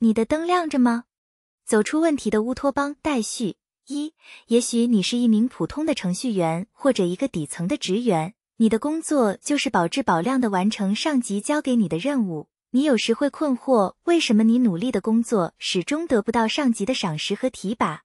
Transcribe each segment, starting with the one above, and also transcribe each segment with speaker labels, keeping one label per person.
Speaker 1: 你的灯亮着吗？走出问题的乌托邦，待续一。也许你是一名普通的程序员，或者一个底层的职员，你的工作就是保质保量的完成上级交给你的任务。你有时会困惑，为什么你努力的工作始终得不到上级的赏识和提拔？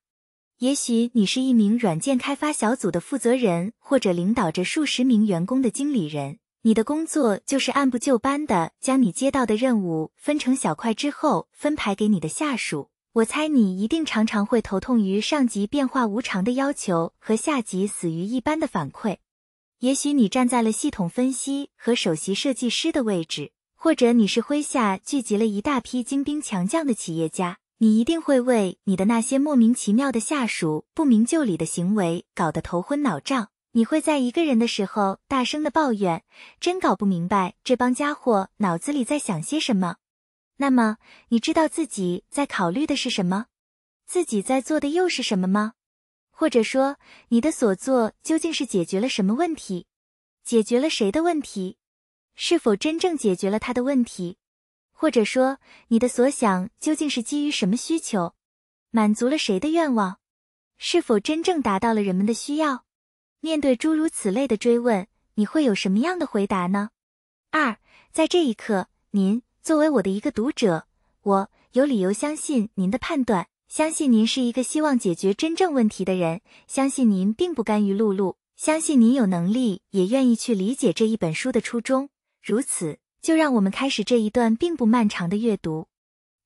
Speaker 1: 也许你是一名软件开发小组的负责人，或者领导着数十名员工的经理人。你的工作就是按部就班的将你接到的任务分成小块之后分派给你的下属。我猜你一定常常会头痛于上级变化无常的要求和下级死于一般的反馈。也许你站在了系统分析和首席设计师的位置，或者你是麾下聚集了一大批精兵强将的企业家，你一定会为你的那些莫名其妙的下属不明就里的行为搞得头昏脑胀。你会在一个人的时候大声的抱怨，真搞不明白这帮家伙脑子里在想些什么。那么，你知道自己在考虑的是什么，自己在做的又是什么吗？或者说，你的所做究竟是解决了什么问题，解决了谁的问题，是否真正解决了他的问题？或者说，你的所想究竟是基于什么需求，满足了谁的愿望，是否真正达到了人们的需要？面对诸如此类的追问，你会有什么样的回答呢？二，在这一刻，您作为我的一个读者，我有理由相信您的判断，相信您是一个希望解决真正问题的人，相信您并不甘于碌碌，相信您有能力也愿意去理解这一本书的初衷。如此，就让我们开始这一段并不漫长的阅读。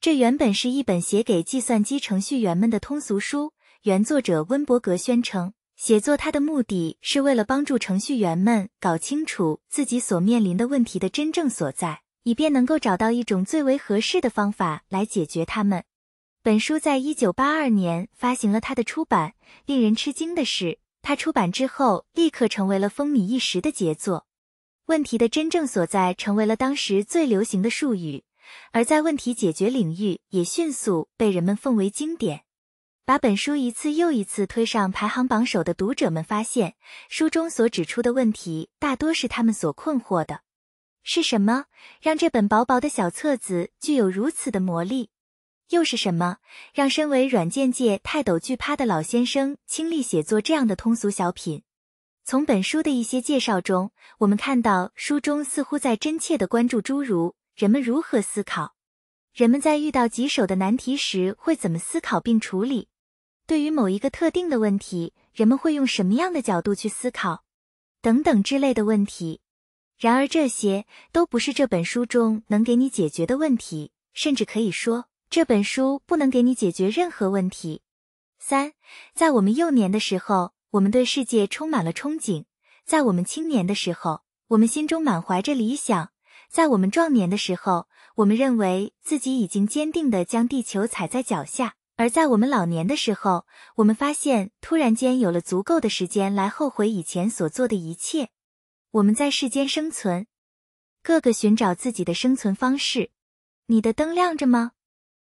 Speaker 1: 这原本是一本写给计算机程序员们的通俗书，原作者温伯格宣称。写作它的目的是为了帮助程序员们搞清楚自己所面临的问题的真正所在，以便能够找到一种最为合适的方法来解决它们。本书在一九八二年发行了它的出版，令人吃惊的是，它出版之后立刻成为了风靡一时的杰作。问题的真正所在成为了当时最流行的术语，而在问题解决领域也迅速被人们奉为经典。把本书一次又一次推上排行榜首的读者们发现，书中所指出的问题大多是他们所困惑的。是什么让这本薄薄的小册子具有如此的魔力？又是什么让身为软件界泰斗巨趴的老先生倾力写作这样的通俗小品？从本书的一些介绍中，我们看到书中似乎在真切的关注诸如人们如何思考，人们在遇到棘手的难题时会怎么思考并处理。对于某一个特定的问题，人们会用什么样的角度去思考，等等之类的问题。然而，这些都不是这本书中能给你解决的问题，甚至可以说这本书不能给你解决任何问题。三，在我们幼年的时候，我们对世界充满了憧憬；在我们青年的时候，我们心中满怀着理想；在我们壮年的时候，我们认为自己已经坚定地将地球踩在脚下。而在我们老年的时候，我们发现突然间有了足够的时间来后悔以前所做的一切。我们在世间生存，各个寻找自己的生存方式。你的灯亮着吗？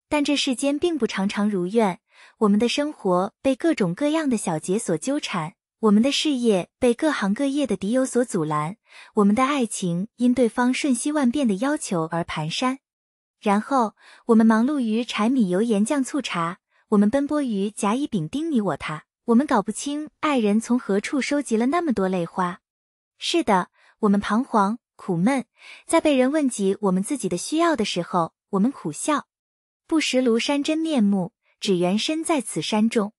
Speaker 1: 但这世间并不常常如愿。我们的生活被各种各样的小结所纠缠，我们的事业被各行各业的敌友所阻拦，我们的爱情因对方瞬息万变的要求而蹒跚。然后，我们忙碌于柴米油盐酱醋茶。我们奔波于甲乙丙丁你我他，我们搞不清爱人从何处收集了那么多泪花。是的，我们彷徨苦闷，在被人问及我们自己的需要的时候，我们苦笑。不识庐山真面目，只缘身在此山中。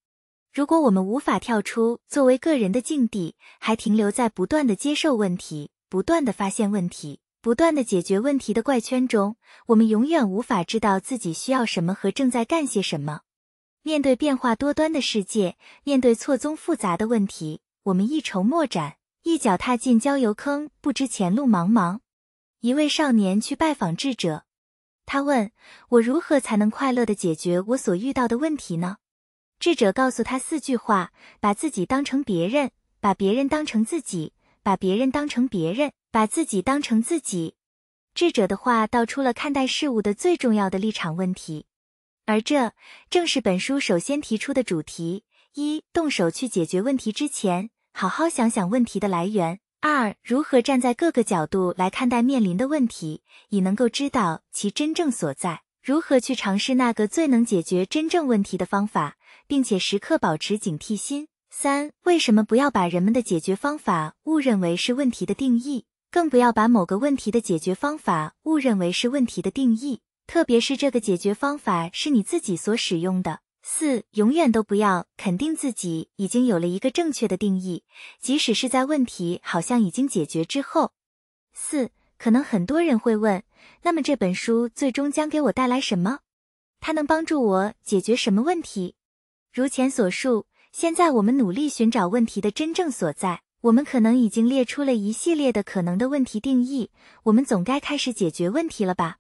Speaker 1: 如果我们无法跳出作为个人的境地，还停留在不断的接受问题、不断的发现问题、不断的解决问题的怪圈中，我们永远无法知道自己需要什么和正在干些什么。面对变化多端的世界，面对错综复杂的问题，我们一筹莫展，一脚踏进郊游坑，不知前路茫茫。一位少年去拜访智者，他问我如何才能快乐的解决我所遇到的问题呢？智者告诉他四句话：把自己当成别人，把别人当成自己，把别人当成别人，把自己当成自己。智者的话道出了看待事物的最重要的立场问题。而这正是本书首先提出的主题：一、动手去解决问题之前，好好想想问题的来源；二、如何站在各个角度来看待面临的问题，以能够知道其真正所在；如何去尝试那个最能解决真正问题的方法，并且时刻保持警惕心；三、为什么不要把人们的解决方法误认为是问题的定义，更不要把某个问题的解决方法误认为是问题的定义。特别是这个解决方法是你自己所使用的。四，永远都不要肯定自己已经有了一个正确的定义，即使是在问题好像已经解决之后。四，可能很多人会问，那么这本书最终将给我带来什么？它能帮助我解决什么问题？如前所述，现在我们努力寻找问题的真正所在。我们可能已经列出了一系列的可能的问题定义。我们总该开始解决问题了吧？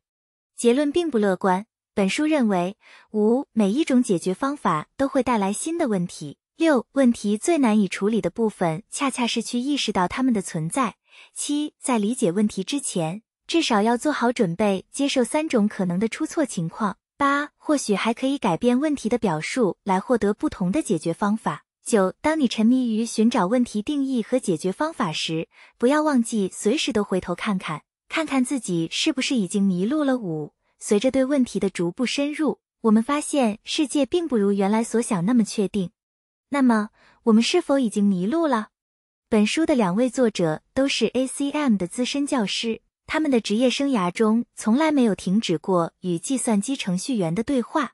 Speaker 1: 结论并不乐观。本书认为，五每一种解决方法都会带来新的问题。六问题最难以处理的部分，恰恰是去意识到它们的存在。七在理解问题之前，至少要做好准备，接受三种可能的出错情况。八或许还可以改变问题的表述，来获得不同的解决方法。九当你沉迷于寻找问题定义和解决方法时，不要忘记随时都回头看看。看看自己是不是已经迷路了。五，随着对问题的逐步深入，我们发现世界并不如原来所想那么确定。那么，我们是否已经迷路了？本书的两位作者都是 ACM 的资深教师，他们的职业生涯中从来没有停止过与计算机程序员的对话。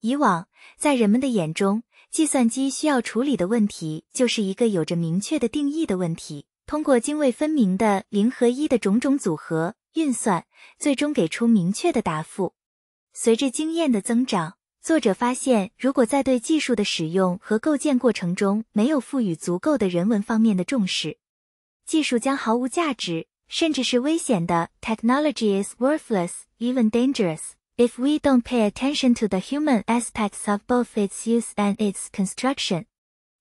Speaker 1: 以往，在人们的眼中，计算机需要处理的问题就是一个有着明确的定义的问题。通过泾渭分明的零和一的种种组合运算，最终给出明确的答复。随着经验的增长，作者发现，如果在对技术的使用和构建过程中没有赋予足够的人文方面的重视，技术将毫无价值，甚至是危险的。Technology is worthless, even dangerous, if we don't pay attention to the human aspects of both its use and its construction.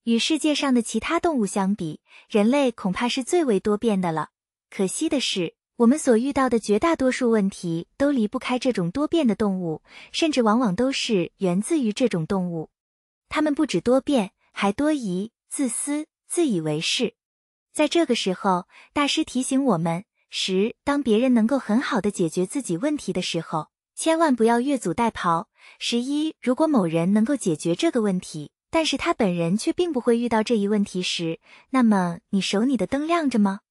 Speaker 1: 与世界上的其他动物相比，人类恐怕是最为多变的了。可惜的是，我们所遇到的绝大多数问题都离不开这种多变的动物，甚至往往都是源自于这种动物。他们不止多变，还多疑、自私、自以为是。在这个时候，大师提醒我们：十，当别人能够很好的解决自己问题的时候，千万不要越俎代庖；十一，如果某人能够解决这个问题。但是他本人却并不会遇到这一问题时，那么你手里的灯亮着吗？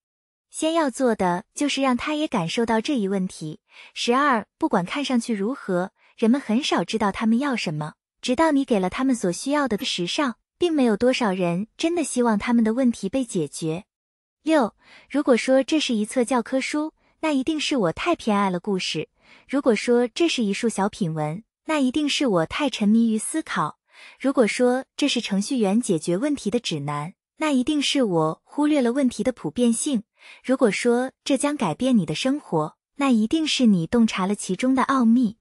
Speaker 1: 先要做的就是让他也感受到这一问题。十二，不管看上去如何，人们很少知道他们要什么，直到你给了他们所需要的。时尚，并没有多少人真的希望他们的问题被解决。六，如果说这是一册教科书，那一定是我太偏爱了故事；如果说这是一束小品文，那一定是我太沉迷于思考。如果说这是程序员解决问题的指南，那一定是我忽略了问题的普遍性；如果说这将改变你的生活，那一定是你洞察了其中的奥秘。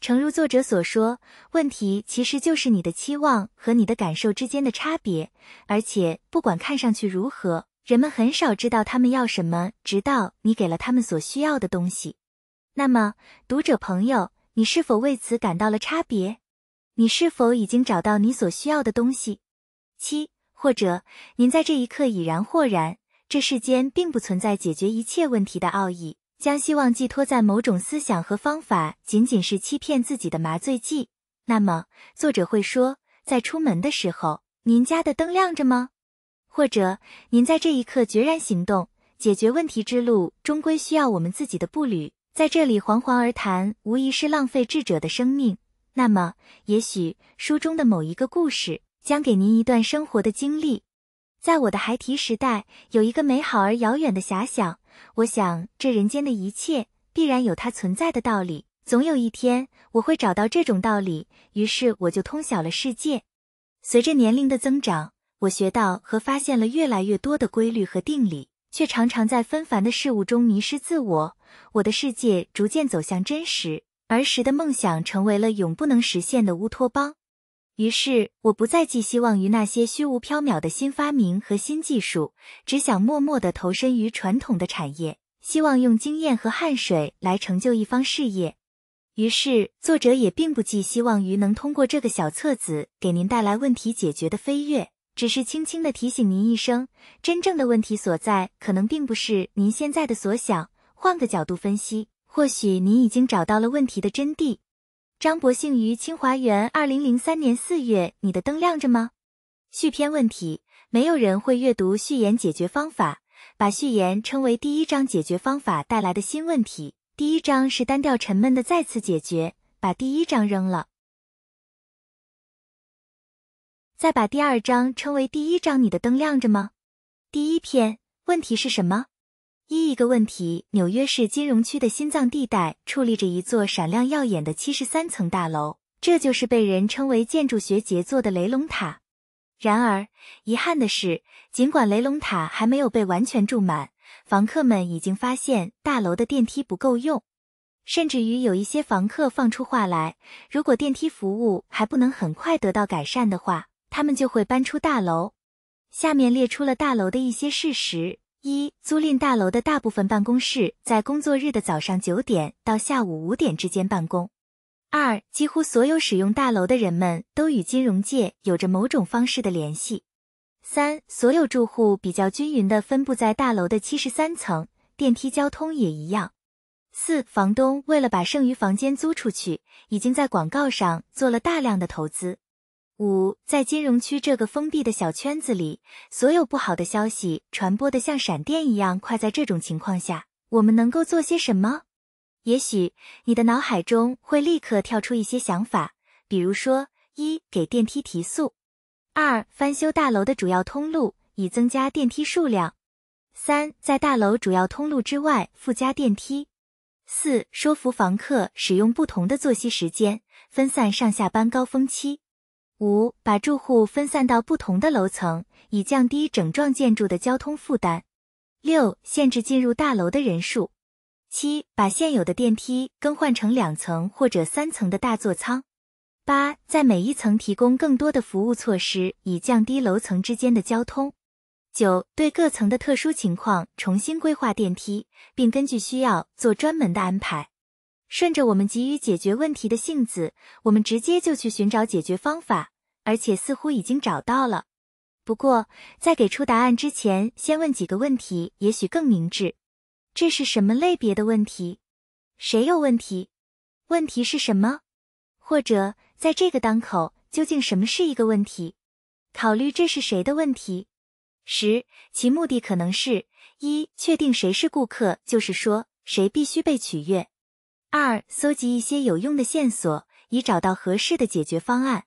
Speaker 1: 诚如作者所说，问题其实就是你的期望和你的感受之间的差别，而且不管看上去如何，人们很少知道他们要什么，直到你给了他们所需要的东西。那么，读者朋友，你是否为此感到了差别？你是否已经找到你所需要的东西？七，或者您在这一刻已然豁然，这世间并不存在解决一切问题的奥义，将希望寄托在某种思想和方法，仅仅是欺骗自己的麻醉剂。那么，作者会说，在出门的时候，您家的灯亮着吗？或者您在这一刻决然行动，解决问题之路终归需要我们自己的步履，在这里惶惶而谈，无疑是浪费智者的生命。那么，也许书中的某一个故事将给您一段生活的经历。在我的孩提时代，有一个美好而遥远的遐想，我想这人间的一切必然有它存在的道理。总有一天，我会找到这种道理，于是我就通晓了世界。随着年龄的增长，我学到和发现了越来越多的规律和定理，却常常在纷繁的事物中迷失自我。我的世界逐渐走向真实。儿时的梦想成为了永不能实现的乌托邦，于是我不再寄希望于那些虚无缥缈的新发明和新技术，只想默默的投身于传统的产业，希望用经验和汗水来成就一方事业。于是，作者也并不寄希望于能通过这个小册子给您带来问题解决的飞跃，只是轻轻的提醒您一声：真正的问题所在，可能并不是您现在的所想，换个角度分析。或许你已经找到了问题的真谛。张博信于清华园，二零零三年四月。你的灯亮着吗？续篇问题：没有人会阅读序言。解决方法：把序言称为第一章。解决方法带来的新问题：第一章是单调沉闷的，再次解决，把第一章扔了。再把第二章称为第一章。你的灯亮着吗？第一篇问题是什么？一一个问题，纽约市金融区的心脏地带矗立着一座闪亮耀眼的七十三层大楼，这就是被人称为建筑学杰作的雷龙塔。然而，遗憾的是，尽管雷龙塔还没有被完全住满，房客们已经发现大楼的电梯不够用，甚至于有一些房客放出话来，如果电梯服务还不能很快得到改善的话，他们就会搬出大楼。下面列出了大楼的一些事实。一、租赁大楼的大部分办公室在工作日的早上九点到下午五点之间办公。二、几乎所有使用大楼的人们都与金融界有着某种方式的联系。三、所有住户比较均匀地分布在大楼的七十三层，电梯交通也一样。四、房东为了把剩余房间租出去，已经在广告上做了大量的投资。五，在金融区这个封闭的小圈子里，所有不好的消息传播的像闪电一样快。在这种情况下，我们能够做些什么？也许你的脑海中会立刻跳出一些想法，比如说：一、给电梯提速；二、翻修大楼的主要通路，以增加电梯数量；三、在大楼主要通路之外附加电梯；四、说服房客使用不同的作息时间，分散上下班高峰期。五、把住户分散到不同的楼层，以降低整幢建筑的交通负担。六、限制进入大楼的人数。七、把现有的电梯更换成两层或者三层的大座舱。八、在每一层提供更多的服务措施，以降低楼层之间的交通。九、对各层的特殊情况重新规划电梯，并根据需要做专门的安排。顺着我们急于解决问题的性子，我们直接就去寻找解决方法。而且似乎已经找到了，不过在给出答案之前，先问几个问题也许更明智。这是什么类别的问题？谁有问题？问题是什么？或者在这个当口，究竟什么是一个问题？考虑这是谁的问题？十，其目的可能是：一、确定谁是顾客，就是说谁必须被取悦；二、搜集一些有用的线索，以找到合适的解决方案。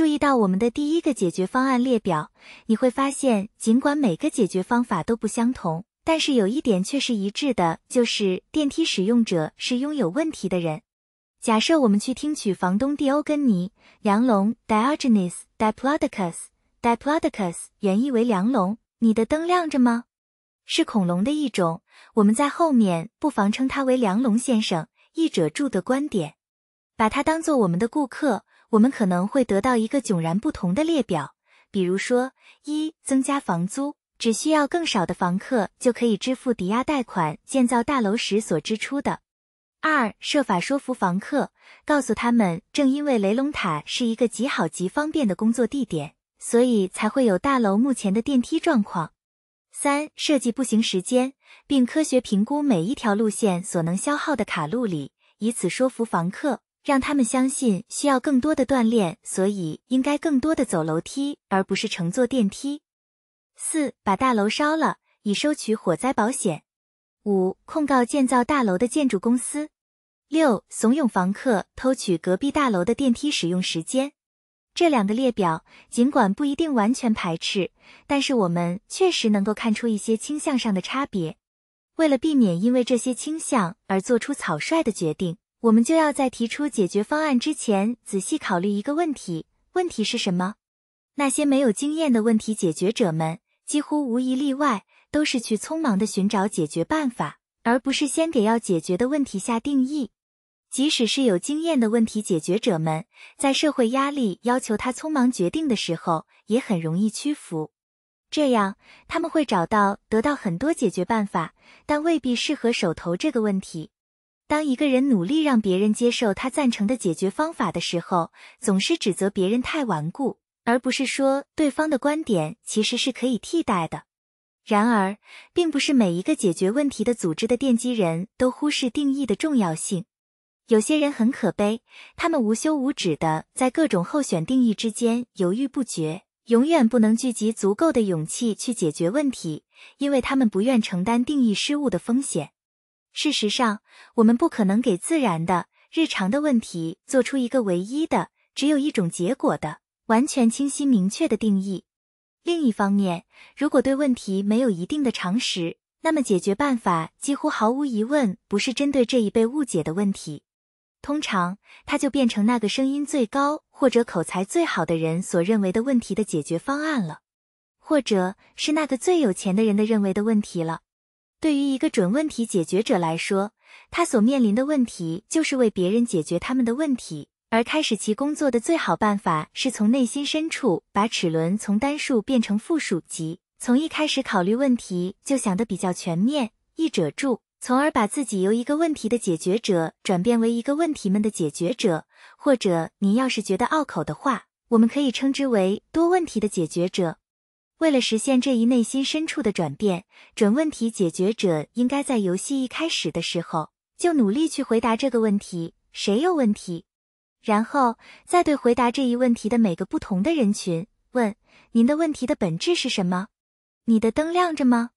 Speaker 1: 注意到我们的第一个解决方案列表，你会发现，尽管每个解决方法都不相同，但是有一点却是一致的，就是电梯使用者是拥有问题的人。假设我们去听取房东蒂欧根尼·梁龙 （Diogenes Diplodocus Diplodocus），原意为梁龙。你的灯亮着吗？是恐龙的一种，我们在后面不妨称他为梁龙先生。译者注的观点，把他当做我们的顾客。我们可能会得到一个迥然不同的列表，比如说：一、增加房租，只需要更少的房客就可以支付抵押贷款；建造大楼时所支出的。二、设法说服房客，告诉他们正因为雷龙塔是一个极好极方便的工作地点，所以才会有大楼目前的电梯状况。三、设计步行时间，并科学评估每一条路线所能消耗的卡路里，以此说服房客。让他们相信需要更多的锻炼，所以应该更多的走楼梯，而不是乘坐电梯。四，把大楼烧了，以收取火灾保险。五，控告建造大楼的建筑公司。六，怂恿房客偷取隔壁大楼的电梯使用时间。这两个列表尽管不一定完全排斥，但是我们确实能够看出一些倾向上的差别。为了避免因为这些倾向而做出草率的决定。我们就要在提出解决方案之前仔细考虑一个问题。问题是什么？那些没有经验的问题解决者们几乎无一例外都是去匆忙的寻找解决办法，而不是先给要解决的问题下定义。即使是有经验的问题解决者们，在社会压力要求他匆忙决定的时候，也很容易屈服。这样，他们会找到得到很多解决办法，但未必适合手头这个问题。当一个人努力让别人接受他赞成的解决方法的时候，总是指责别人太顽固，而不是说对方的观点其实是可以替代的。然而，并不是每一个解决问题的组织的奠基人都忽视定义的重要性。有些人很可悲，他们无休无止的在各种候选定义之间犹豫不决，永远不能聚集足够的勇气去解决问题，因为他们不愿承担定义失误的风险。事实上，我们不可能给自然的、日常的问题做出一个唯一的、只有一种结果的、完全清晰明确的定义。另一方面，如果对问题没有一定的常识，那么解决办法几乎毫无疑问不是针对这一被误解的问题。通常，它就变成那个声音最高或者口才最好的人所认为的问题的解决方案了，或者是那个最有钱的人的认为的问题了。对于一个准问题解决者来说，他所面临的问题就是为别人解决他们的问题。而开始其工作的最好办法是从内心深处把齿轮从单数变成复数级，从一开始考虑问题就想得比较全面、易遮住，从而把自己由一个问题的解决者转变为一个问题们的解决者。或者，您要是觉得拗口的话，我们可以称之为多问题的解决者。为了实现这一内心深处的转变，准问题解决者应该在游戏一开始的时候就努力去回答这个问题：谁有问题？然后再对回答这一问题的每个不同的人群问：您的问题的本质是什么？你的灯亮着吗？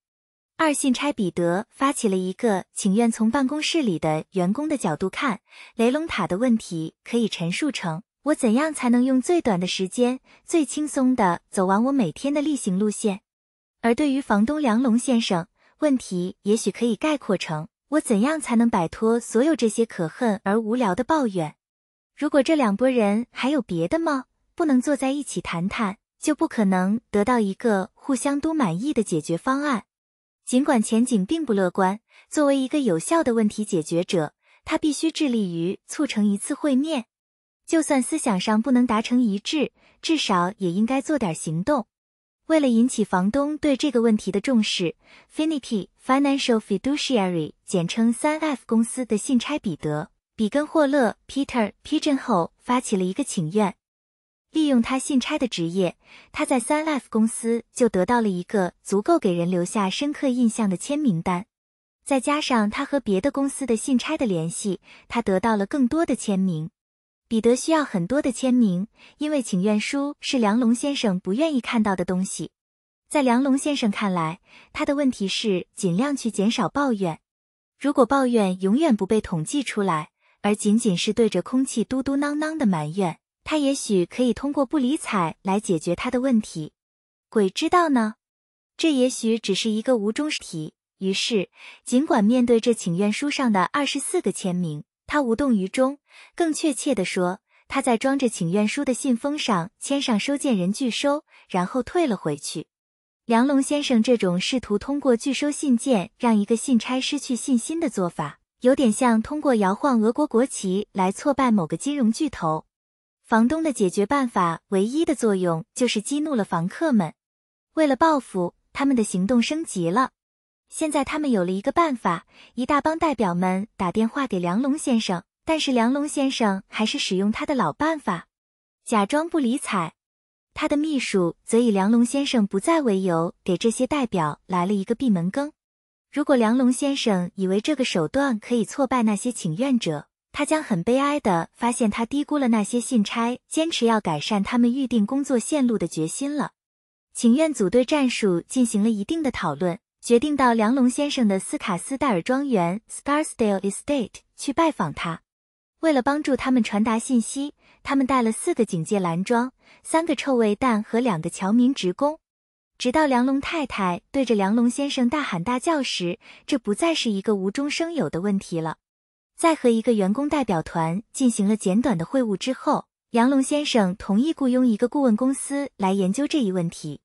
Speaker 1: 二信差彼得发起了一个请愿，从办公室里的员工的角度看，雷龙塔的问题可以陈述成。我怎样才能用最短的时间、最轻松的走完我每天的例行路线？而对于房东梁龙先生，问题也许可以概括成：我怎样才能摆脱所有这些可恨而无聊的抱怨？如果这两拨人还有别的吗？不能坐在一起谈谈，就不可能得到一个互相都满意的解决方案。尽管前景并不乐观，作为一个有效的问题解决者，他必须致力于促成一次会面。就算思想上不能达成一致，至少也应该做点行动。为了引起房东对这个问题的重视，Finicky Financial Fiduciary（ 简称三 F 公司）的信差彼得·比根霍勒 （Peter p i g e n 后发起了一个请愿。利用他信差的职业，他在三 F 公司就得到了一个足够给人留下深刻印象的签名单。再加上他和别的公司的信差的联系，他得到了更多的签名。彼得需要很多的签名，因为请愿书是梁龙先生不愿意看到的东西。在梁龙先生看来，他的问题是尽量去减少抱怨。如果抱怨永远不被统计出来，而仅仅是对着空气嘟嘟囔囔的埋怨，他也许可以通过不理睬来解决他的问题。鬼知道呢？这也许只是一个无中题。于是，尽管面对这请愿书上的二十四个签名，他无动于衷，更确切地说，他在装着请愿书的信封上签上收件人拒收，然后退了回去。梁龙先生这种试图通过拒收信件让一个信差失去信心的做法，有点像通过摇晃俄国国旗来挫败某个金融巨头。房东的解决办法唯一的作用就是激怒了房客们，为了报复，他们的行动升级了。现在他们有了一个办法，一大帮代表们打电话给梁龙先生，但是梁龙先生还是使用他的老办法，假装不理睬。他的秘书则以梁龙先生不在为由，给这些代表来了一个闭门羹。如果梁龙先生以为这个手段可以挫败那些请愿者，他将很悲哀的发现他低估了那些信差坚持要改善他们预定工作线路的决心了。请愿组对战术进行了一定的讨论。决定到梁龙先生的斯卡斯戴尔庄园 s c a r s t a l Estate） 去拜访他。为了帮助他们传达信息，他们带了四个警戒栏桩、三个臭味弹和两个侨民职工。直到梁龙太太对着梁龙先生大喊大叫时，这不再是一个无中生有的问题了。在和一个员工代表团进行了简短的会晤之后，梁龙先生同意雇佣一个顾问公司来研究这一问题。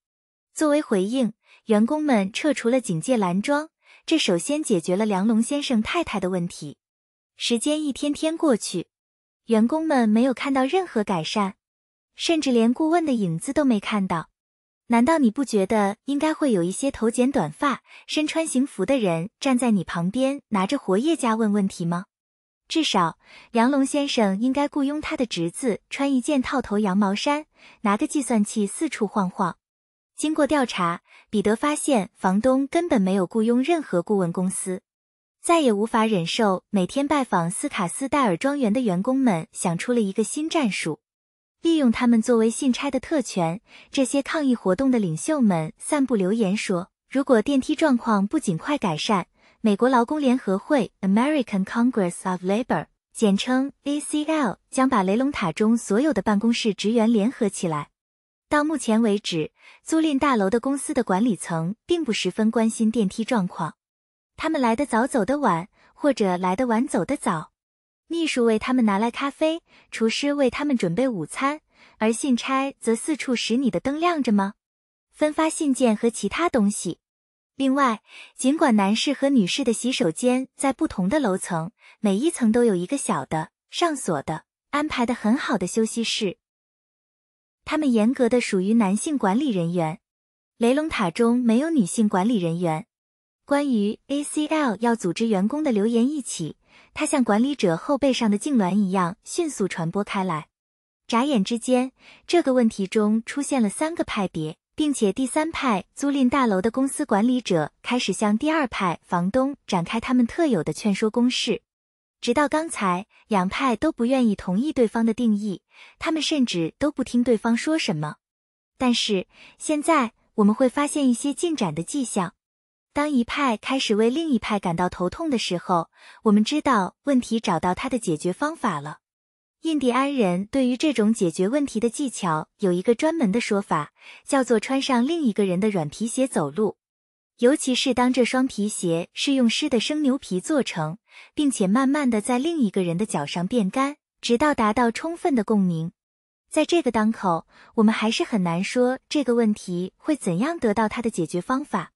Speaker 1: 作为回应。员工们撤除了警戒蓝装，这首先解决了梁龙先生太太的问题。时间一天天过去，员工们没有看到任何改善，甚至连顾问的影子都没看到。难道你不觉得应该会有一些头剪短发、身穿行服的人站在你旁边，拿着活页夹问问题吗？至少梁龙先生应该雇佣他的侄子穿一件套头羊毛衫，拿个计算器四处晃晃。经过调查，彼得发现房东根本没有雇佣任何顾问公司。再也无法忍受每天拜访斯卡斯戴尔庄园的员工们想出了一个新战术，利用他们作为信差的特权。这些抗议活动的领袖们散布留言说，如果电梯状况不尽快改善，美国劳工联合会 （American Congress of Labor，简称 ACL） 将把雷龙塔中所有的办公室职员联合起来。到目前为止，租赁大楼的公司的管理层并不十分关心电梯状况。他们来得早走得晚，或者来得晚走得早。秘书为他们拿来咖啡，厨师为他们准备午餐，而信差则四处使你的灯亮着吗？分发信件和其他东西。另外，尽管男士和女士的洗手间在不同的楼层，每一层都有一个小的、上锁的、安排的很好的休息室。他们严格的属于男性管理人员，雷龙塔中没有女性管理人员。关于 ACL 要组织员工的留言一起，它像管理者后背上的痉挛一样迅速传播开来。眨眼之间，这个问题中出现了三个派别，并且第三派租赁大楼的公司管理者开始向第二派房东展开他们特有的劝说攻势。直到刚才，两派都不愿意同意对方的定义，他们甚至都不听对方说什么。但是现在，我们会发现一些进展的迹象。当一派开始为另一派感到头痛的时候，我们知道问题找到它的解决方法了。印第安人对于这种解决问题的技巧有一个专门的说法，叫做“穿上另一个人的软皮鞋走路”。尤其是当这双皮鞋是用湿的生牛皮做成，并且慢慢的在另一个人的脚上变干，直到达到充分的共鸣。在这个当口，我们还是很难说这个问题会怎样得到它的解决方法。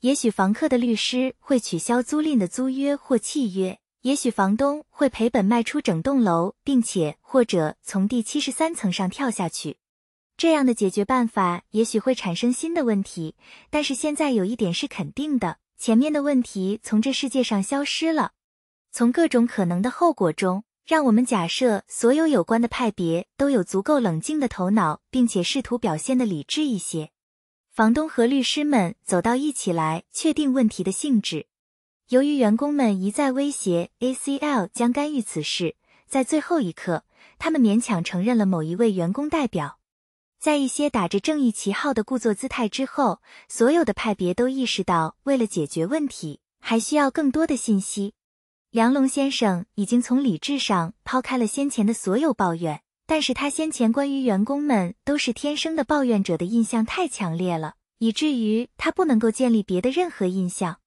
Speaker 1: 也许房客的律师会取消租赁的租约或契约，也许房东会赔本卖出整栋楼，并且或者从第七十三层上跳下去。这样的解决办法也许会产生新的问题，但是现在有一点是肯定的：前面的问题从这世界上消失了。从各种可能的后果中，让我们假设所有有关的派别都有足够冷静的头脑，并且试图表现的理智一些。房东和律师们走到一起来，确定问题的性质。由于员工们一再威胁 ACL 将干预此事，在最后一刻，他们勉强承认了某一位员工代表。在一些打着正义旗号的故作姿态之后，所有的派别都意识到，为了解决问题，还需要更多的信息。梁龙先生已经从理智上抛开了先前的所有抱怨，但是他先前关于员工们都是天生的抱怨者的印象太强烈了，以至于他不能够建立别的任何印象。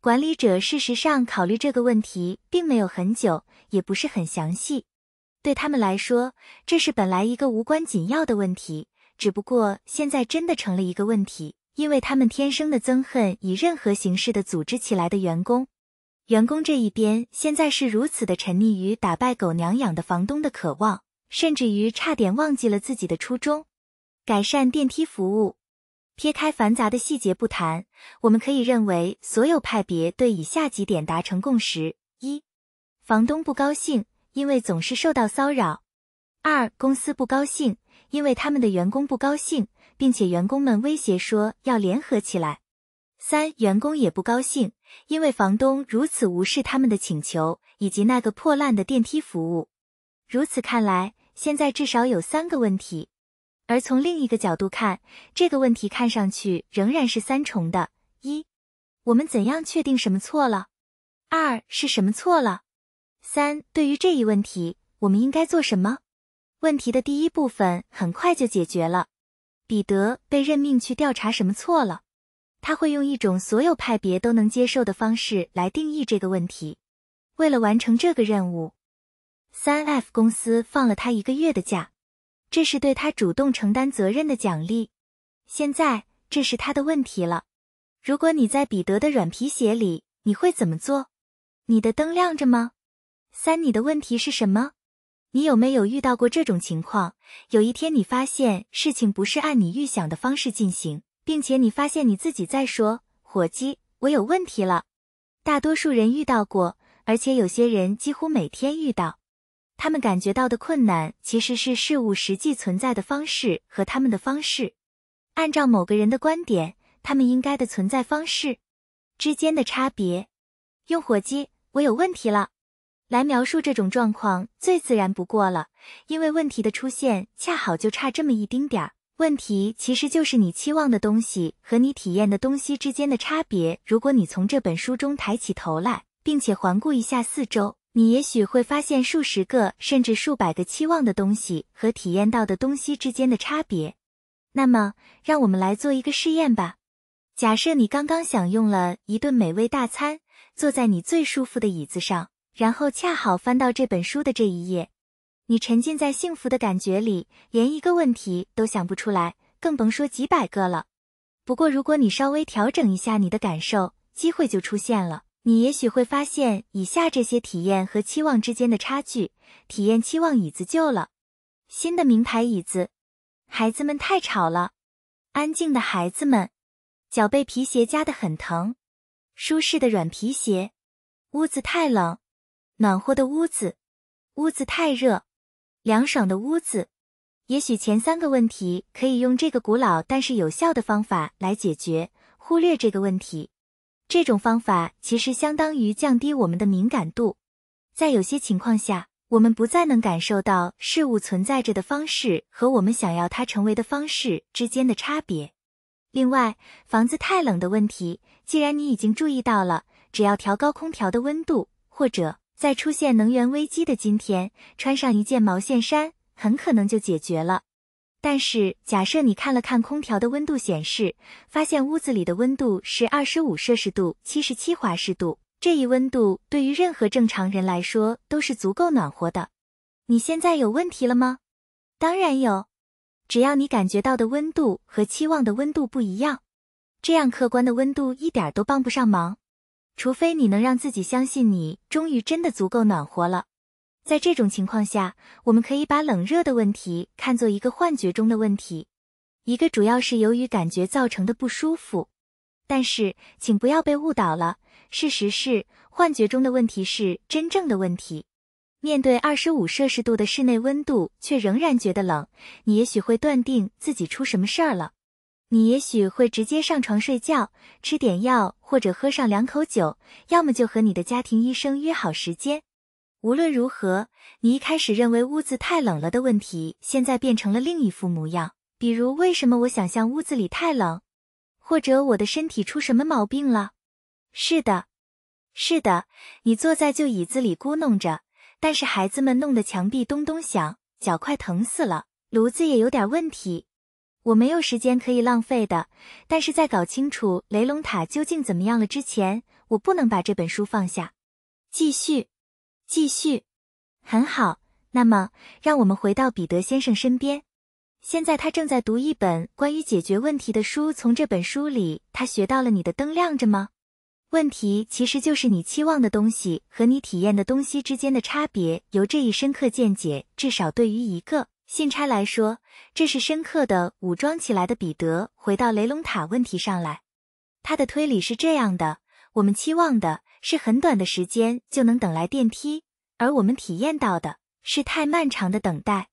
Speaker 1: 管理者事实上考虑这个问题并没有很久，也不是很详细。对他们来说，这是本来一个无关紧要的问题。只不过现在真的成了一个问题，因为他们天生的憎恨以任何形式的组织起来的员工。员工这一边现在是如此的沉溺于打败狗娘养的房东的渴望，甚至于差点忘记了自己的初衷——改善电梯服务。撇开繁杂的细节不谈，我们可以认为所有派别对以下几点达成共识：一、房东不高兴，因为总是受到骚扰；二、公司不高兴。因为他们的员工不高兴，并且员工们威胁说要联合起来。三员工也不高兴，因为房东如此无视他们的请求，以及那个破烂的电梯服务。如此看来，现在至少有三个问题。而从另一个角度看，这个问题看上去仍然是三重的：一，我们怎样确定什么错了？二是什么错了？三对于这一问题，我们应该做什么？问题的第一部分很快就解决了。彼得被任命去调查什么错了，他会用一种所有派别都能接受的方式来定义这个问题。为了完成这个任务，三 F 公司放了他一个月的假，这是对他主动承担责任的奖励。现在这是他的问题了。如果你在彼得的软皮鞋里，你会怎么做？你的灯亮着吗？三，你的问题是什么？你有没有遇到过这种情况？有一天，你发现事情不是按你预想的方式进行，并且你发现你自己在说：“伙计，我有问题了。”大多数人遇到过，而且有些人几乎每天遇到。他们感觉到的困难，其实是事物实际存在的方式和他们的方式，按照某个人的观点，他们应该的存在方式之间的差别。用伙计，我有问题了。来描述这种状况最自然不过了，因为问题的出现恰好就差这么一丁点儿。问题其实就是你期望的东西和你体验的东西之间的差别。如果你从这本书中抬起头来，并且环顾一下四周，你也许会发现数十个甚至数百个期望的东西和体验到的东西之间的差别。那么，让我们来做一个试验吧。假设你刚刚享用了一顿美味大餐，坐在你最舒服的椅子上。然后恰好翻到这本书的这一页，你沉浸在幸福的感觉里，连一个问题都想不出来，更甭说几百个了。不过如果你稍微调整一下你的感受，机会就出现了。你也许会发现以下这些体验和期望之间的差距：体验期望椅子旧了，新的名牌椅子；孩子们太吵了，安静的孩子们；脚被皮鞋夹得很疼，舒适的软皮鞋；屋子太冷。暖和的屋子，屋子太热，凉爽的屋子。也许前三个问题可以用这个古老但是有效的方法来解决：忽略这个问题。这种方法其实相当于降低我们的敏感度。在有些情况下，我们不再能感受到事物存在着的方式和我们想要它成为的方式之间的差别。另外，房子太冷的问题，既然你已经注意到了，只要调高空调的温度或者。在出现能源危机的今天，穿上一件毛线衫很可能就解决了。但是，假设你看了看空调的温度显示，发现屋子里的温度是二十五摄氏度（七十七华氏度），这一温度对于任何正常人来说都是足够暖和的。你现在有问题了吗？当然有，只要你感觉到的温度和期望的温度不一样，这样客观的温度一点都帮不上忙。除非你能让自己相信你终于真的足够暖和了，在这种情况下，我们可以把冷热的问题看作一个幻觉中的问题，一个主要是由于感觉造成的不舒服。但是，请不要被误导了，事实是幻觉中的问题是真正的问题。面对二十五摄氏度的室内温度，却仍然觉得冷，你也许会断定自己出什么事儿了。你也许会直接上床睡觉，吃点药或者喝上两口酒，要么就和你的家庭医生约好时间。无论如何，你一开始认为屋子太冷了的问题，现在变成了另一副模样。比如，为什么我想象屋子里太冷？或者我的身体出什么毛病了？是的，是的，你坐在旧椅子里咕哝着，但是孩子们弄得墙壁咚咚响，脚快疼死了，炉子也有点问题。我没有时间可以浪费的，但是在搞清楚雷龙塔究竟怎么样了之前，我不能把这本书放下。继续，继续，很好。那么，让我们回到彼得先生身边。现在他正在读一本关于解决问题的书。从这本书里，他学到了你的灯亮着吗？问题其实就是你期望的东西和你体验的东西之间的差别。由这一深刻见解，至少对于一个。信差来说，这是深刻的武装起来的彼得回到雷龙塔问题上来。他的推理是这样的：我们期望的是很短的时间就能等来电梯，而我们体验到的是太漫长的等待。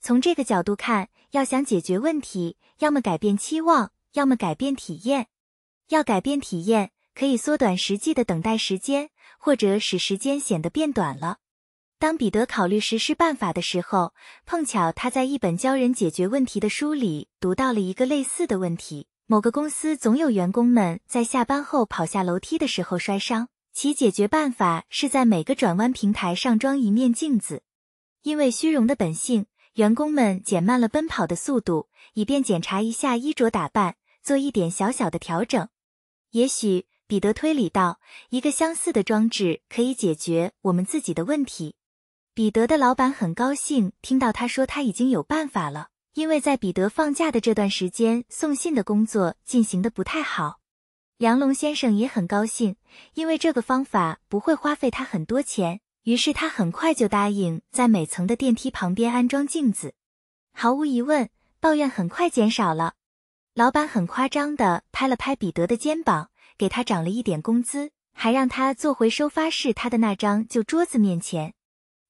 Speaker 1: 从这个角度看，要想解决问题，要么改变期望，要么改变体验。要改变体验，可以缩短实际的等待时间，或者使时间显得变短了。当彼得考虑实施办法的时候，碰巧他在一本教人解决问题的书里读到了一个类似的问题：某个公司总有员工们在下班后跑下楼梯的时候摔伤，其解决办法是在每个转弯平台上装一面镜子。因为虚荣的本性，员工们减慢了奔跑的速度，以便检查一下衣着打扮，做一点小小的调整。也许彼得推理道，一个相似的装置可以解决我们自己的问题。彼得的老板很高兴听到他说他已经有办法了，因为在彼得放假的这段时间，送信的工作进行的不太好。杨龙先生也很高兴，因为这个方法不会花费他很多钱。于是他很快就答应在每层的电梯旁边安装镜子。毫无疑问，抱怨很快减少了。老板很夸张的拍了拍彼得的肩膀，给他涨了一点工资，还让他坐回收发室他的那张旧桌子面前。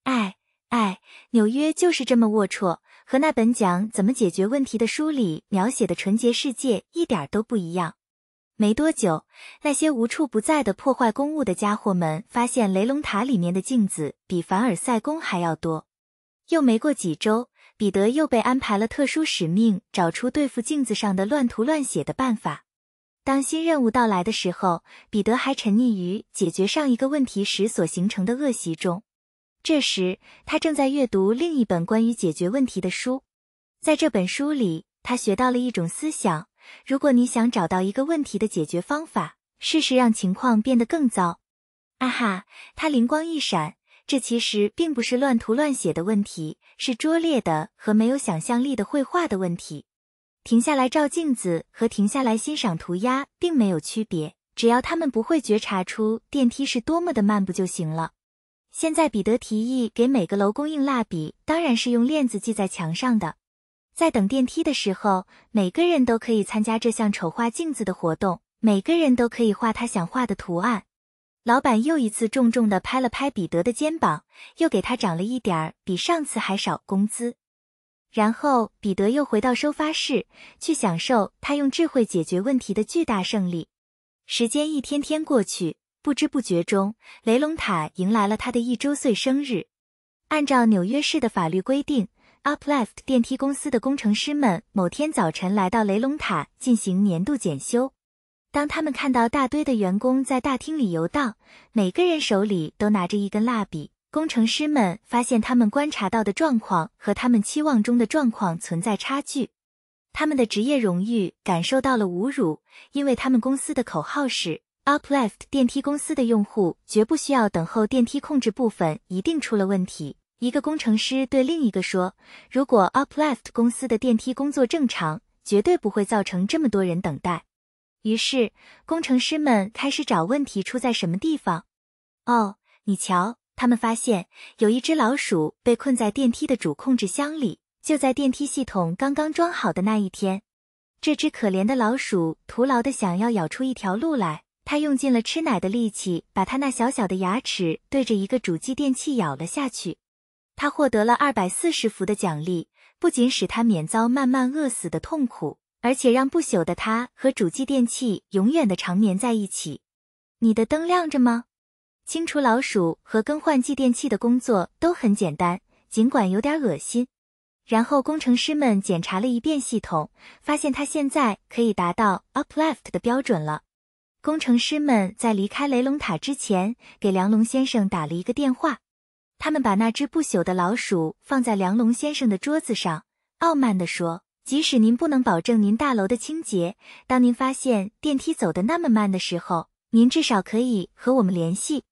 Speaker 1: 哎哎，纽约就是这么龌龊，和那本讲怎么解决问题的书里描写的纯洁世界一点都不一样。没多久，那些无处不在的破坏公物的家伙们发现雷龙塔里面的镜子比凡尔赛宫还要多。又没过几周，彼得又被安排了特殊使命，找出对付镜子上的乱涂乱写的办法。当新任务到来的时候，彼得还沉溺于解决上一个问题时所形成的恶习中。这时，他正在阅读另一本关于解决问题的书，在这本书里，他学到了一种思想：如果你想找到一个问题的解决方法，试试让情况变得更糟。啊哈！他灵光一闪，这其实并不是乱涂乱写的问题，是拙劣的和没有想象力的绘画的问题。停下来照镜子和停下来欣赏涂鸦并没有区别，只要他们不会觉察出电梯是多么的慢，不就行了？现在，彼得提议给每个楼供应蜡笔，当然是用链子系在墙上的。在等电梯的时候，每个人都可以参加这项丑化镜子的活动，每个人都可以画他想画的图案。老板又一次重重地拍了拍彼得的肩膀，又给他涨了一点儿，比上次还少工资。然后，彼得又回到收发室，去享受他用智慧解决问题的巨大胜利。时间一天天过去。不知不觉中，雷龙塔迎来了他的一周岁生日。按照纽约市的法律规定，UpLeft 电梯公司的工程师们某天早晨来到雷龙塔进行年度检修。当他们看到大堆的员工在大厅里游荡，每个人手里都拿着一根蜡笔，工程师们发现他们观察到的状况和他们期望中的状况存在差距。他们的职业荣誉感受到了侮辱，因为他们公司的口号是。UpLeft 电梯公司的用户绝不需要等候，电梯控制部分一定出了问题。一个工程师对另一个说：“如果 UpLeft 公司的电梯工作正常，绝对不会造成这么多人等待。”于是，工程师们开始找问题出在什么地方。哦，你瞧，他们发现有一只老鼠被困在电梯的主控制箱里，就在电梯系统刚刚装好的那一天。这只可怜的老鼠徒劳的想要咬出一条路来。他用尽了吃奶的力气，把他那小小的牙齿对着一个主继电器咬了下去。他获得了二百四十伏的奖励，不仅使他免遭慢慢饿死的痛苦，而且让不朽的他和主继电器永远的长眠在一起。你的灯亮着吗？清除老鼠和更换继电器的工作都很简单，尽管有点恶心。然后工程师们检查了一遍系统，发现它现在可以达到 upleft 的标准了。工程师们在离开雷龙塔之前，给梁龙先生打了一个电话。他们把那只不朽的老鼠放在梁龙先生的桌子上，傲慢地说：“即使您不能保证您大楼的清洁，当您发现电梯走得那么慢的时候，您至少可以和我们联系。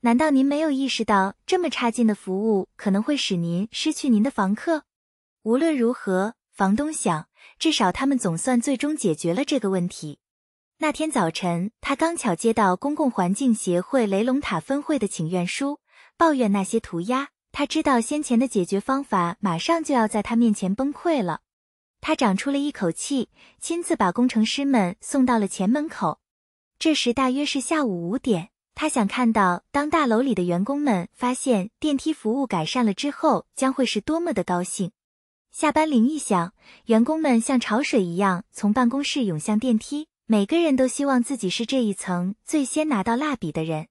Speaker 1: 难道您没有意识到这么差劲的服务可能会使您失去您的房客？无论如何，房东想，至少他们总算最终解决了这个问题。”那天早晨，他刚巧接到公共环境协会雷龙塔分会的请愿书，抱怨那些涂鸦。他知道先前的解决方法马上就要在他面前崩溃了，他长出了一口气，亲自把工程师们送到了前门口。这时大约是下午五点，他想看到当大楼里的员工们发现电梯服务改善了之后，将会是多么的高兴。下班铃一响，员工们像潮水一样从办公室涌向电梯。每个人都希望自己是这一层最先拿到蜡笔的人。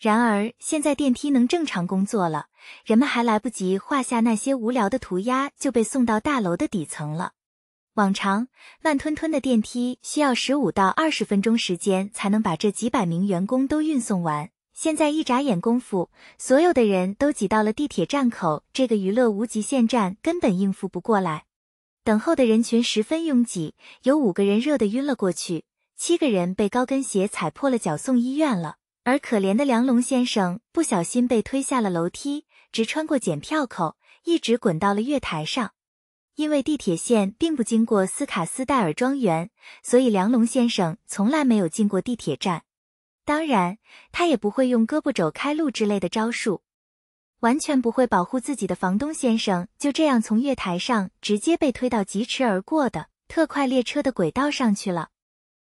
Speaker 1: 然而，现在电梯能正常工作了，人们还来不及画下那些无聊的涂鸦，就被送到大楼的底层了。往常慢吞吞的电梯需要十五到二十分钟时间才能把这几百名员工都运送完。现在一眨眼功夫，所有的人都挤到了地铁站口，这个娱乐无极限站根本应付不过来。等候的人群十分拥挤，有五个人热得晕了过去。七个人被高跟鞋踩破了脚，送医院了。而可怜的梁龙先生不小心被推下了楼梯，直穿过检票口，一直滚到了月台上。因为地铁线并不经过斯卡斯戴尔庄园，所以梁龙先生从来没有进过地铁站。当然，他也不会用胳膊肘开路之类的招数，完全不会保护自己的房东先生就这样从月台上直接被推到疾驰而过的特快列车的轨道上去了。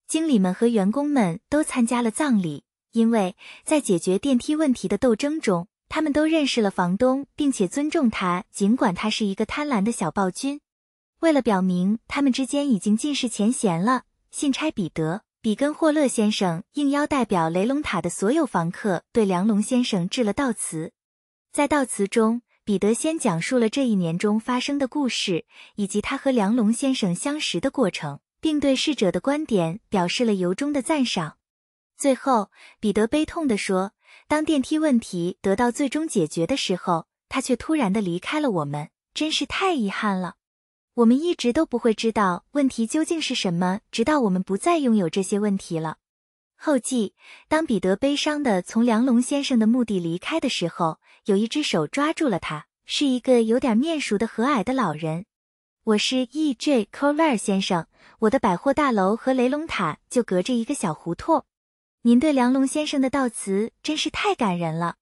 Speaker 1: 经理们和员工们都参加了葬礼，因为在解决电梯问题的斗争中，他们都认识了房东，并且尊重他，尽管他是一个贪婪的小暴君。为了表明他们之间已经尽释前嫌了，信差彼得·比根霍勒先生应邀代表雷龙塔的所有房客对梁龙先生致了悼词。在悼词中，彼得先讲述了这一年中发生的故事，以及他和梁龙先生相识的过程。并对逝者的观点表示了由衷的赞赏。最后，彼得悲痛地说：“当电梯问题得到最终解决的时候，他却突然的离开了我们，真是太遗憾了。我们一直都不会知道问题究竟是什么，直到我们不再拥有这些问题了。”后记：当彼得悲伤的从梁龙先生的墓地离开的时候，有一只手抓住了他，是一个有点面熟的和蔼的老人。我是 E.J. c o l l e r 先生。我的百货大楼和雷龙塔就隔着一个小胡同。您对梁龙先生的悼词真是太感人了，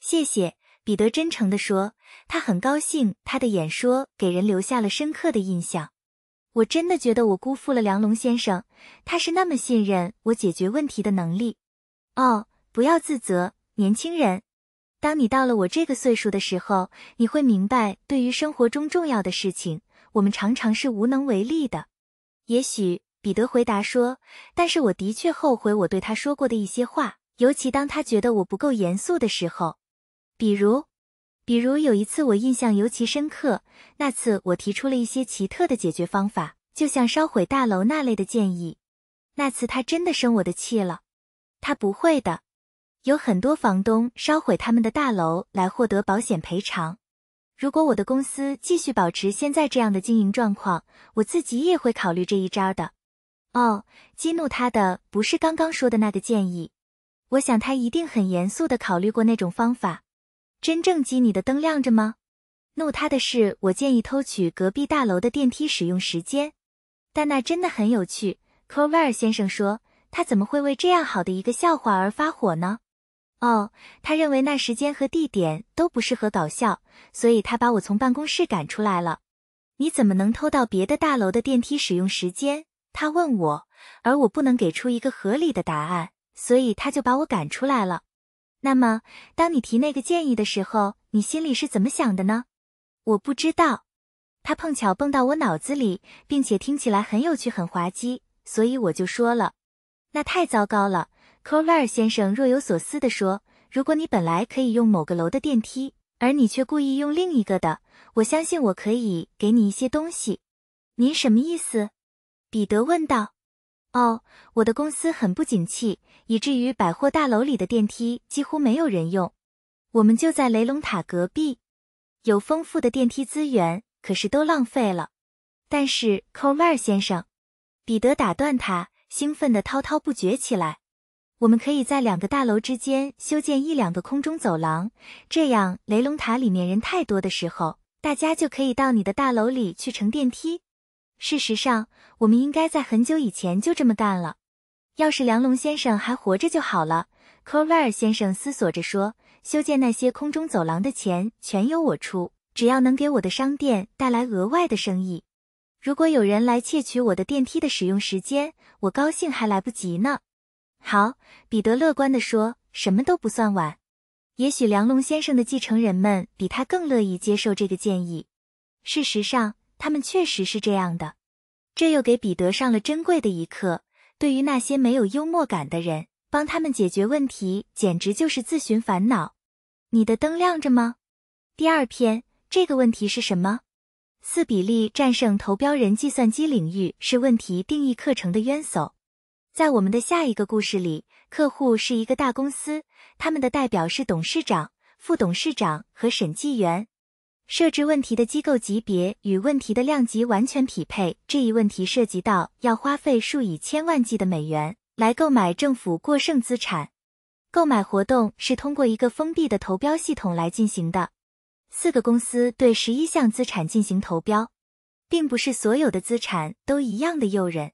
Speaker 1: 谢谢。彼得真诚地说，他很高兴他的演说给人留下了深刻的印象。我真的觉得我辜负了梁龙先生，他是那么信任我解决问题的能力。哦，不要自责，年轻人。当你到了我这个岁数的时候，你会明白，对于生活中重要的事情，我们常常是无能为力的。也许彼得回答说：“但是我的确后悔我对他说过的一些话，尤其当他觉得我不够严肃的时候。比如，比如有一次我印象尤其深刻，那次我提出了一些奇特的解决方法，就像烧毁大楼那类的建议。那次他真的生我的气了。他不会的，有很多房东烧毁他们的大楼来获得保险赔偿。”如果我的公司继续保持现在这样的经营状况，我自己也会考虑这一招的。哦，激怒他的不是刚刚说的那个建议，我想他一定很严肃的考虑过那种方法。真正激你的灯亮着吗？怒他的是我建议偷取隔壁大楼的电梯使用时间，但那真的很有趣。科威尔先生说，他怎么会为这样好的一个笑话而发火呢？哦，他认为那时间和地点都不适合搞笑，所以他把我从办公室赶出来了。你怎么能偷到别的大楼的电梯使用时间？他问我，而我不能给出一个合理的答案，所以他就把我赶出来了。那么，当你提那个建议的时候，你心里是怎么想的呢？我不知道，他碰巧蹦到我脑子里，并且听起来很有趣、很滑稽，所以我就说了，那太糟糕了。c o v e r 先生若有所思地说：“如果你本来可以用某个楼的电梯，而你却故意用另一个的，我相信我可以给你一些东西。”您什么意思？彼得问道。“哦，我的公司很不景气，以至于百货大楼里的电梯几乎没有人用。我们就在雷龙塔隔壁，有丰富的电梯资源，可是都浪费了。”但是 c o v e r 先生，彼得打断他，兴奋地滔滔不绝起来。我们可以在两个大楼之间修建一两个空中走廊，这样雷龙塔里面人太多的时候，大家就可以到你的大楼里去乘电梯。事实上，我们应该在很久以前就这么干了。要是梁龙先生还活着就好了。”科威尔先生思索着说，“修建那些空中走廊的钱全由我出，只要能给我的商店带来额外的生意。如果有人来窃取我的电梯的使用时间，我高兴还来不及呢。”好，彼得乐观地说：“什么都不算晚。也许梁龙先生的继承人们比他更乐意接受这个建议。事实上，他们确实是这样的。这又给彼得上了珍贵的一课。对于那些没有幽默感的人，帮他们解决问题简直就是自寻烦恼。你的灯亮着吗？第二篇，这个问题是什么？四比例战胜投标人，计算机领域是问题定义课程的渊薮。”在我们的下一个故事里，客户是一个大公司，他们的代表是董事长、副董事长和审计员。设置问题的机构级别与问题的量级完全匹配。这一问题涉及到要花费数以千万计的美元来购买政府过剩资产。购买活动是通过一个封闭的投标系统来进行的。四个公司对十一项资产进行投标，并不是所有的资产都一样的诱人。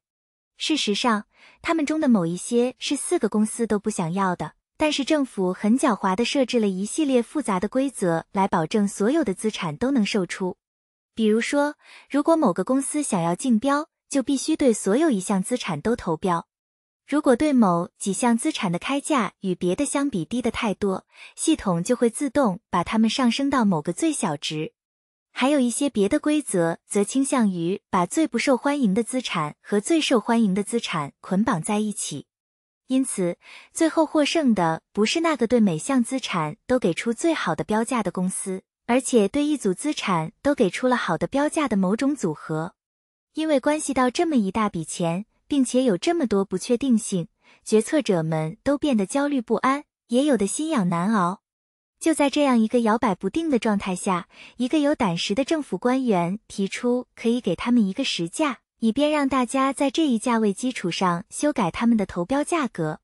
Speaker 1: 事实上。他们中的某一些是四个公司都不想要的，但是政府很狡猾的设置了一系列复杂的规则来保证所有的资产都能售出。比如说，如果某个公司想要竞标，就必须对所有一项资产都投标；如果对某几项资产的开价与别的相比低得太多，系统就会自动把它们上升到某个最小值。还有一些别的规则，则倾向于把最不受欢迎的资产和最受欢迎的资产捆绑在一起，因此最后获胜的不是那个对每项资产都给出最好的标价的公司，而且对一组资产都给出了好的标价的某种组合。因为关系到这么一大笔钱，并且有这么多不确定性，决策者们都变得焦虑不安，也有的心痒难熬。就在这样一个摇摆不定的状态下，一个有胆识的政府官员提出，可以给他们一个实价，以便让大家在这一价位基础上修改他们的投标价格。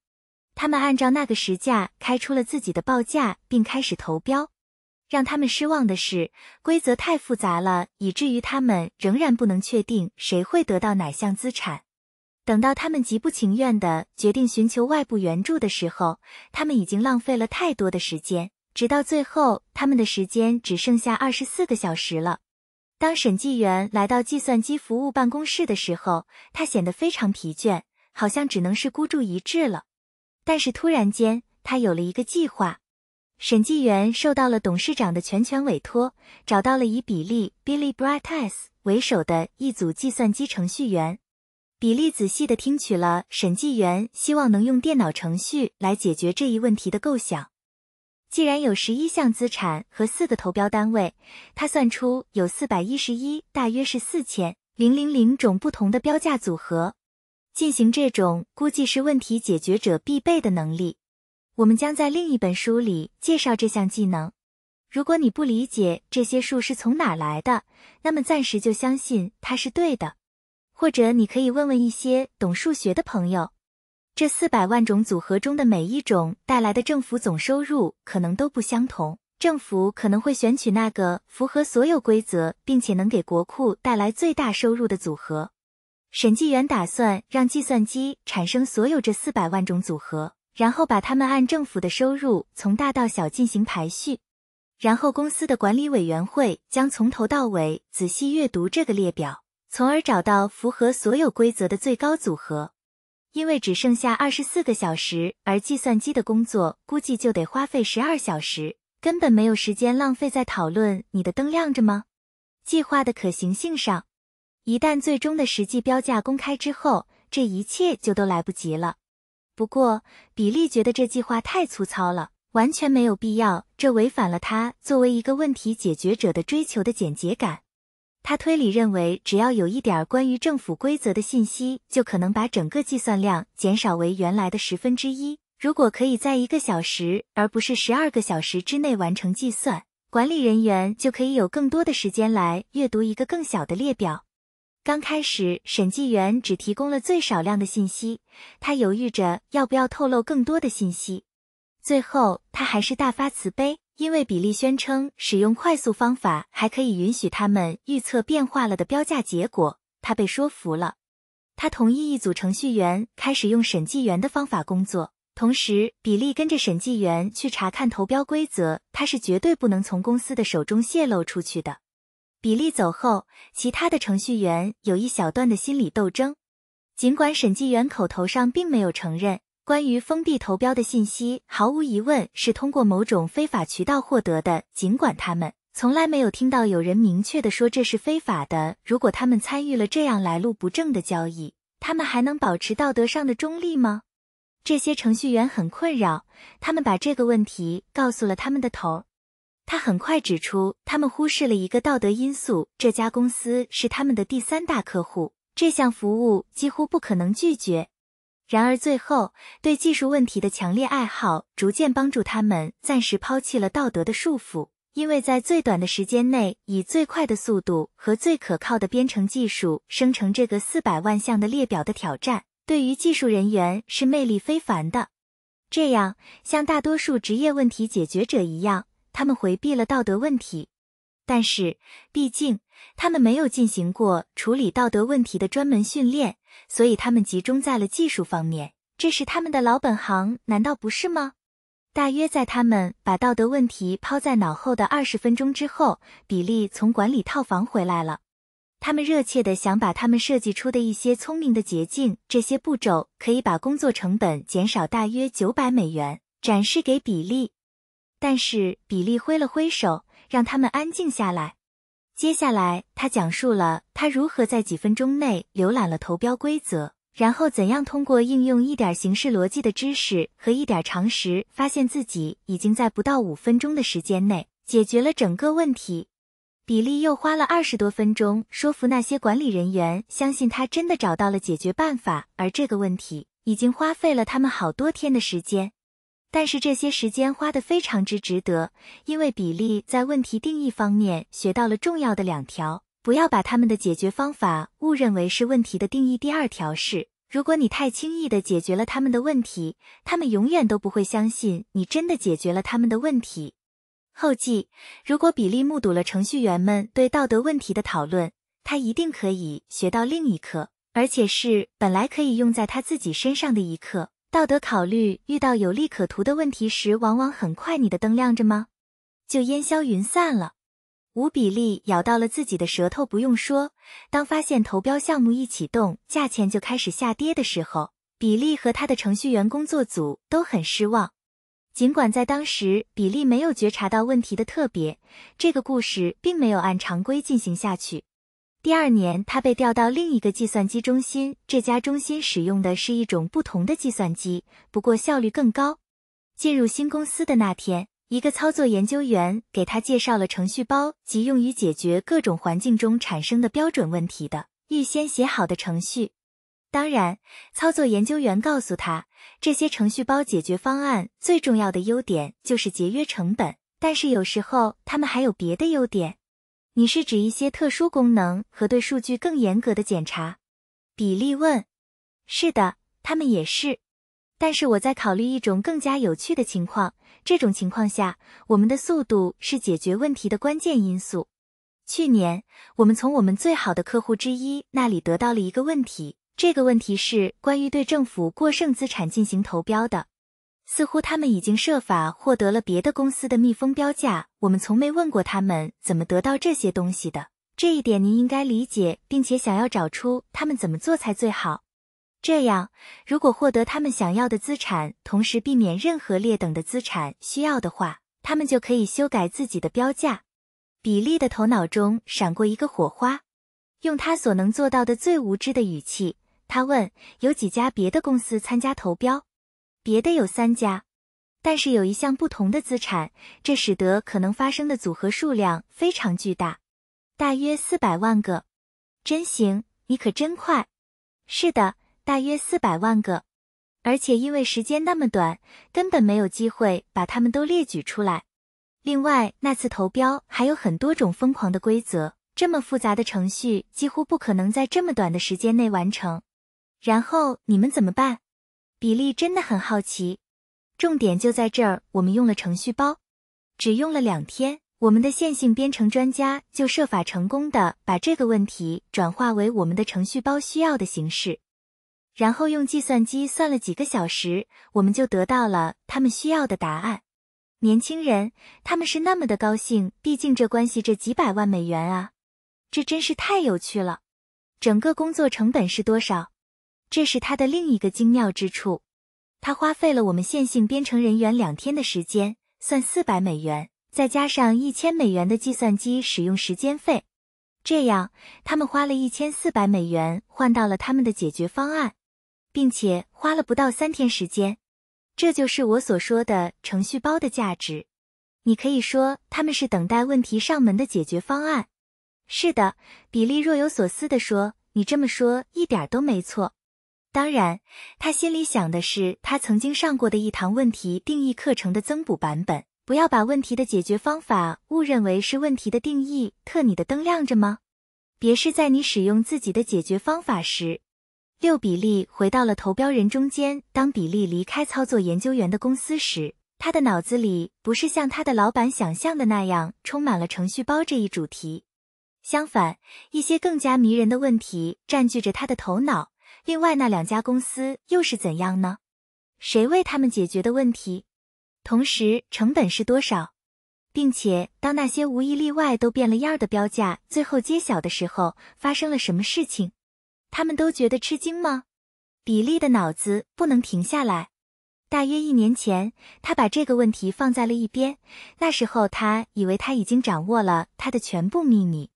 Speaker 1: 他们按照那个实价开出了自己的报价，并开始投标。让他们失望的是，规则太复杂了，以至于他们仍然不能确定谁会得到哪项资产。等到他们极不情愿地决定寻求外部援助的时候，他们已经浪费了太多的时间。直到最后，他们的时间只剩下二十四个小时了。当审计员来到计算机服务办公室的时候，他显得非常疲倦，好像只能是孤注一掷了。但是突然间，他有了一个计划。审计员受到了董事长的全权委托，找到了以比利 （Billy Brights） 为首的一组计算机程序员。比利仔细地听取了审计员希望能用电脑程序来解决这一问题的构想。既然有十一项资产和四个投标单位，他算出有四百一十一大约是四千零零零种不同的标价组合。进行这种估计是问题解决者必备的能力。我们将在另一本书里介绍这项技能。如果你不理解这些数是从哪来的，那么暂时就相信它是对的，或者你可以问问一些懂数学的朋友。这四百万种组合中的每一种带来的政府总收入可能都不相同，政府可能会选取那个符合所有规则并且能给国库带来最大收入的组合。审计员打算让计算机产生所有这四百万种组合，然后把它们按政府的收入从大到小进行排序，然后公司的管理委员会将从头到尾仔细阅读这个列表，从而找到符合所有规则的最高组合。因为只剩下二十四个小时，而计算机的工作估计就得花费十二小时，根本没有时间浪费在讨论你的灯亮着吗？计划的可行性上，一旦最终的实际标价公开之后，这一切就都来不及了。不过，比利觉得这计划太粗糙了，完全没有必要，这违反了他作为一个问题解决者的追求的简洁感。他推理认为，只要有一点关于政府规则的信息，就可能把整个计算量减少为原来的十分之一。如果可以在一个小时而不是十二个小时之内完成计算，管理人员就可以有更多的时间来阅读一个更小的列表。刚开始，审计员只提供了最少量的信息，他犹豫着要不要透露更多的信息。最后，他还是大发慈悲。因为比利宣称使用快速方法还可以允许他们预测变化了的标价结果，他被说服了。他同意一组程序员开始用审计员的方法工作，同时比利跟着审计员去查看投标规则。他是绝对不能从公司的手中泄露出去的。比利走后，其他的程序员有一小段的心理斗争，尽管审计员口头上并没有承认。关于封闭投标的信息，毫无疑问是通过某种非法渠道获得的。尽管他们从来没有听到有人明确地说这是非法的，如果他们参与了这样来路不正的交易，他们还能保持道德上的中立吗？这些程序员很困扰，他们把这个问题告诉了他们的头他很快指出，他们忽视了一个道德因素：这家公司是他们的第三大客户，这项服务几乎不可能拒绝。然而，最后对技术问题的强烈爱好，逐渐帮助他们暂时抛弃了道德的束缚，因为在最短的时间内，以最快的速度和最可靠的编程技术生成这个四百万项的列表的挑战，对于技术人员是魅力非凡的。这样，像大多数职业问题解决者一样，他们回避了道德问题。但是，毕竟。他们没有进行过处理道德问题的专门训练，所以他们集中在了技术方面，这是他们的老本行，难道不是吗？大约在他们把道德问题抛在脑后的二十分钟之后，比利从管理套房回来了。他们热切地想把他们设计出的一些聪明的捷径，这些步骤可以把工作成本减少大约九百美元，展示给比利。但是比利挥了挥手，让他们安静下来。接下来，他讲述了他如何在几分钟内浏览了投标规则，然后怎样通过应用一点形式逻辑的知识和一点常识，发现自己已经在不到五分钟的时间内解决了整个问题。比利又花了二十多分钟说服那些管理人员相信他真的找到了解决办法，而这个问题已经花费了他们好多天的时间。但是这些时间花的非常之值得，因为比利在问题定义方面学到了重要的两条：不要把他们的解决方法误认为是问题的定义。第二条是，如果你太轻易的解决了他们的问题，他们永远都不会相信你真的解决了他们的问题。后记：如果比利目睹了程序员们对道德问题的讨论，他一定可以学到另一课，而且是本来可以用在他自己身上的一课。道德考虑遇到有利可图的问题时，往往很快，你的灯亮着吗？就烟消云散了。五比利咬到了自己的舌头，不用说。当发现投标项目一启动，价钱就开始下跌的时候，比利和他的程序员工作组都很失望。尽管在当时，比利没有觉察到问题的特别，这个故事并没有按常规进行下去。第二年，他被调到另一个计算机中心。这家中心使用的是一种不同的计算机，不过效率更高。进入新公司的那天，一个操作研究员给他介绍了程序包及用于解决各种环境中产生的标准问题的预先写好的程序。当然，操作研究员告诉他，这些程序包解决方案最重要的优点就是节约成本，但是有时候他们还有别的优点。你是指一些特殊功能和对数据更严格的检查？比利问。是的，他们也是。但是我在考虑一种更加有趣的情况。这种情况下，我们的速度是解决问题的关键因素。去年，我们从我们最好的客户之一那里得到了一个问题。这个问题是关于对政府过剩资产进行投标的。似乎他们已经设法获得了别的公司的密封标价。我们从没问过他们怎么得到这些东西的。这一点您应该理解，并且想要找出他们怎么做才最好。这样，如果获得他们想要的资产，同时避免任何劣等的资产需要的话，他们就可以修改自己的标价。比利的头脑中闪过一个火花，用他所能做到的最无知的语气，他问：“有几家别的公司参加投标？”别的有三家，但是有一项不同的资产，这使得可能发生的组合数量非常巨大，大约四百万个。真行，你可真快。是的，大约四百万个，而且因为时间那么短，根本没有机会把它们都列举出来。另外，那次投标还有很多种疯狂的规则，这么复杂的程序几乎不可能在这么短的时间内完成。然后你们怎么办？比利真的很好奇，重点就在这儿。我们用了程序包，只用了两天，我们的线性编程专家就设法成功的把这个问题转化为我们的程序包需要的形式，然后用计算机算了几个小时，我们就得到了他们需要的答案。年轻人，他们是那么的高兴，毕竟这关系这几百万美元啊，这真是太有趣了。整个工作成本是多少？这是它的另一个精妙之处，他花费了我们线性编程人员两天的时间，算四百美元，再加上一千美元的计算机使用时间费，这样他们花了一千四百美元换到了他们的解决方案，并且花了不到三天时间。这就是我所说的程序包的价值。你可以说他们是等待问题上门的解决方案。是的，比利若有所思地说：“你这么说一点都没错。”当然，他心里想的是他曾经上过的一堂问题定义课程的增补版本。不要把问题的解决方法误认为是问题的定义。特，你的灯亮着吗？别是在你使用自己的解决方法时。六比例回到了投标人中间。当比利离开操作研究员的公司时，他的脑子里不是像他的老板想象的那样充满了程序包这一主题。相反，一些更加迷人的问题占据着他的头脑。另外那两家公司又是怎样呢？谁为他们解决的问题？同时成本是多少？并且当那些无一例外都变了样儿的标价最后揭晓的时候，发生了什么事情？他们都觉得吃惊吗？比利的脑子不能停下来。大约一年前，他把这个问题放在了一边，那时候他以为他已经掌握了他的全部秘密。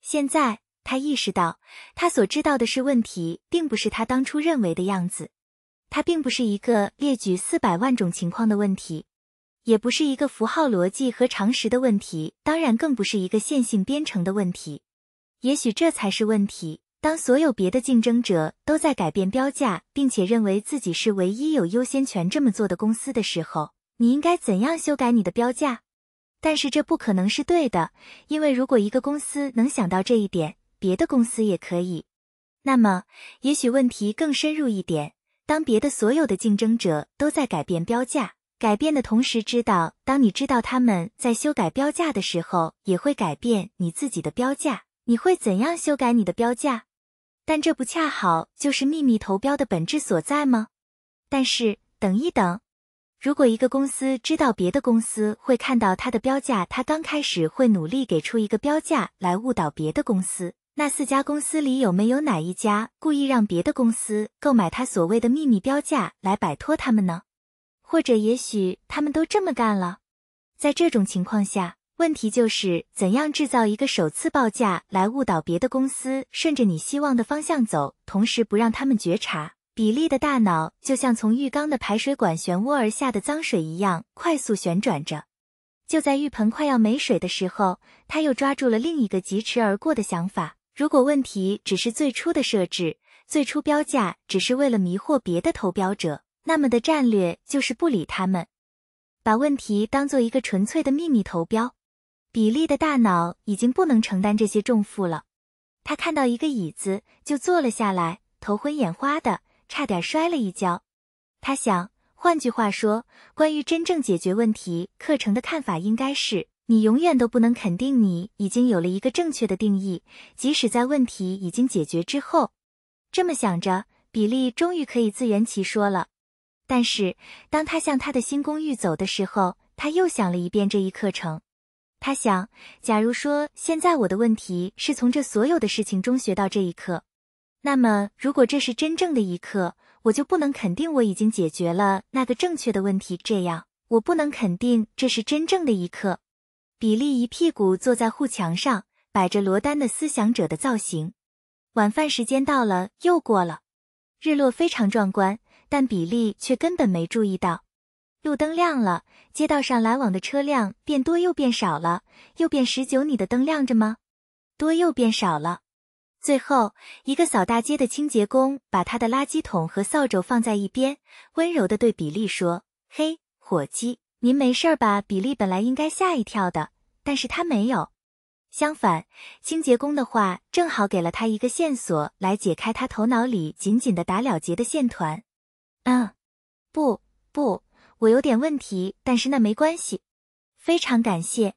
Speaker 1: 现在。他意识到，他所知道的是问题，并不是他当初认为的样子。它并不是一个列举四百万种情况的问题，也不是一个符号逻辑和常识的问题，当然更不是一个线性编程的问题。也许这才是问题：当所有别的竞争者都在改变标价，并且认为自己是唯一有优先权这么做的公司的时候，你应该怎样修改你的标价？但是这不可能是对的，因为如果一个公司能想到这一点，别的公司也可以，那么也许问题更深入一点。当别的所有的竞争者都在改变标价，改变的同时，知道当你知道他们在修改标价的时候，也会改变你自己的标价，你会怎样修改你的标价？但这不恰好就是秘密投标的本质所在吗？但是等一等，如果一个公司知道别的公司会看到它的标价，它刚开始会努力给出一个标价来误导别的公司。那四家公司里有没有哪一家故意让别的公司购买他所谓的秘密标价来摆脱他们呢？或者也许他们都这么干了？在这种情况下，问题就是怎样制造一个首次报价来误导别的公司顺着你希望的方向走，同时不让他们觉察。比利的大脑就像从浴缸的排水管漩涡而下的脏水一样快速旋转着。就在浴盆快要没水的时候，他又抓住了另一个疾驰而过的想法。如果问题只是最初的设置，最初标价只是为了迷惑别的投标者，那么的战略就是不理他们，把问题当做一个纯粹的秘密投标。比利的大脑已经不能承担这些重负了，他看到一个椅子就坐了下来，头昏眼花的，差点摔了一跤。他想，换句话说，关于真正解决问题课程的看法应该是。你永远都不能肯定你已经有了一个正确的定义，即使在问题已经解决之后。这么想着，比利终于可以自圆其说了。但是当他向他的新公寓走的时候，他又想了一遍这一课程。他想，假如说现在我的问题是从这所有的事情中学到这一课，那么如果这是真正的一课，我就不能肯定我已经解决了那个正确的问题。这样，我不能肯定这是真正的一课。比利一屁股坐在护墙上，摆着罗丹的《思想者》的造型。晚饭时间到了，又过了。日落非常壮观，但比利却根本没注意到。路灯亮了，街道上来往的车辆变多又变少了，又变十九。你的灯亮着吗？多又变少了。最后一个扫大街的清洁工把他的垃圾桶和扫帚放在一边，温柔地对比利说：“嘿，伙计。”您没事儿吧？比利本来应该吓一跳的，但是他没有。相反，清洁工的话正好给了他一个线索，来解开他头脑里紧紧的打了结的线团。嗯，不，不，我有点问题，但是那没关系。非常感谢。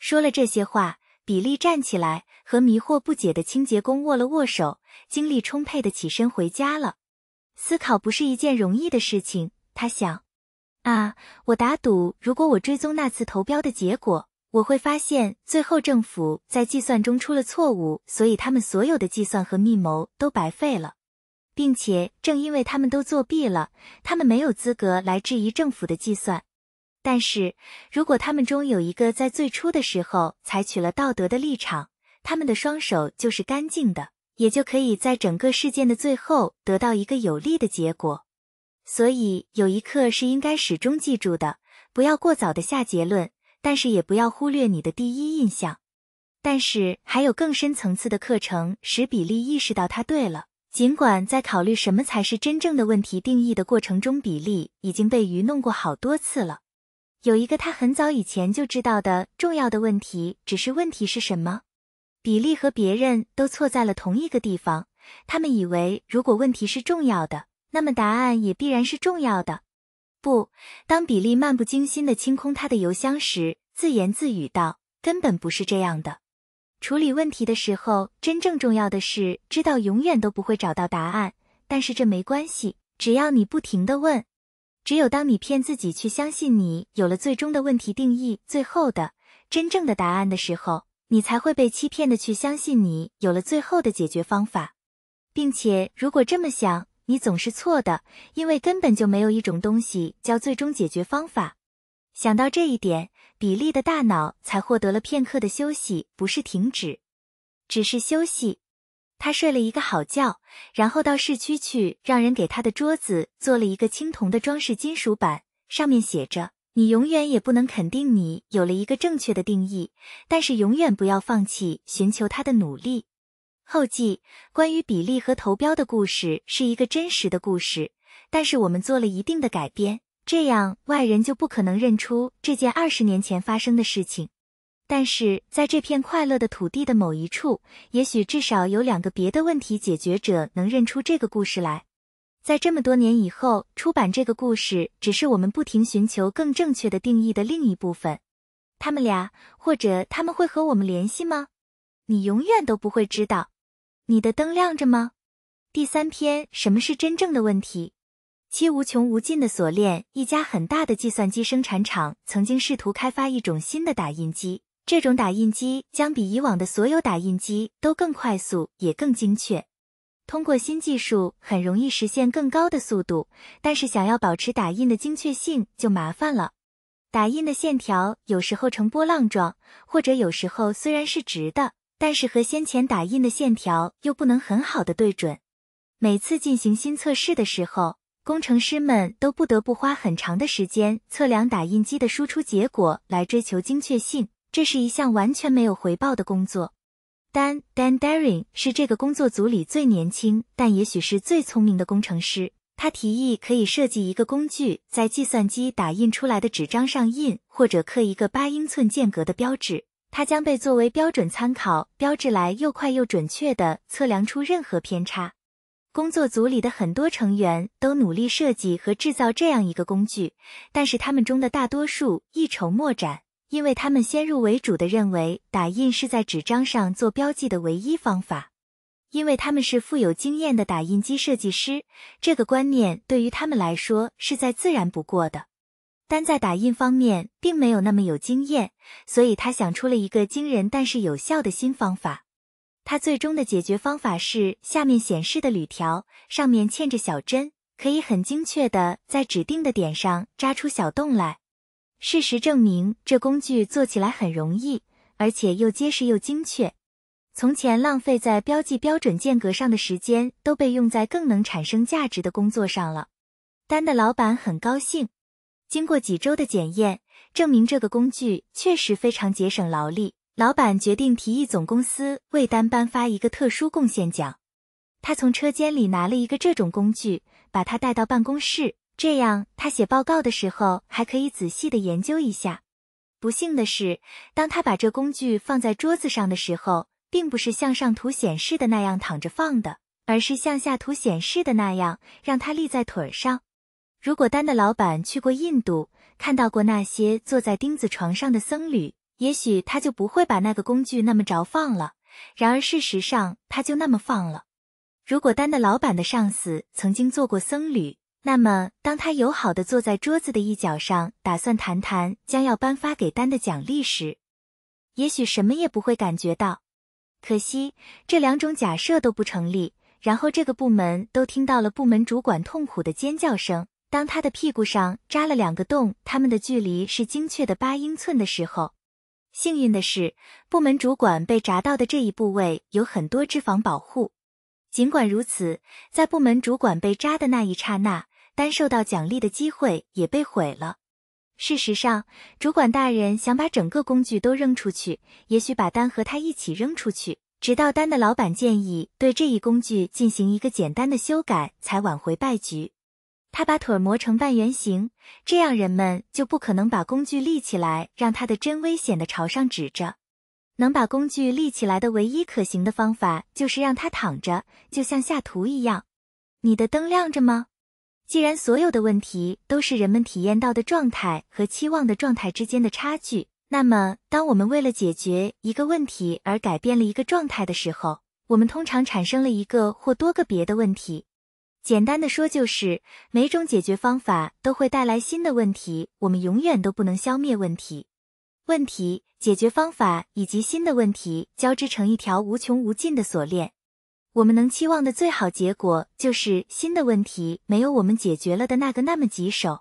Speaker 1: 说了这些话，比利站起来，和迷惑不解的清洁工握了握手，精力充沛的起身回家了。思考不是一件容易的事情，他想。啊！我打赌，如果我追踪那次投标的结果，我会发现最后政府在计算中出了错误，所以他们所有的计算和密谋都白费了。并且，正因为他们都作弊了，他们没有资格来质疑政府的计算。但是如果他们中有一个在最初的时候采取了道德的立场，他们的双手就是干净的，也就可以在整个事件的最后得到一个有利的结果。所以有一刻是应该始终记住的，不要过早的下结论，但是也不要忽略你的第一印象。但是还有更深层次的课程使比利意识到他对了，尽管在考虑什么才是真正的问题定义的过程中，比利已经被愚弄过好多次了。有一个他很早以前就知道的重要的问题，只是问题是什么？比利和别人都错在了同一个地方，他们以为如果问题是重要的。那么答案也必然是重要的。不，当比利漫不经心地清空他的邮箱时，自言自语道：“根本不是这样的。处理问题的时候，真正重要的是知道永远都不会找到答案，但是这没关系。只要你不停地问，只有当你骗自己去相信你有了最终的问题定义，最后的真正的答案的时候，你才会被欺骗的去相信你有了最后的解决方法，并且如果这么想。”你总是错的，因为根本就没有一种东西叫最终解决方法。想到这一点，比利的大脑才获得了片刻的休息，不是停止，只是休息。他睡了一个好觉，然后到市区去，让人给他的桌子做了一个青铜的装饰金属板，上面写着：“你永远也不能肯定你有了一个正确的定义，但是永远不要放弃寻求他的努力。”后记：关于比例和投标的故事是一个真实的故事，但是我们做了一定的改编，这样外人就不可能认出这件二十年前发生的事情。但是在这片快乐的土地的某一处，也许至少有两个别的问题解决者能认出这个故事来。在这么多年以后出版这个故事，只是我们不停寻求更正确的定义的另一部分。他们俩，或者他们会和我们联系吗？你永远都不会知道。你的灯亮着吗？第三篇，什么是真正的问题？七无穷无尽的锁链。一家很大的计算机生产厂曾经试图开发一种新的打印机，这种打印机将比以往的所有打印机都更快速，也更精确。通过新技术，很容易实现更高的速度，但是想要保持打印的精确性就麻烦了。打印的线条有时候呈波浪状，或者有时候虽然是直的。但是和先前打印的线条又不能很好的对准，每次进行新测试的时候，工程师们都不得不花很长的时间测量打印机的输出结果来追求精确性。这是一项完全没有回报的工作。Dan Dan Daring 是这个工作组里最年轻，但也许是最聪明的工程师。他提议可以设计一个工具，在计算机打印出来的纸张上印或者刻一个八英寸间隔的标志。它将被作为标准参考标志来，又快又准确地测量出任何偏差。工作组里的很多成员都努力设计和制造这样一个工具，但是他们中的大多数一筹莫展，因为他们先入为主的认为打印是在纸张上做标记的唯一方法。因为他们是富有经验的打印机设计师，这个观念对于他们来说是再自然不过的。丹在打印方面并没有那么有经验，所以他想出了一个惊人但是有效的新方法。他最终的解决方法是下面显示的铝条，上面嵌着小针，可以很精确的在指定的点上扎出小洞来。事实证明，这工具做起来很容易，而且又结实又精确。从前浪费在标记标准间隔上的时间都被用在更能产生价值的工作上了。丹的老板很高兴。经过几周的检验，证明这个工具确实非常节省劳力。老板决定提议总公司为丹颁发一个特殊贡献奖。他从车间里拿了一个这种工具，把它带到办公室，这样他写报告的时候还可以仔细的研究一下。不幸的是，当他把这工具放在桌子上的时候，并不是像上图显示的那样躺着放的，而是像下图显示的那样，让它立在腿上。如果丹的老板去过印度，看到过那些坐在钉子床上的僧侣，也许他就不会把那个工具那么着放了。然而事实上，他就那么放了。如果丹的老板的上司曾经做过僧侣，那么当他友好的坐在桌子的一角上，打算谈谈将要颁发给丹的奖励时，也许什么也不会感觉到。可惜这两种假设都不成立。然后这个部门都听到了部门主管痛苦的尖叫声。当他的屁股上扎了两个洞，它们的距离是精确的八英寸的时候，幸运的是，部门主管被扎到的这一部位有很多脂肪保护。尽管如此，在部门主管被扎的那一刹那，丹受到奖励的机会也被毁了。事实上，主管大人想把整个工具都扔出去，也许把丹和他一起扔出去。直到丹的老板建议对这一工具进行一个简单的修改，才挽回败局。他把腿磨成半圆形，这样人们就不可能把工具立起来，让他的针危险的朝上指着。能把工具立起来的唯一可行的方法就是让它躺着，就像下图一样。你的灯亮着吗？既然所有的问题都是人们体验到的状态和期望的状态之间的差距，那么当我们为了解决一个问题而改变了一个状态的时候，我们通常产生了一个或多个别的问题。简单的说，就是每种解决方法都会带来新的问题，我们永远都不能消灭问题。问题、解决方法以及新的问题交织成一条无穷无尽的锁链。我们能期望的最好结果，就是新的问题没有我们解决了的那个那么棘手。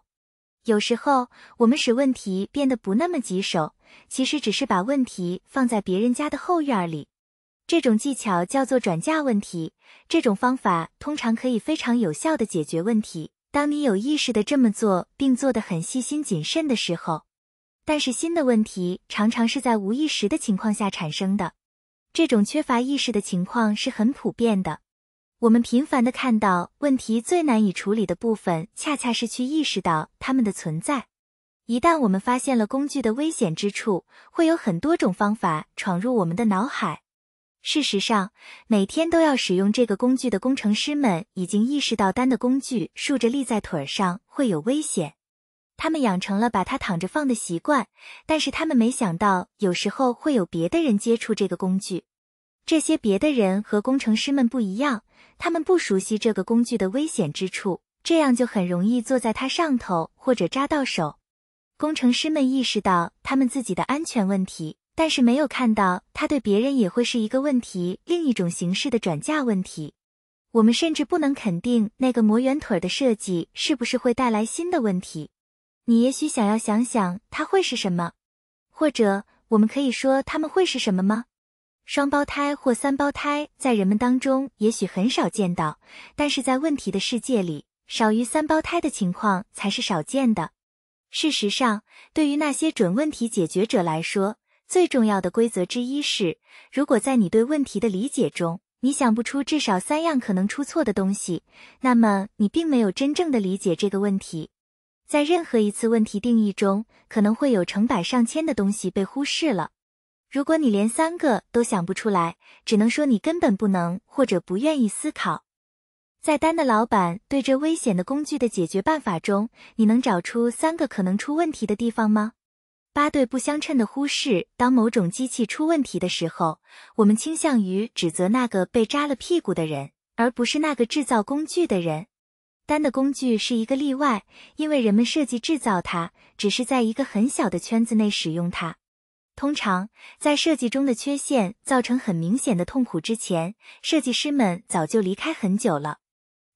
Speaker 1: 有时候，我们使问题变得不那么棘手，其实只是把问题放在别人家的后院里。这种技巧叫做转嫁问题，这种方法通常可以非常有效的解决问题。当你有意识的这么做，并做的很细心谨慎的时候，但是新的问题常常是在无意识的情况下产生的。这种缺乏意识的情况是很普遍的。我们频繁的看到，问题最难以处理的部分，恰恰是去意识到它们的存在。一旦我们发现了工具的危险之处，会有很多种方法闯入我们的脑海。事实上，每天都要使用这个工具的工程师们已经意识到单的工具竖着立在腿儿上会有危险。他们养成了把它躺着放的习惯，但是他们没想到有时候会有别的人接触这个工具。这些别的人和工程师们不一样，他们不熟悉这个工具的危险之处，这样就很容易坐在它上头或者扎到手。工程师们意识到他们自己的安全问题。但是没有看到他对别人也会是一个问题，另一种形式的转嫁问题。我们甚至不能肯定那个磨圆腿的设计是不是会带来新的问题。你也许想要想想它会是什么，或者我们可以说他们会是什么吗？双胞胎或三胞胎在人们当中也许很少见到，但是在问题的世界里，少于三胞胎的情况才是少见的。事实上，对于那些准问题解决者来说，最重要的规则之一是，如果在你对问题的理解中，你想不出至少三样可能出错的东西，那么你并没有真正的理解这个问题。在任何一次问题定义中，可能会有成百上千的东西被忽视了。如果你连三个都想不出来，只能说你根本不能或者不愿意思考。在丹的老板对这危险的工具的解决办法中，你能找出三个可能出问题的地方吗？八对不相称的忽视。当某种机器出问题的时候，我们倾向于指责那个被扎了屁股的人，而不是那个制造工具的人。单的工具是一个例外，因为人们设计制造它，只是在一个很小的圈子内使用它。通常，在设计中的缺陷造成很明显的痛苦之前，设计师们早就离开很久了。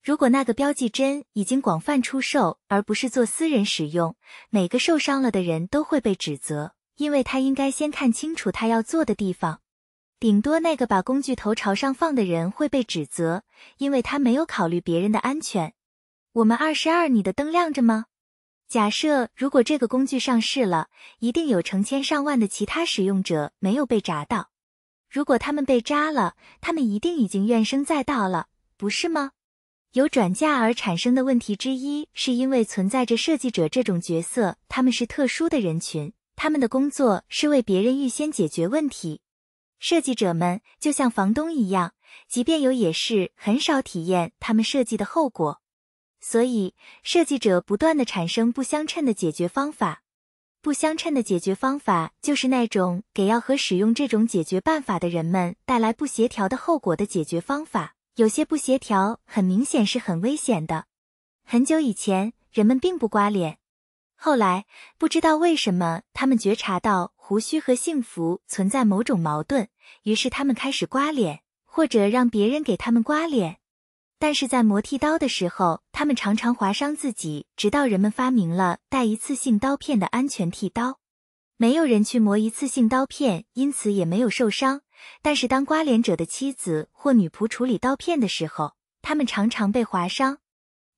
Speaker 1: 如果那个标记针已经广泛出售，而不是做私人使用，每个受伤了的人都会被指责，因为他应该先看清楚他要做的地方。顶多那个把工具头朝上放的人会被指责，因为他没有考虑别人的安全。我们二十二，你的灯亮着吗？假设如果这个工具上市了，一定有成千上万的其他使用者没有被扎到。如果他们被扎了，他们一定已经怨声载道了，不是吗？由转嫁而产生的问题之一，是因为存在着设计者这种角色，他们是特殊的人群，他们的工作是为别人预先解决问题。设计者们就像房东一样，即便有，也是很少体验他们设计的后果。所以，设计者不断的产生不相称的解决方法。不相称的解决方法，就是那种给要和使用这种解决办法的人们带来不协调的后果的解决方法。有些不协调，很明显是很危险的。很久以前，人们并不刮脸。后来，不知道为什么，他们觉察到胡须和幸福存在某种矛盾，于是他们开始刮脸，或者让别人给他们刮脸。但是在磨剃刀的时候，他们常常划伤自己，直到人们发明了带一次性刀片的安全剃刀。没有人去磨一次性刀片，因此也没有受伤。但是，当刮脸者的妻子或女仆处理刀片的时候，他们常常被划伤，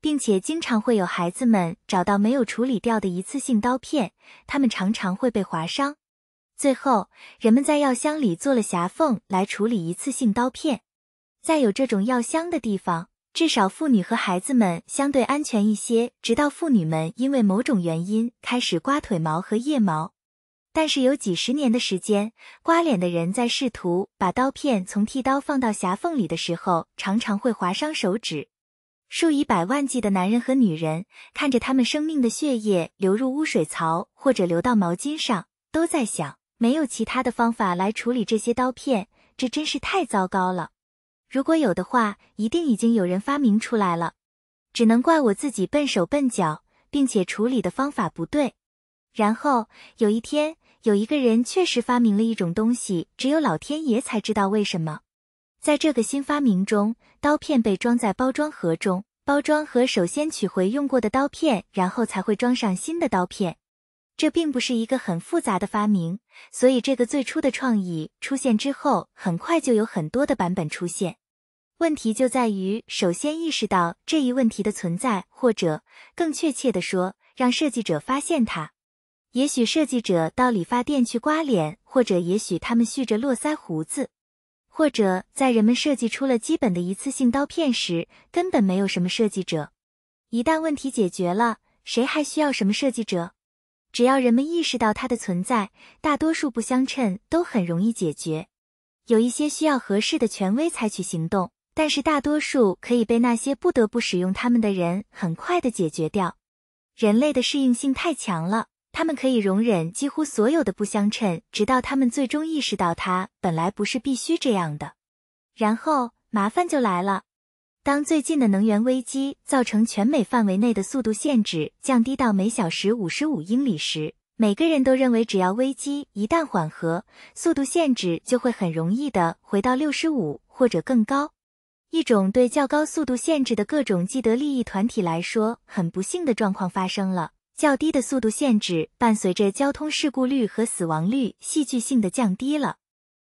Speaker 1: 并且经常会有孩子们找到没有处理掉的一次性刀片，他们常常会被划伤。最后，人们在药箱里做了狭缝来处理一次性刀片，在有这种药箱的地方，至少妇女和孩子们相对安全一些。直到妇女们因为某种原因开始刮腿毛和腋毛。但是有几十年的时间，刮脸的人在试图把刀片从剃刀放到狭缝里的时候，常常会划伤手指。数以百万计的男人和女人看着他们生命的血液流入污水槽或者流到毛巾上，都在想：没有其他的方法来处理这些刀片，这真是太糟糕了。如果有的话，一定已经有人发明出来了。只能怪我自己笨手笨脚，并且处理的方法不对。然后有一天。有一个人确实发明了一种东西，只有老天爷才知道为什么。在这个新发明中，刀片被装在包装盒中，包装盒首先取回用过的刀片，然后才会装上新的刀片。这并不是一个很复杂的发明，所以这个最初的创意出现之后，很快就有很多的版本出现。问题就在于，首先意识到这一问题的存在，或者更确切地说，让设计者发现它。也许设计者到理发店去刮脸，或者也许他们蓄着络腮胡子，或者在人们设计出了基本的一次性刀片时，根本没有什么设计者。一旦问题解决了，谁还需要什么设计者？只要人们意识到它的存在，大多数不相称都很容易解决。有一些需要合适的权威采取行动，但是大多数可以被那些不得不使用它们的人很快的解决掉。人类的适应性太强了。他们可以容忍几乎所有的不相称，直到他们最终意识到它本来不是必须这样的。然后麻烦就来了。当最近的能源危机造成全美范围内的速度限制降低到每小时五十五英里时，每个人都认为只要危机一旦缓和，速度限制就会很容易的回到六十五或者更高。一种对较高速度限制的各种既得利益团体来说很不幸的状况发生了。较低的速度限制伴随着交通事故率和死亡率戏剧性的降低了。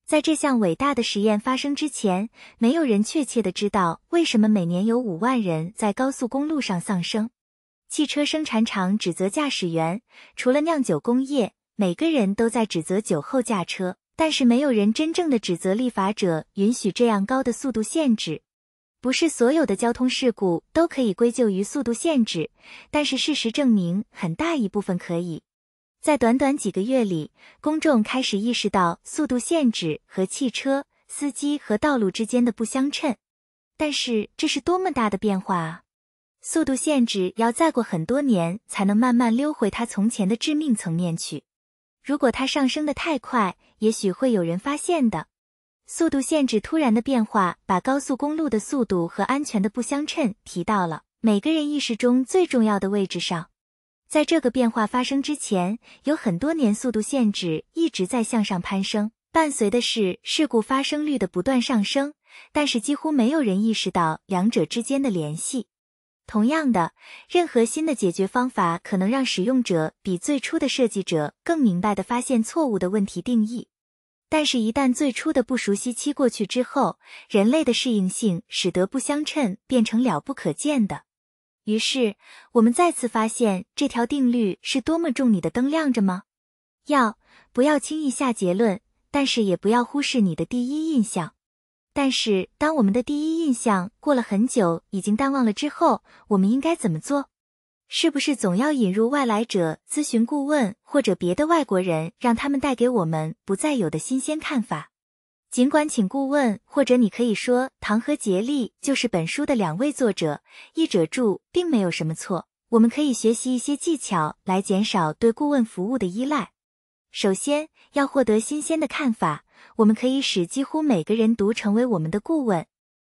Speaker 1: 在这项伟大的实验发生之前，没有人确切的知道为什么每年有五万人在高速公路上丧生。汽车生产厂指责驾驶员，除了酿酒工业，每个人都在指责酒后驾车，但是没有人真正的指责立法者允许这样高的速度限制。不是所有的交通事故都可以归咎于速度限制，但是事实证明，很大一部分可以。在短短几个月里，公众开始意识到速度限制和汽车司机和道路之间的不相称。但是这是多么大的变化啊！速度限制要再过很多年才能慢慢溜回它从前的致命层面去。如果它上升的太快，也许会有人发现的。速度限制突然的变化，把高速公路的速度和安全的不相称提到了每个人意识中最重要的位置上。在这个变化发生之前，有很多年速度限制一直在向上攀升，伴随的是事故发生率的不断上升。但是几乎没有人意识到两者之间的联系。同样的，任何新的解决方法可能让使用者比最初的设计者更明白地发现错误的问题定义。但是，一旦最初的不熟悉期过去之后，人类的适应性使得不相称变成了不可见的。于是，我们再次发现这条定律是多么重。你的灯亮着吗？要不要轻易下结论？但是也不要忽视你的第一印象。但是，当我们的第一印象过了很久，已经淡忘了之后，我们应该怎么做？是不是总要引入外来者、咨询顾问或者别的外国人，让他们带给我们不再有的新鲜看法？尽管请顾问，或者你可以说唐和杰利就是本书的两位作者，译者注，并没有什么错。我们可以学习一些技巧来减少对顾问服务的依赖。首先，要获得新鲜的看法，我们可以使几乎每个人读成为我们的顾问。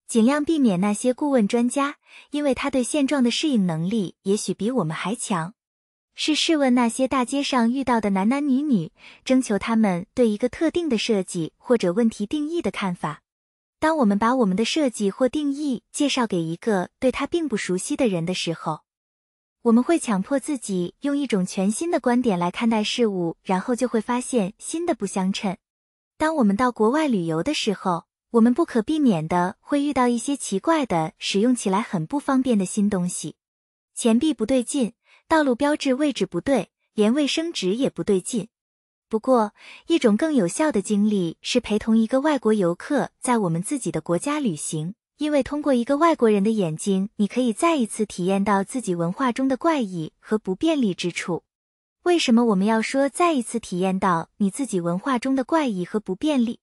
Speaker 1: 尽量避免那些顾问专家，因为他对现状的适应能力也许比我们还强。是试问那些大街上遇到的男男女女，征求他们对一个特定的设计或者问题定义的看法。当我们把我们的设计或定义介绍给一个对他并不熟悉的人的时候，我们会强迫自己用一种全新的观点来看待事物，然后就会发现新的不相称。当我们到国外旅游的时候。我们不可避免的会遇到一些奇怪的、使用起来很不方便的新东西，钱币不对劲，道路标志位置不对，连卫生纸也不对劲。不过，一种更有效的经历是陪同一个外国游客在我们自己的国家旅行，因为通过一个外国人的眼睛，你可以再一次体验到自己文化中的怪异和不便利之处。为什么我们要说再一次体验到你自己文化中的怪异和不便利？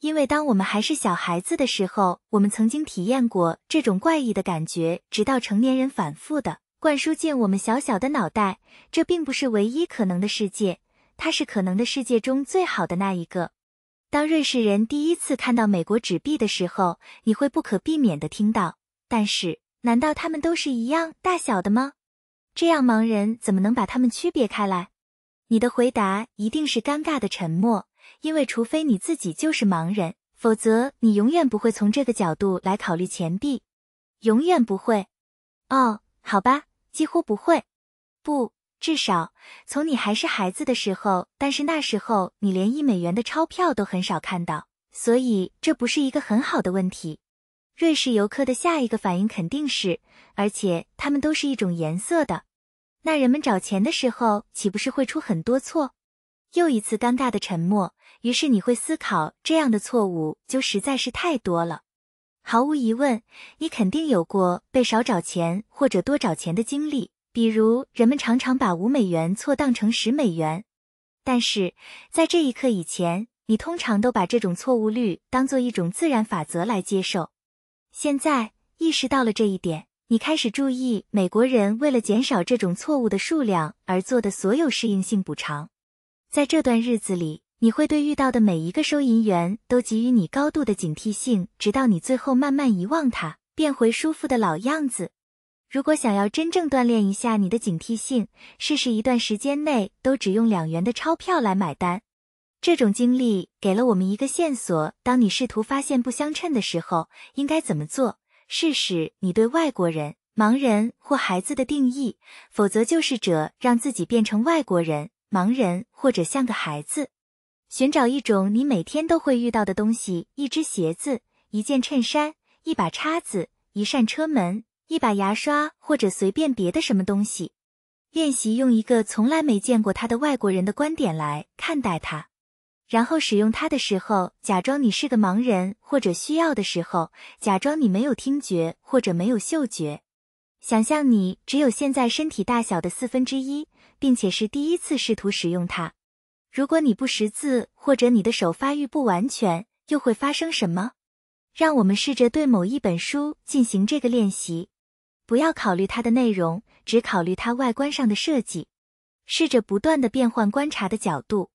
Speaker 1: 因为当我们还是小孩子的时候，我们曾经体验过这种怪异的感觉，直到成年人反复的灌输进我们小小的脑袋。这并不是唯一可能的世界，它是可能的世界中最好的那一个。当瑞士人第一次看到美国纸币的时候，你会不可避免的听到：但是难道他们都是一样大小的吗？这样盲人怎么能把它们区别开来？你的回答一定是尴尬的沉默。因为除非你自己就是盲人，否则你永远不会从这个角度来考虑钱币，永远不会。哦，好吧，几乎不会。不，至少从你还是孩子的时候，但是那时候你连一美元的钞票都很少看到，所以这不是一个很好的问题。瑞士游客的下一个反应肯定是，而且他们都是一种颜色的，那人们找钱的时候岂不是会出很多错？又一次尴尬的沉默。于是你会思考，这样的错误就实在是太多了。毫无疑问，你肯定有过被少找钱或者多找钱的经历，比如人们常常把五美元错当成十美元。但是在这一刻以前，你通常都把这种错误率当做一种自然法则来接受。现在意识到了这一点，你开始注意美国人为了减少这种错误的数量而做的所有适应性补偿。在这段日子里。你会对遇到的每一个收银员都给予你高度的警惕性，直到你最后慢慢遗忘他，变回舒服的老样子。如果想要真正锻炼一下你的警惕性，试试一段时间内都只用两元的钞票来买单。这种经历给了我们一个线索：当你试图发现不相称的时候，应该怎么做？试试你对外国人、盲人或孩子的定义，否则就是者让自己变成外国人、盲人或者像个孩子。寻找一种你每天都会遇到的东西：一只鞋子、一件衬衫、一把叉子、一扇车门、一把牙刷，或者随便别的什么东西。练习用一个从来没见过它的外国人的观点来看待它，然后使用它的时候，假装你是个盲人，或者需要的时候，假装你没有听觉或者没有嗅觉，想象你只有现在身体大小的四分之一，并且是第一次试图使用它。如果你不识字，或者你的手发育不完全，又会发生什么？让我们试着对某一本书进行这个练习，不要考虑它的内容，只考虑它外观上的设计，试着不断的变换观察的角度，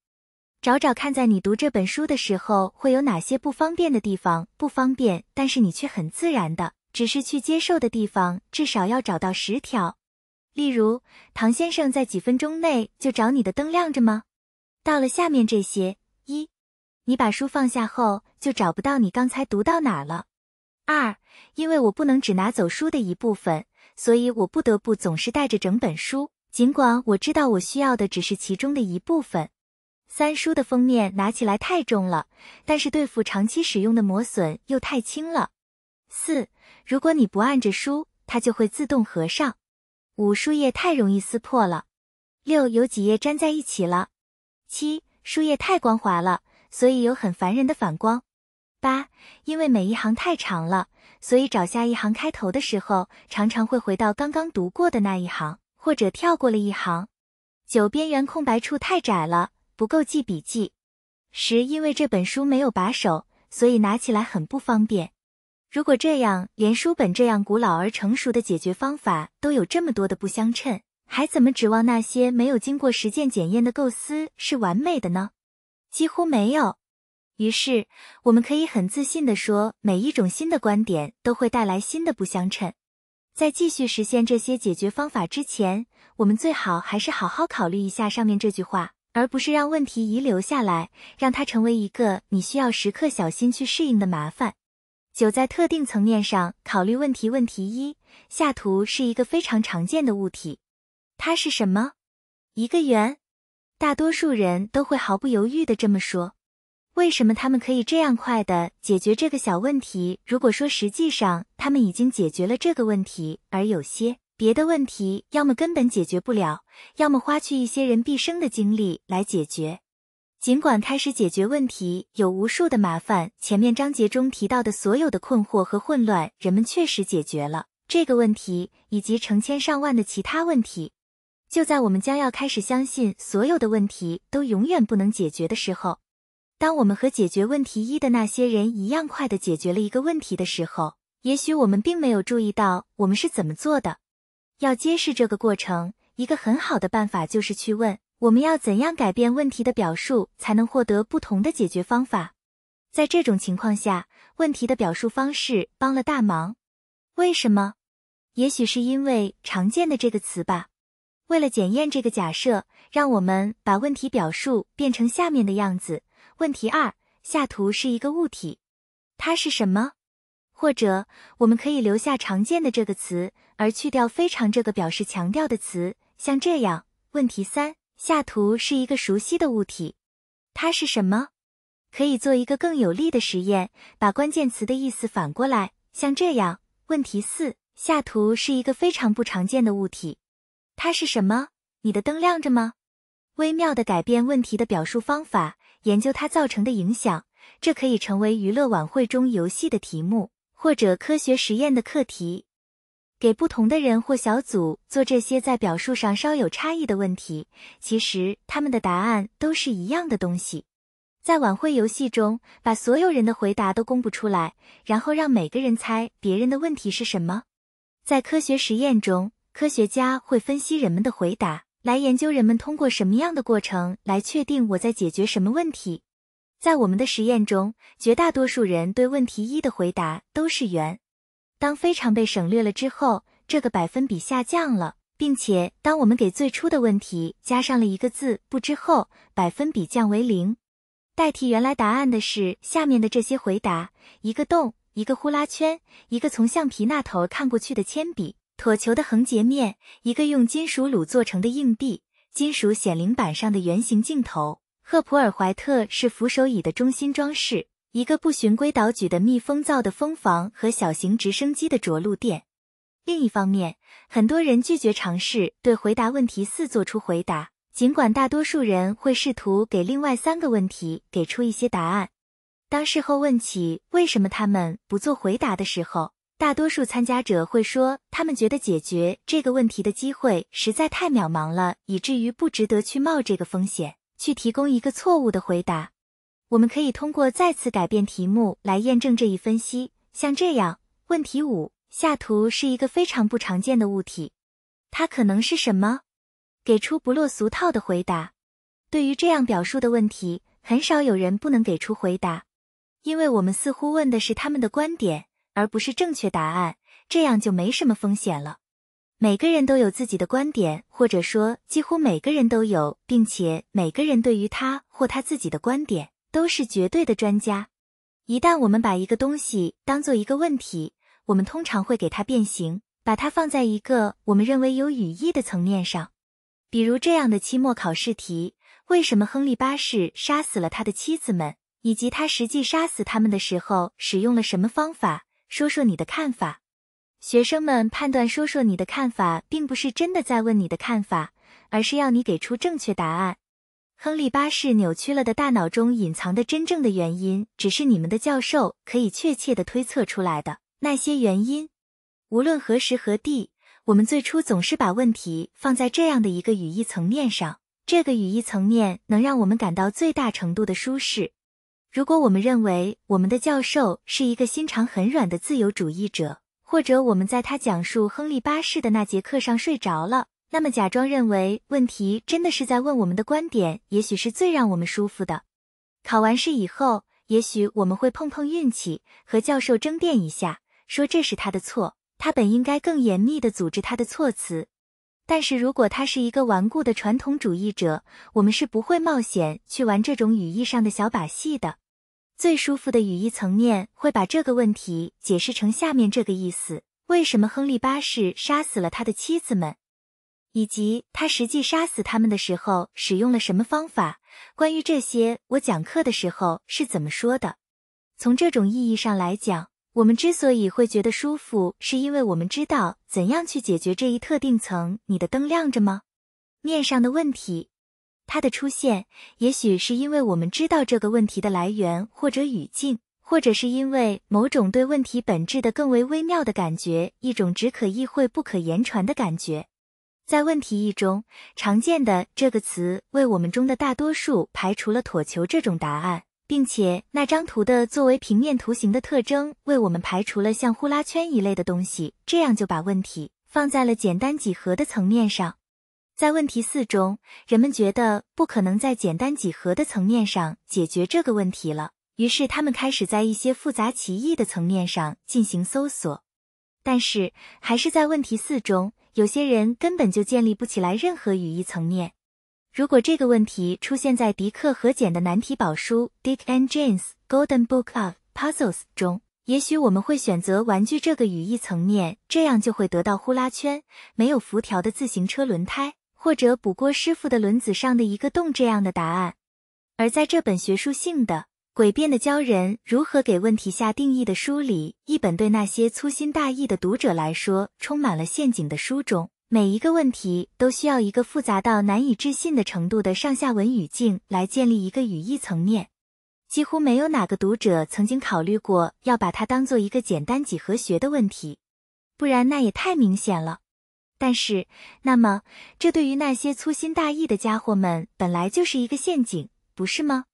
Speaker 1: 找找看，在你读这本书的时候会有哪些不方便的地方？不方便，但是你却很自然的，只是去接受的地方，至少要找到十条。例如，唐先生在几分钟内就找你的灯亮着吗？到了下面这些：一、你把书放下后就找不到你刚才读到哪了；二、因为我不能只拿走书的一部分，所以我不得不总是带着整本书，尽管我知道我需要的只是其中的一部分；三、书的封面拿起来太重了，但是对付长期使用的磨损又太轻了；四、如果你不按着书，它就会自动合上；五、书页太容易撕破了；六、有几页粘在一起了。七，书页太光滑了，所以有很烦人的反光。八，因为每一行太长了，所以找下一行开头的时候，常常会回到刚刚读过的那一行，或者跳过了一行。九，边缘空白处太窄了，不够记笔记。十，因为这本书没有把手，所以拿起来很不方便。如果这样，连书本这样古老而成熟的解决方法都有这么多的不相称。还怎么指望那些没有经过实践检验的构思是完美的呢？几乎没有。于是我们可以很自信地说，每一种新的观点都会带来新的不相称。在继续实现这些解决方法之前，我们最好还是好好考虑一下上面这句话，而不是让问题遗留下来，让它成为一个你需要时刻小心去适应的麻烦。九，在特定层面上考虑问题。问题一：下图是一个非常常见的物体。它是什么？一个圆，大多数人都会毫不犹豫地这么说。为什么他们可以这样快地解决这个小问题？如果说实际上他们已经解决了这个问题，而有些别的问题，要么根本解决不了，要么花去一些人毕生的精力来解决。尽管开始解决问题有无数的麻烦，前面章节中提到的所有的困惑和混乱，人们确实解决了这个问题，以及成千上万的其他问题。就在我们将要开始相信所有的问题都永远不能解决的时候，当我们和解决问题一的那些人一样快的解决了一个问题的时候，也许我们并没有注意到我们是怎么做的。要揭示这个过程，一个很好的办法就是去问我们要怎样改变问题的表述才能获得不同的解决方法。在这种情况下，问题的表述方式帮了大忙。为什么？也许是因为常见的这个词吧。为了检验这个假设，让我们把问题表述变成下面的样子：问题二，下图是一个物体，它是什么？或者我们可以留下“常见的”这个词，而去掉“非常”这个表示强调的词，像这样。问题三，下图是一个熟悉的物体，它是什么？可以做一个更有力的实验，把关键词的意思反过来，像这样。问题四，下图是一个非常不常见的物体。它是什么？你的灯亮着吗？微妙的改变问题的表述方法，研究它造成的影响，这可以成为娱乐晚会中游戏的题目，或者科学实验的课题。给不同的人或小组做这些在表述上稍有差异的问题，其实他们的答案都是一样的东西。在晚会游戏中，把所有人的回答都公布出来，然后让每个人猜别人的问题是什么。在科学实验中。科学家会分析人们的回答，来研究人们通过什么样的过程来确定我在解决什么问题。在我们的实验中，绝大多数人对问题一的回答都是圆。当“非常”被省略了之后，这个百分比下降了，并且当我们给最初的问题加上了一个字“不知”后，百分比降为零。代替原来答案的是下面的这些回答：一个洞，一个呼啦圈，一个从橡皮那头看过去的铅笔。椭球的横截面，一个用金属铝做成的硬币，金属显灵板上的圆形镜头，赫普尔怀特是扶手椅的中心装饰，一个不循规蹈矩的密封造的蜂房和小型直升机的着陆垫。另一方面，很多人拒绝尝试对回答问题四做出回答，尽管大多数人会试图给另外三个问题给出一些答案。当事后问起为什么他们不做回答的时候，大多数参加者会说，他们觉得解决这个问题的机会实在太渺茫了，以至于不值得去冒这个风险，去提供一个错误的回答。我们可以通过再次改变题目来验证这一分析，像这样：问题五，下图是一个非常不常见的物体，它可能是什么？给出不落俗套的回答。对于这样表述的问题，很少有人不能给出回答，因为我们似乎问的是他们的观点。而不是正确答案，这样就没什么风险了。每个人都有自己的观点，或者说几乎每个人都有，并且每个人对于他或他自己的观点都是绝对的专家。一旦我们把一个东西当做一个问题，我们通常会给它变形，把它放在一个我们认为有语义的层面上。比如这样的期末考试题：为什么亨利八世杀死了他的妻子们，以及他实际杀死他们的时候使用了什么方法？说说你的看法，学生们判断说说你的看法，并不是真的在问你的看法，而是要你给出正确答案。亨利八世扭曲了的大脑中隐藏的真正的原因，只是你们的教授可以确切的推测出来的那些原因。无论何时何地，我们最初总是把问题放在这样的一个语义层面上，这个语义层面能让我们感到最大程度的舒适。如果我们认为我们的教授是一个心肠很软的自由主义者，或者我们在他讲述亨利八世的那节课上睡着了，那么假装认为问题真的是在问我们的观点，也许是最让我们舒服的。考完试以后，也许我们会碰碰运气，和教授争辩一下，说这是他的错，他本应该更严密的组织他的措辞。但是如果他是一个顽固的传统主义者，我们是不会冒险去玩这种语义上的小把戏的。最舒服的语义层面会把这个问题解释成下面这个意思：为什么亨利八世杀死了他的妻子们，以及他实际杀死他们的时候使用了什么方法？关于这些，我讲课的时候是怎么说的？从这种意义上来讲，我们之所以会觉得舒服，是因为我们知道怎样去解决这一特定层。你的灯亮着吗？面上的问题。它的出现，也许是因为我们知道这个问题的来源或者语境，或者是因为某种对问题本质的更为微妙的感觉，一种只可意会不可言传的感觉。在问题一中，常见的这个词为我们中的大多数排除了椭球这种答案，并且那张图的作为平面图形的特征为我们排除了像呼啦圈一类的东西，这样就把问题放在了简单几何的层面上。在问题四中，人们觉得不可能在简单几何的层面上解决这个问题了，于是他们开始在一些复杂奇异的层面上进行搜索。但是，还是在问题四中，有些人根本就建立不起来任何语义层面。如果这个问题出现在迪克和简的难题宝书《Dick and Jane's Golden Book of Puzzles》中，也许我们会选择玩具这个语义层面，这样就会得到呼啦圈、没有辐条的自行车轮胎。或者补锅师傅的轮子上的一个洞这样的答案，而在这本学术性的诡辩的教人如何给问题下定义的书里，一本对那些粗心大意的读者来说充满了陷阱的书中，每一个问题都需要一个复杂到难以置信的程度的上下文语境来建立一个语义层面，几乎没有哪个读者曾经考虑过要把它当做一个简单几何学的问题，不然那也太明显了。但是，那么这对于那些粗心大意的家伙们，本来就是一个陷阱，不是吗？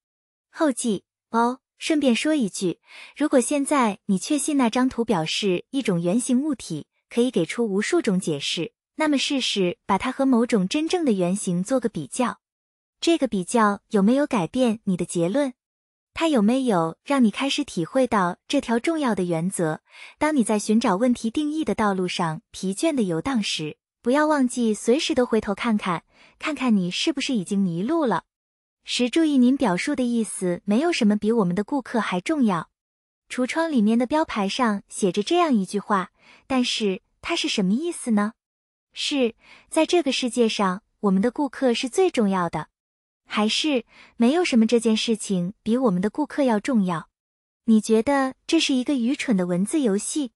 Speaker 1: 后记哦，顺便说一句，如果现在你确信那张图表示一种圆形物体，可以给出无数种解释，那么试试把它和某种真正的圆形做个比较，这个比较有没有改变你的结论？它有没有让你开始体会到这条重要的原则？当你在寻找问题定义的道路上疲倦的游荡时，不要忘记随时都回头看看，看看你是不是已经迷路了。时注意，您表述的意思没有什么比我们的顾客还重要。橱窗里面的标牌上写着这样一句话，但是它是什么意思呢？是在这个世界上，我们的顾客是最重要的。还是没有什么这件事情比我们的顾客要重要。你觉得这是一个愚蠢的文字游戏？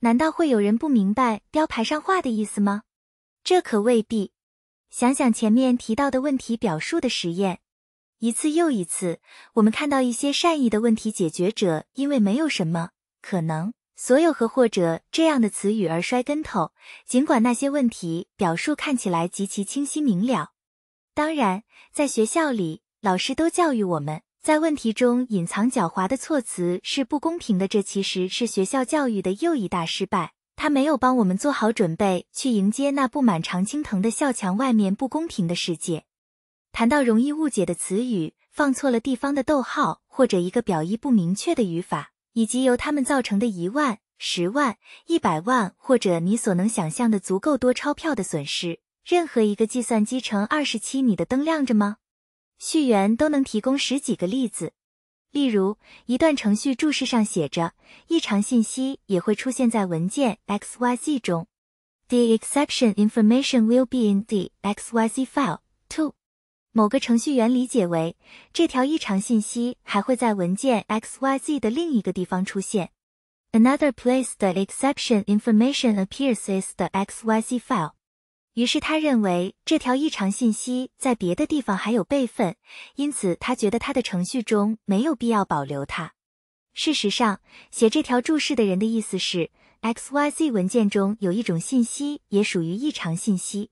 Speaker 1: 难道会有人不明白标牌上画的意思吗？这可未必。想想前面提到的问题表述的实验，一次又一次，我们看到一些善意的问题解决者因为“没有什么可能”、“所有”和“或者”这样的词语而摔跟头，尽管那些问题表述看起来极其清晰明了。当然，在学校里，老师都教育我们，在问题中隐藏狡猾的措辞是不公平的。这其实是学校教育的又一大失败，他没有帮我们做好准备去迎接那布满常青藤的校墙外面不公平的世界。谈到容易误解的词语，放错了地方的逗号，或者一个表意不明确的语法，以及由他们造成的一万、十万、一百万，或者你所能想象的足够多钞票的损失。任何一个计算机乘二十七，你的灯亮着吗？序员都能提供十几个例子，例如一段程序注释上写着，异常信息也会出现在文件 x y z 中。The exception information will be in the x y z file too。某个程序员理解为，这条异常信息还会在文件 x y z 的另一个地方出现。Another place the exception information appears is the x y z file。于是他认为这条异常信息在别的地方还有备份，因此他觉得他的程序中没有必要保留它。事实上，写这条注释的人的意思是，xyz 文件中有一种信息也属于异常信息。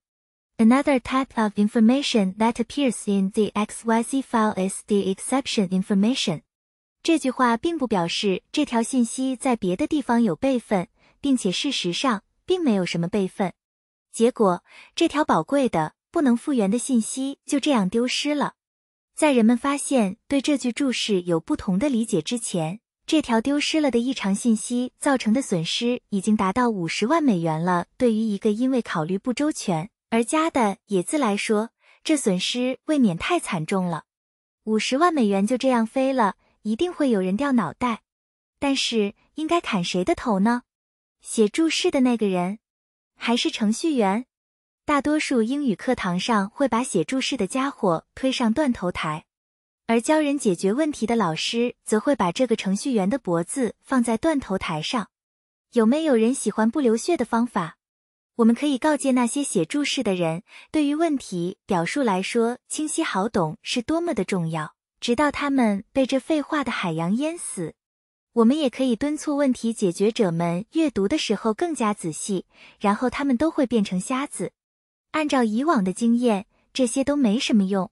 Speaker 1: Another type of information that appears in the xyz file is the exception information。这句话并不表示这条信息在别的地方有备份，并且事实上并没有什么备份。结果，这条宝贵的、不能复原的信息就这样丢失了。在人们发现对这句注释有不同的理解之前，这条丢失了的异常信息造成的损失已经达到五十万美元了。对于一个因为考虑不周全而加的“也”字来说，这损失未免太惨重了。五十万美元就这样飞了，一定会有人掉脑袋。但是，应该砍谁的头呢？写注释的那个人。还是程序员，大多数英语课堂上会把写注释的家伙推上断头台，而教人解决问题的老师则会把这个程序员的脖子放在断头台上。有没有人喜欢不流血的方法？我们可以告诫那些写注释的人，对于问题表述来说，清晰好懂是多么的重要，直到他们被这废话的海洋淹死。我们也可以敦促问题解决者们阅读的时候更加仔细，然后他们都会变成瞎子。按照以往的经验，这些都没什么用。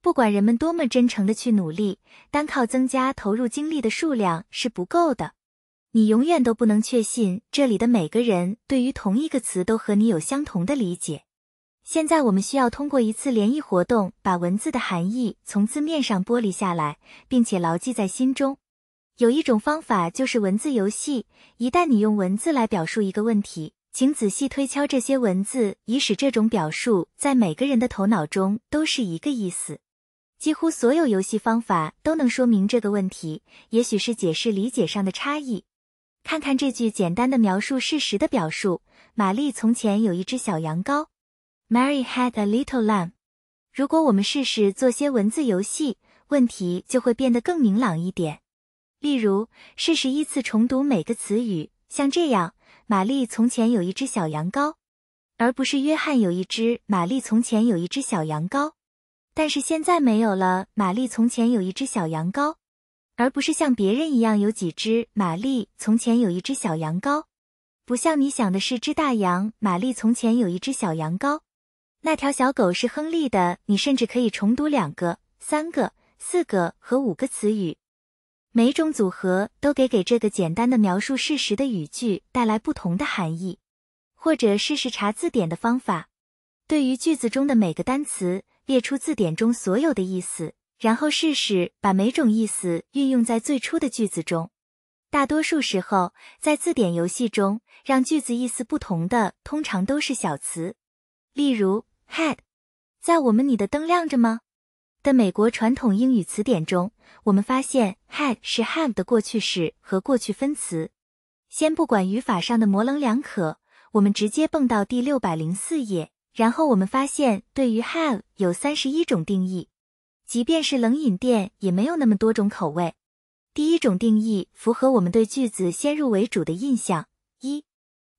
Speaker 1: 不管人们多么真诚的去努力，单靠增加投入精力的数量是不够的。你永远都不能确信这里的每个人对于同一个词都和你有相同的理解。现在我们需要通过一次联谊活动，把文字的含义从字面上剥离下来，并且牢记在心中。有一种方法就是文字游戏。一旦你用文字来表述一个问题，请仔细推敲这些文字，以使这种表述在每个人的头脑中都是一个意思。几乎所有游戏方法都能说明这个问题，也许是解释理解上的差异。看看这句简单的描述事实的表述：玛丽从前有一只小羊羔。Mary had a little lamb。如果我们试试做些文字游戏，问题就会变得更明朗一点。例如，试试依次重读每个词语，像这样：玛丽从前有一只小羊羔，而不是约翰有一只。玛丽从前有一只小羊羔，但是现在没有了。玛丽从前有一只小羊羔，而不是像别人一样有几只。玛丽从前有一只小羊羔，不像你想的是只大羊。玛丽从前有一只小羊羔，那条小狗是亨利的。你甚至可以重读两个、三个、四个和五个词语。每种组合都给给这个简单的描述事实的语句带来不同的含义，或者试试查字典的方法。对于句子中的每个单词，列出字典中所有的意思，然后试试把每种意思运用在最初的句子中。大多数时候，在字典游戏中让句子意思不同的，通常都是小词，例如 head。在我们你的灯亮着吗？的美国传统英语词典中，我们发现 had 是 have 的过去式和过去分词。先不管语法上的模棱两可，我们直接蹦到第六百零四页，然后我们发现对于 have 有三十一种定义。即便是冷饮店，也没有那么多种口味。第一种定义符合我们对句子先入为主的印象：一，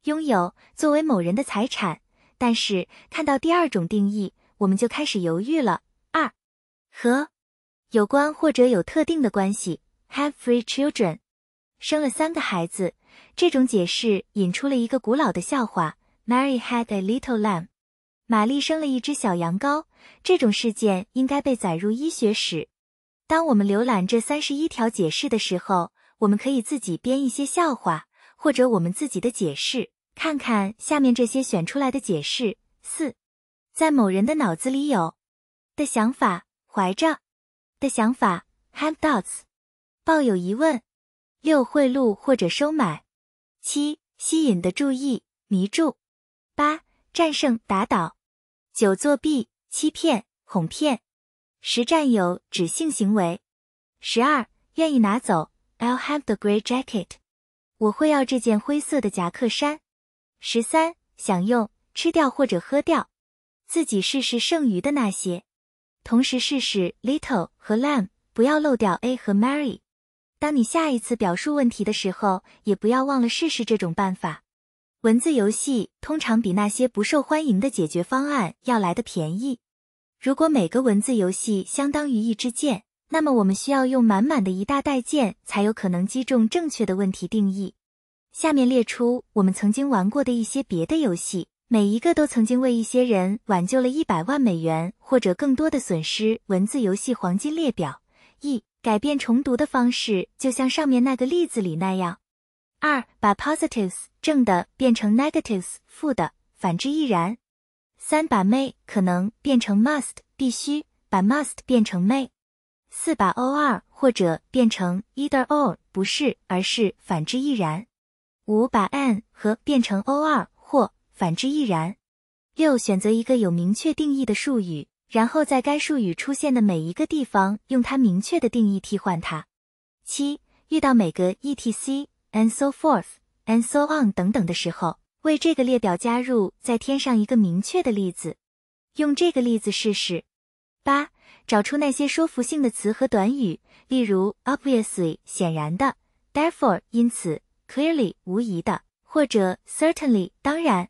Speaker 1: 拥有作为某人的财产。但是看到第二种定义，我们就开始犹豫了。和有关或者有特定的关系，have three children，生了三个孩子。这种解释引出了一个古老的笑话：Mary had a little lamb，玛丽生了一只小羊羔。这种事件应该被载入医学史。当我们浏览这三十一条解释的时候，我们可以自己编一些笑话或者我们自己的解释，看看下面这些选出来的解释。四，在某人的脑子里有的想法。怀着的想法 have doubts，抱有疑问。六贿赂或者收买。七吸引的注意，迷住。八战胜，打倒。九作弊，欺骗，哄骗。十占有，指性行为。十二愿意拿走，I'll have the grey jacket。我会要这件灰色的夹克衫。十三享用，吃掉或者喝掉。自己试试剩余的那些。同时试试 little 和 lamb，不要漏掉 a 和 mary。当你下一次表述问题的时候，也不要忘了试试这种办法。文字游戏通常比那些不受欢迎的解决方案要来的便宜。如果每个文字游戏相当于一支箭，那么我们需要用满满的一大袋箭，才有可能击中正确的问题定义。下面列出我们曾经玩过的一些别的游戏。每一个都曾经为一些人挽救了一百万美元或者更多的损失。文字游戏黄金列表：一、改变重读的方式，就像上面那个例子里那样；二、把 positives 正的变成 negatives 负的，反之亦然；三、把 may 可能变成 must 必须，把 must 变成 may；四、把 o r 或者变成 either or 不是，而是反之亦然；五、把 a n 和变成 o r。反之亦然。六、选择一个有明确定义的术语，然后在该术语出现的每一个地方用它明确的定义替换它。七、遇到每个 etc. and so forth and so on 等等的时候，为这个列表加入再添上一个明确的例子，用这个例子试试。八、找出那些说服性的词和短语，例如 obviously 显然的，therefore 因此，clearly 无疑的，或者 certainly 当然。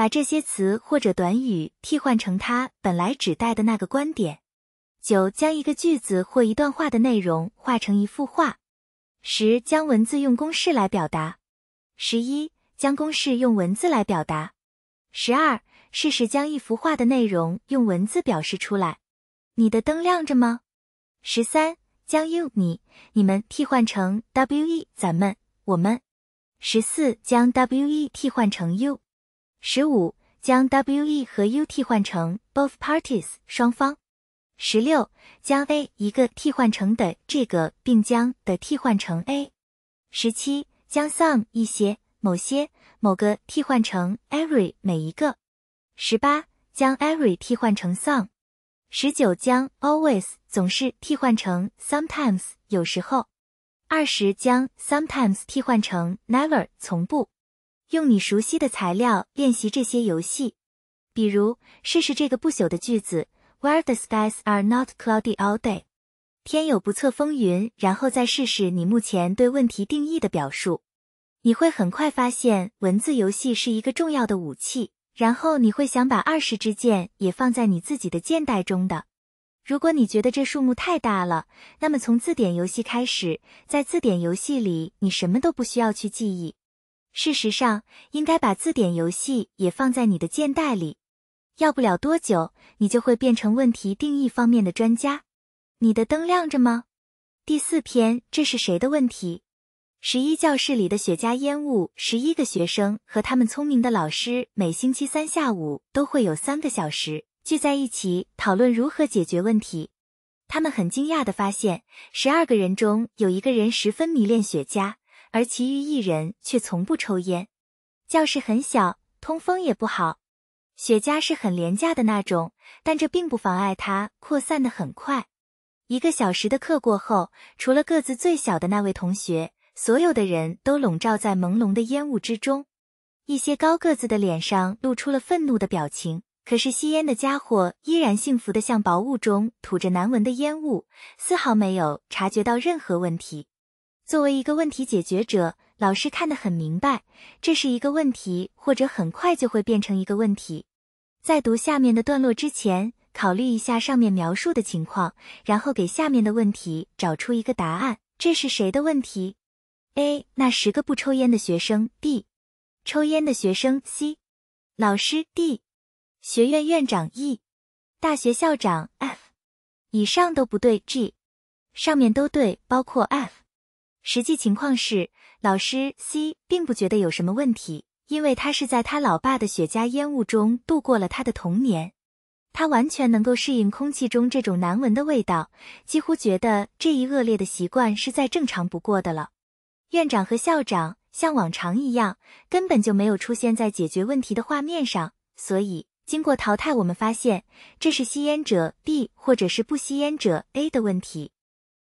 Speaker 1: 把这些词或者短语替换成它本来指代的那个观点。九、将一个句子或一段话的内容画成一幅画。十、将文字用公式来表达。十一、将公式用文字来表达。十二、试试将一幅画的内容用文字表示出来。你的灯亮着吗？十三、将 you 你、你们替换成 we 咱们、我们。十四、将 we 替换成 you。十五将 W E 和 U 替换成 Both parties 双方。十六将 A 一个替换成的这个，并将的替换成 A。十七将 Some 一些某些某个替换成 Every 每一个。十八将 Every 替换成 Some。十九将 Always 总是替换成 Sometimes 有时候。二十将 Sometimes 替换成 Never 从不。用你熟悉的材料练习这些游戏，比如试试这个不朽的句子 Where the skies are not cloudy all day，天有不测风云。然后再试试你目前对问题定义的表述，你会很快发现文字游戏是一个重要的武器。然后你会想把二十支箭也放在你自己的箭袋中的。如果你觉得这数目太大了，那么从字典游戏开始，在字典游戏里你什么都不需要去记忆。事实上，应该把字典游戏也放在你的剑袋里。要不了多久，你就会变成问题定义方面的专家。你的灯亮着吗？第四篇，这是谁的问题？十一教室里的雪茄烟雾。十一个学生和他们聪明的老师，每星期三下午都会有三个小时聚在一起讨论如何解决问题。他们很惊讶的发现，十二个人中有一个人十分迷恋雪茄。而其余一人却从不抽烟。教室很小，通风也不好。雪茄是很廉价的那种，但这并不妨碍它扩散的很快。一个小时的课过后，除了个子最小的那位同学，所有的人都笼罩在朦胧的烟雾之中。一些高个子的脸上露出了愤怒的表情，可是吸烟的家伙依然幸福的向薄雾中吐着难闻的烟雾，丝毫没有察觉到任何问题。作为一个问题解决者，老师看得很明白，这是一个问题，或者很快就会变成一个问题。在读下面的段落之前，考虑一下上面描述的情况，然后给下面的问题找出一个答案。这是谁的问题？A. 那十个不抽烟的学生。B. 抽烟的学生。C. 老师。D. 学院院长。E. 大学校长。F. 以上都不对。G. 上面都对，包括 F。实际情况是，老师 C 并不觉得有什么问题，因为他是在他老爸的雪茄烟雾中度过了他的童年，他完全能够适应空气中这种难闻的味道，几乎觉得这一恶劣的习惯是再正常不过的了。院长和校长像往常一样，根本就没有出现在解决问题的画面上，所以经过淘汰，我们发现这是吸烟者 B 或者是不吸烟者 A 的问题。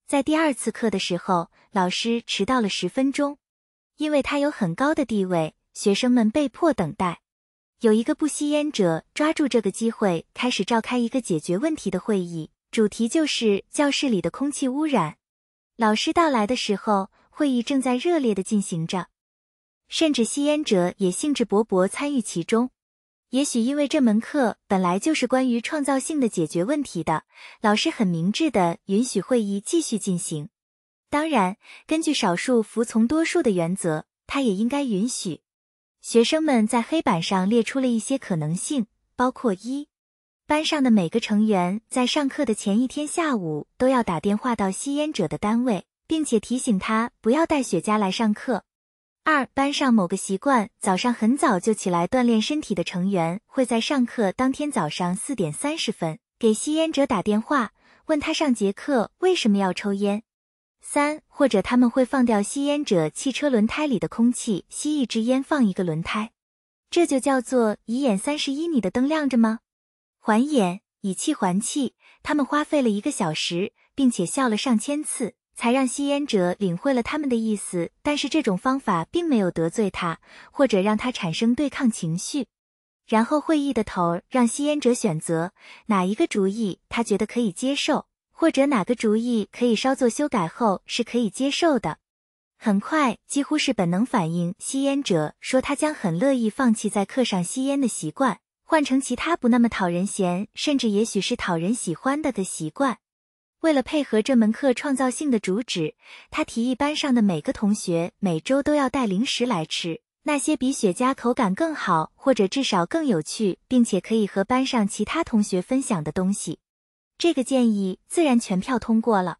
Speaker 1: 在第二次课的时候，老师迟到了十分钟，因为他有很高的地位，学生们被迫等待。有一个不吸烟者抓住这个机会，开始召开一个解决问题的会议，主题就是教室里的空气污染。老师到来的时候，会议正在热烈的进行着，甚至吸烟者也兴致勃勃参与其中。也许因为这门课本来就是关于创造性的解决问题的，老师很明智的允许会议继续进行。当然，根据少数服从多数的原则，他也应该允许。学生们在黑板上列出了一些可能性，包括一，班上的每个成员在上课的前一天下午都要打电话到吸烟者的单位，并且提醒他不要带雪茄来上课。二班上某个习惯早上很早就起来锻炼身体的成员，会在上课当天早上四点三十分给吸烟者打电话，问他上节课为什么要抽烟。三或者他们会放掉吸烟者汽车轮胎里的空气，吸一支烟放一个轮胎，这就叫做以眼三十一，你的灯亮着吗？还眼以气还气，他们花费了一个小时，并且笑了上千次。才让吸烟者领会了他们的意思，但是这种方法并没有得罪他，或者让他产生对抗情绪。然后会议的头让吸烟者选择哪一个主意他觉得可以接受，或者哪个主意可以稍作修改后是可以接受的。很快，几乎是本能反应，吸烟者说他将很乐意放弃在课上吸烟的习惯，换成其他不那么讨人嫌，甚至也许是讨人喜欢的的习惯。为了配合这门课创造性的主旨，他提议班上的每个同学每周都要带零食来吃，那些比雪茄口感更好，或者至少更有趣，并且可以和班上其他同学分享的东西。这个建议自然全票通过了。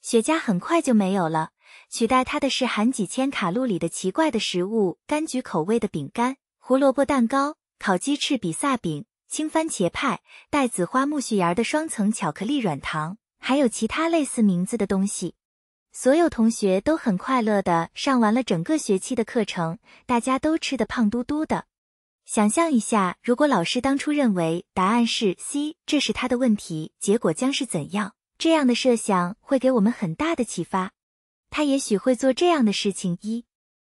Speaker 1: 雪茄很快就没有了，取代它的是含几千卡路里的奇怪的食物：柑橘口味的饼干、胡萝卜蛋糕、烤鸡翅比萨饼、青番茄派、带紫花苜蓿芽的双层巧克力软糖。还有其他类似名字的东西。所有同学都很快乐的上完了整个学期的课程，大家都吃的胖嘟嘟的。想象一下，如果老师当初认为答案是 C，这是他的问题，结果将是怎样？这样的设想会给我们很大的启发。他也许会做这样的事情：一，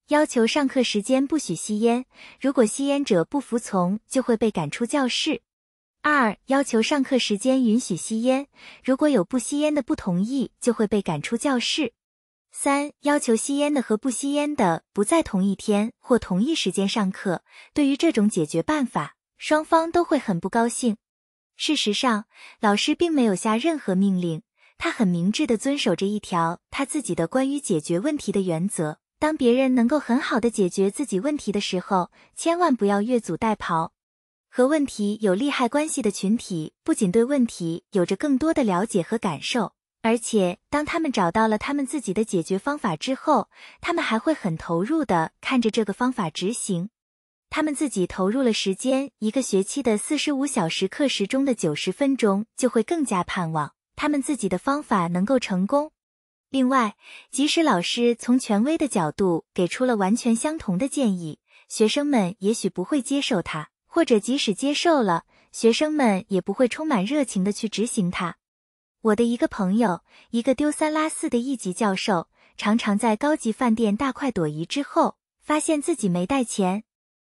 Speaker 1: 要求上课时间不许吸烟，如果吸烟者不服从，就会被赶出教室。二要求上课时间允许吸烟，如果有不吸烟的不同意，就会被赶出教室。三要求吸烟的和不吸烟的不在同一天或同一时间上课。对于这种解决办法，双方都会很不高兴。事实上，老师并没有下任何命令，他很明智的遵守着一条他自己的关于解决问题的原则：当别人能够很好的解决自己问题的时候，千万不要越俎代庖。和问题有利害关系的群体，不仅对问题有着更多的了解和感受，而且当他们找到了他们自己的解决方法之后，他们还会很投入的看着这个方法执行。他们自己投入了时间，一个学期的四十五小时课时中的九十分钟，就会更加盼望他们自己的方法能够成功。另外，即使老师从权威的角度给出了完全相同的建议，学生们也许不会接受他。或者即使接受了，学生们也不会充满热情的去执行它。我的一个朋友，一个丢三落四的一级教授，常常在高级饭店大快朵颐之后，发现自己没带钱。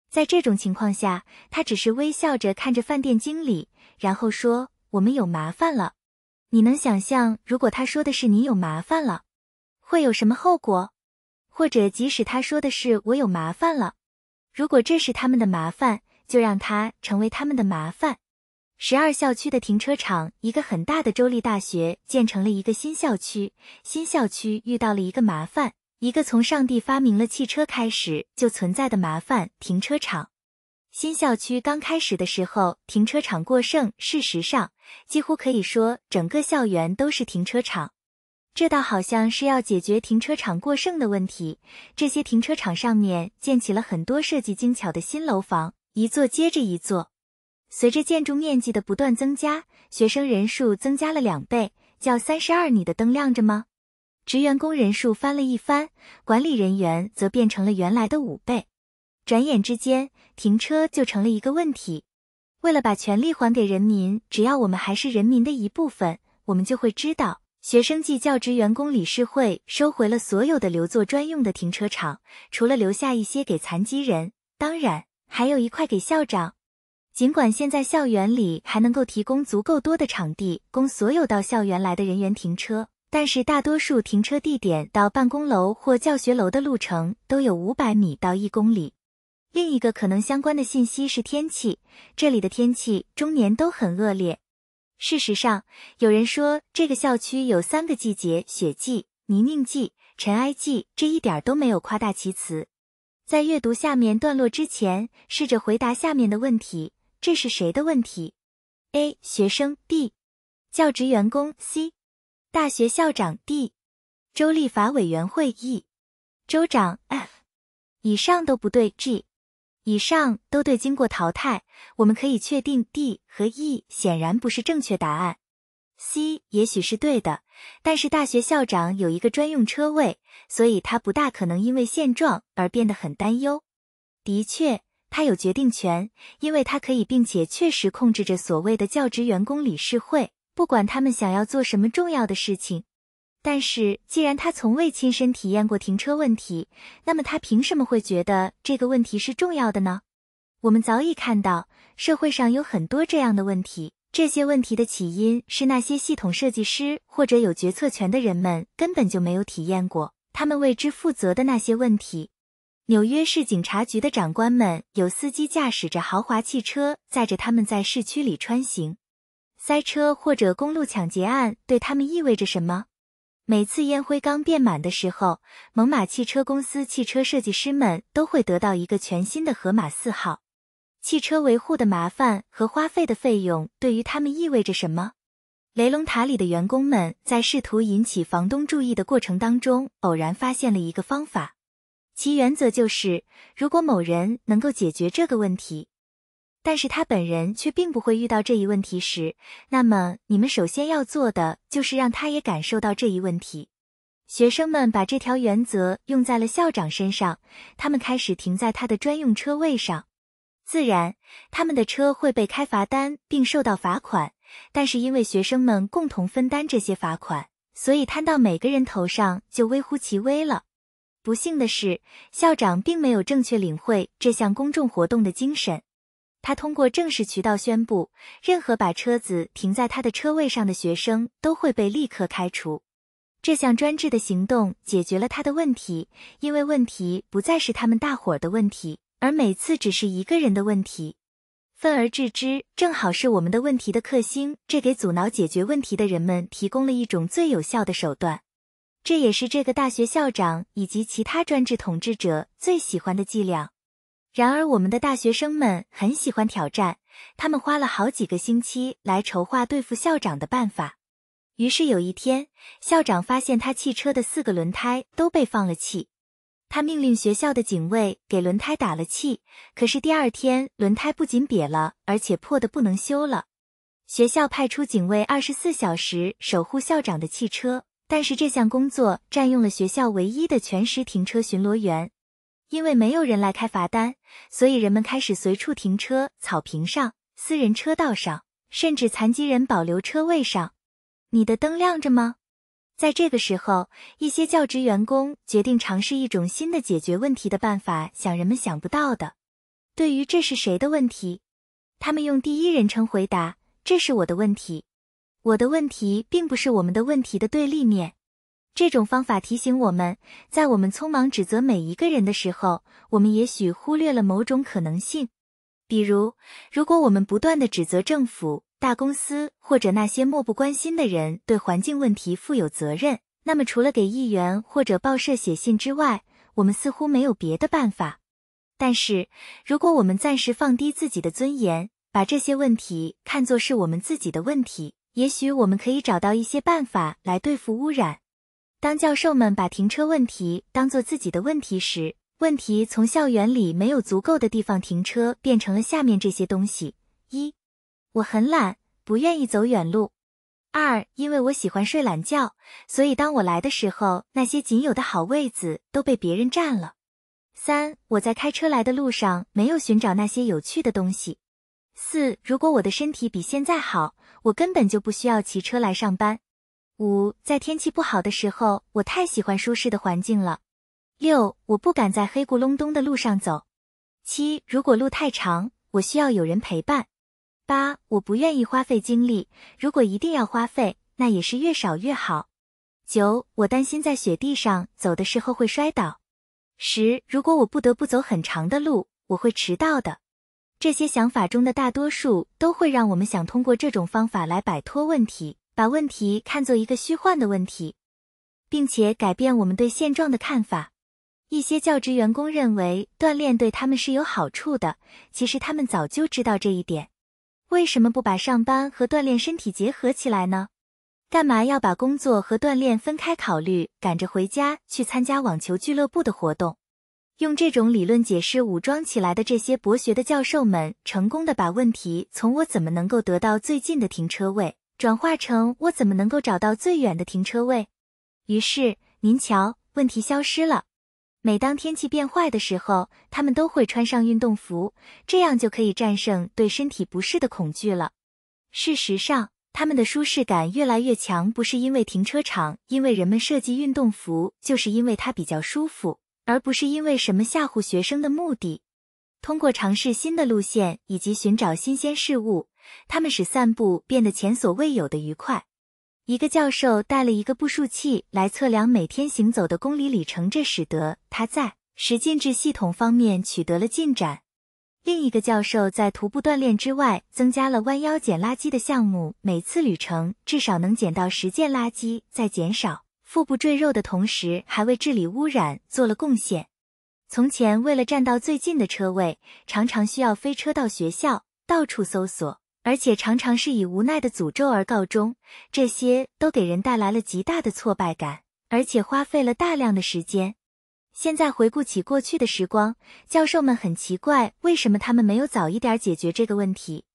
Speaker 1: 在这种情况下，他只是微笑着看着饭店经理，然后说：“我们有麻烦了。”你能想象，如果他说的是“你有麻烦了”，会有什么后果？或者即使他说的是“我有麻烦了”，如果这是他们的麻烦？就让它成为他们的麻烦。十二校区的停车场，一个很大的州立大学建成了一个新校区。新校区遇到了一个麻烦，一个从上帝发明了汽车开始就存在的麻烦——停车场。新校区刚开始的时候，停车场过剩。事实上，几乎可以说整个校园都是停车场。这倒好像是要解决停车场过剩的问题。这些停车场上面建起了很多设计精巧的新楼房。一座接着一座，随着建筑面积的不断增加，学生人数增加了两倍，叫三十二。你的灯亮着吗？职员工人数翻了一番，管理人员则变成了原来的五倍。转眼之间，停车就成了一个问题。为了把权力还给人民，只要我们还是人民的一部分，我们就会知道，学生计教职员工理事会收回了所有的留作专用的停车场，除了留下一些给残疾人，当然。还有一块给校长。尽管现在校园里还能够提供足够多的场地供所有到校园来的人员停车，但是大多数停车地点到办公楼或教学楼的路程都有五百米到一公里。另一个可能相关的信息是天气，这里的天气终年都很恶劣。事实上，有人说这个校区有三个季节：雪季、泥泞季、尘埃季。这一点都没有夸大其词。在阅读下面段落之前，试着回答下面的问题：这是谁的问题？A. 学生 B. 教职员工 C. 大学校长 D. 州立法委员会 E. 州长 F. 以上都不对 G. 以上都对。经过淘汰，我们可以确定 D 和 E 显然不是正确答案。C 也许是对的，但是大学校长有一个专用车位，所以他不大可能因为现状而变得很担忧。的确，他有决定权，因为他可以并且确实控制着所谓的教职员工理事会，不管他们想要做什么重要的事情。但是，既然他从未亲身体验过停车问题，那么他凭什么会觉得这个问题是重要的呢？我们早已看到社会上有很多这样的问题。这些问题的起因是那些系统设计师或者有决策权的人们根本就没有体验过他们为之负责的那些问题。纽约市警察局的长官们有司机驾驶着豪华汽车载着他们在市区里穿行，塞车或者公路抢劫案对他们意味着什么？每次烟灰缸变满的时候，猛犸汽车公司汽车设计师们都会得到一个全新的河马四号。汽车维护的麻烦和花费的费用对于他们意味着什么？雷龙塔里的员工们在试图引起房东注意的过程当中，偶然发现了一个方法，其原则就是：如果某人能够解决这个问题，但是他本人却并不会遇到这一问题时，那么你们首先要做的就是让他也感受到这一问题。学生们把这条原则用在了校长身上，他们开始停在他的专用车位上。自然，他们的车会被开罚单并受到罚款，但是因为学生们共同分担这些罚款，所以摊到每个人头上就微乎其微了。不幸的是，校长并没有正确领会这项公众活动的精神，他通过正式渠道宣布，任何把车子停在他的车位上的学生都会被立刻开除。这项专制的行动解决了他的问题，因为问题不再是他们大伙儿的问题。而每次只是一个人的问题，分而治之正好是我们的问题的克星，这给阻挠解决问题的人们提供了一种最有效的手段。这也是这个大学校长以及其他专制统治者最喜欢的伎俩。然而，我们的大学生们很喜欢挑战，他们花了好几个星期来筹划对付校长的办法。于是有一天，校长发现他汽车的四个轮胎都被放了气。他命令学校的警卫给轮胎打了气，可是第二天轮胎不仅瘪了，而且破的不能修了。学校派出警卫二十四小时守护校长的汽车，但是这项工作占用了学校唯一的全时停车巡逻员。因为没有人来开罚单，所以人们开始随处停车，草坪上、私人车道上，甚至残疾人保留车位上。你的灯亮着吗？在这个时候，一些教职员工决定尝试一种新的解决问题的办法，想人们想不到的。对于这是谁的问题，他们用第一人称回答：“这是我的问题。”我的问题并不是我们的问题的对立面。这种方法提醒我们，在我们匆忙指责每一个人的时候，我们也许忽略了某种可能性。比如，如果我们不断的指责政府，大公司或者那些漠不关心的人对环境问题负有责任。那么，除了给议员或者报社写信之外，我们似乎没有别的办法。但是，如果我们暂时放低自己的尊严，把这些问题看作是我们自己的问题，也许我们可以找到一些办法来对付污染。当教授们把停车问题当作自己的问题时，问题从校园里没有足够的地方停车变成了下面这些东西：一。我很懒，不愿意走远路。二，因为我喜欢睡懒觉，所以当我来的时候，那些仅有的好位子都被别人占了。三，我在开车来的路上没有寻找那些有趣的东西。四，如果我的身体比现在好，我根本就不需要骑车来上班。五，在天气不好的时候，我太喜欢舒适的环境了。六，我不敢在黑咕隆咚的路上走。七，如果路太长，我需要有人陪伴。八，我不愿意花费精力，如果一定要花费，那也是越少越好。九，我担心在雪地上走的时候会摔倒。十，如果我不得不走很长的路，我会迟到的。这些想法中的大多数都会让我们想通过这种方法来摆脱问题，把问题看作一个虚幻的问题，并且改变我们对现状的看法。一些教职员工认为锻炼对他们是有好处的，其实他们早就知道这一点。为什么不把上班和锻炼身体结合起来呢？干嘛要把工作和锻炼分开考虑，赶着回家去参加网球俱乐部的活动？用这种理论解释，武装起来的这些博学的教授们，成功的把问题从“我怎么能够得到最近的停车位”转化成“我怎么能够找到最远的停车位”，于是您瞧，问题消失了。每当天气变坏的时候，他们都会穿上运动服，这样就可以战胜对身体不适的恐惧了。事实上，他们的舒适感越来越强，不是因为停车场，因为人们设计运动服，就是因为它比较舒服，而不是因为什么吓唬学生的目的。通过尝试新的路线以及寻找新鲜事物，他们使散步变得前所未有的愉快。一个教授带了一个步数器来测量每天行走的公里里程，这使得他在十进制系统方面取得了进展。另一个教授在徒步锻炼之外，增加了弯腰捡垃圾的项目，每次旅程至少能捡到十件垃圾，在减少腹部赘肉的同时，还为治理污染做了贡献。从前，为了占到最近的车位，常常需要飞车到学校，到处搜索。而且常常是以无奈的诅咒而告终，这些都给人带来了极大的挫败感，而且花费了大量的时间。现在回顾起过去的时光，教授们很奇怪为什么他们没有早一点解决这个问题。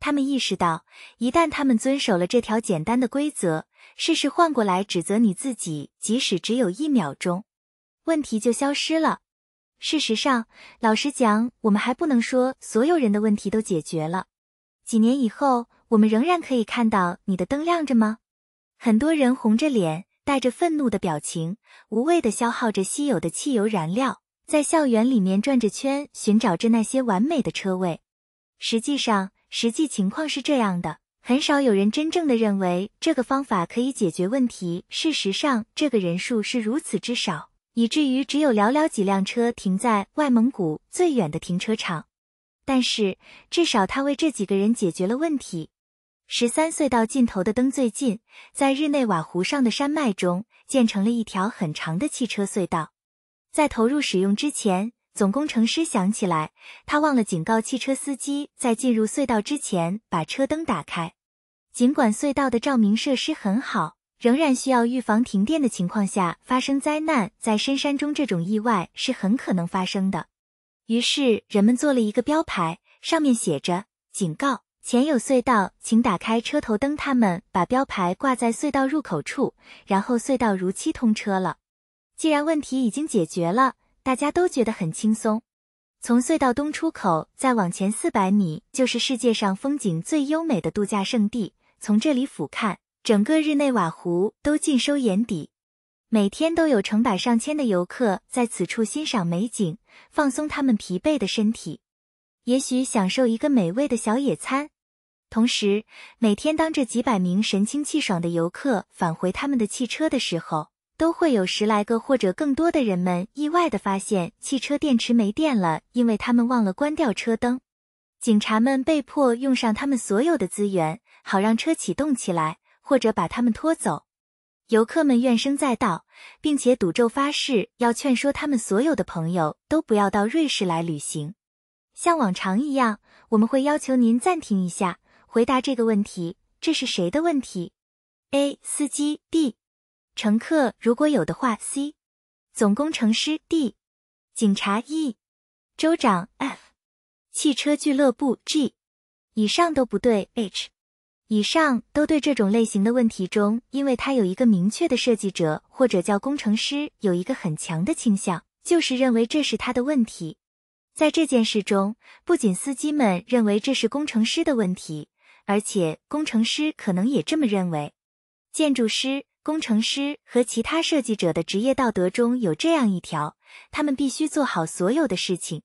Speaker 1: 他们意识到，一旦他们遵守了这条简单的规则，试试换过来指责你自己，即使只有一秒钟，问题就消失了。事实上，老实讲，我们还不能说所有人的问题都解决了。几年以后，我们仍然可以看到你的灯亮着吗？很多人红着脸，带着愤怒的表情，无谓的消耗着稀有的汽油燃料，在校园里面转着圈，寻找着那些完美的车位。实际上，实际情况是这样的：很少有人真正的认为这个方法可以解决问题。事实上，这个人数是如此之少，以至于只有寥寥几辆车停在外蒙古最远的停车场。但是，至少他为这几个人解决了问题。十三隧道尽头的灯最近在日内瓦湖上的山脉中建成了一条很长的汽车隧道。在投入使用之前，总工程师想起来他忘了警告汽车司机在进入隧道之前把车灯打开。尽管隧道的照明设施很好，仍然需要预防停电的情况下发生灾难。在深山中，这种意外是很可能发生的。于是，人们做了一个标牌，上面写着“警告，前有隧道，请打开车头灯”。他们把标牌挂在隧道入口处，然后隧道如期通车了。既然问题已经解决了，大家都觉得很轻松。从隧道东出口再往前四百米，就是世界上风景最优美的度假胜地。从这里俯瞰，整个日内瓦湖都尽收眼底。每天都有成百上千的游客在此处欣赏美景，放松他们疲惫的身体，也许享受一个美味的小野餐。同时，每天当这几百名神清气爽的游客返回他们的汽车的时候，都会有十来个或者更多的人们意外地发现汽车电池没电了，因为他们忘了关掉车灯。警察们被迫用上他们所有的资源，好让车启动起来，或者把他们拖走。游客们怨声载道，并且赌咒发誓要劝说他们所有的朋友都不要到瑞士来旅行。像往常一样，我们会要求您暂停一下，回答这个问题：这是谁的问题？A. 司机 B. 乘客如果有的话 C. 总工程师 D. 警察 E. 州长 F. 汽车俱乐部 G. 以上都不对 H. 以上都对这种类型的问题中，因为它有一个明确的设计者或者叫工程师，有一个很强的倾向，就是认为这是他的问题。在这件事中，不仅司机们认为这是工程师的问题，而且工程师可能也这么认为。建筑师、工程师和其他设计者的职业道德中有这样一条：他们必须做好所有的事情。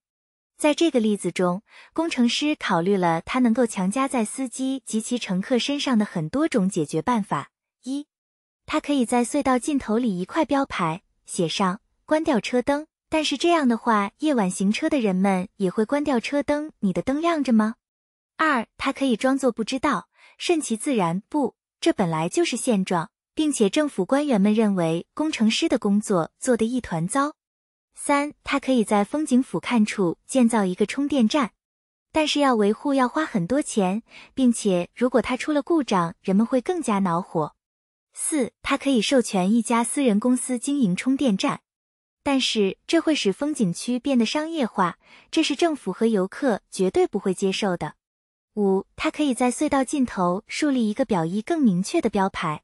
Speaker 1: 在这个例子中，工程师考虑了他能够强加在司机及其乘客身上的很多种解决办法。一，他可以在隧道尽头里一块标牌写上“关掉车灯”，但是这样的话，夜晚行车的人们也会关掉车灯。你的灯亮着吗？二，他可以装作不知道，顺其自然，不，这本来就是现状，并且政府官员们认为工程师的工作做得一团糟。三，它可以在风景俯瞰处建造一个充电站，但是要维护要花很多钱，并且如果它出了故障，人们会更加恼火。四，它可以授权一家私人公司经营充电站，但是这会使风景区变得商业化，这是政府和游客绝对不会接受的。五，它可以在隧道尽头树立一个表意更明确的标牌。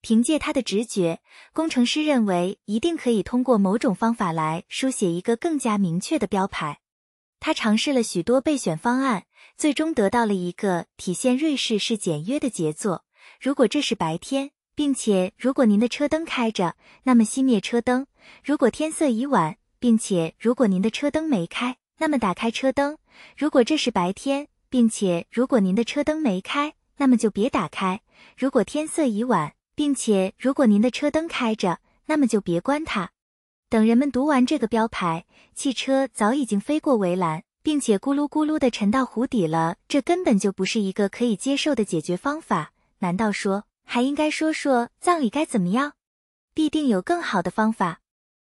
Speaker 1: 凭借他的直觉，工程师认为一定可以通过某种方法来书写一个更加明确的标牌。他尝试了许多备选方案，最终得到了一个体现瑞士是简约的杰作。如果这是白天，并且如果您的车灯开着，那么熄灭车灯；如果天色已晚，并且如果您的车灯没开，那么打开车灯；如果这是白天，并且如果您的车灯没开，那么就别打开；如果天色已晚。并且，如果您的车灯开着，那么就别关它。等人们读完这个标牌，汽车早已经飞过围栏，并且咕噜咕噜地沉到湖底了。这根本就不是一个可以接受的解决方法。难道说还应该说说葬礼该怎么样？必定有更好的方法。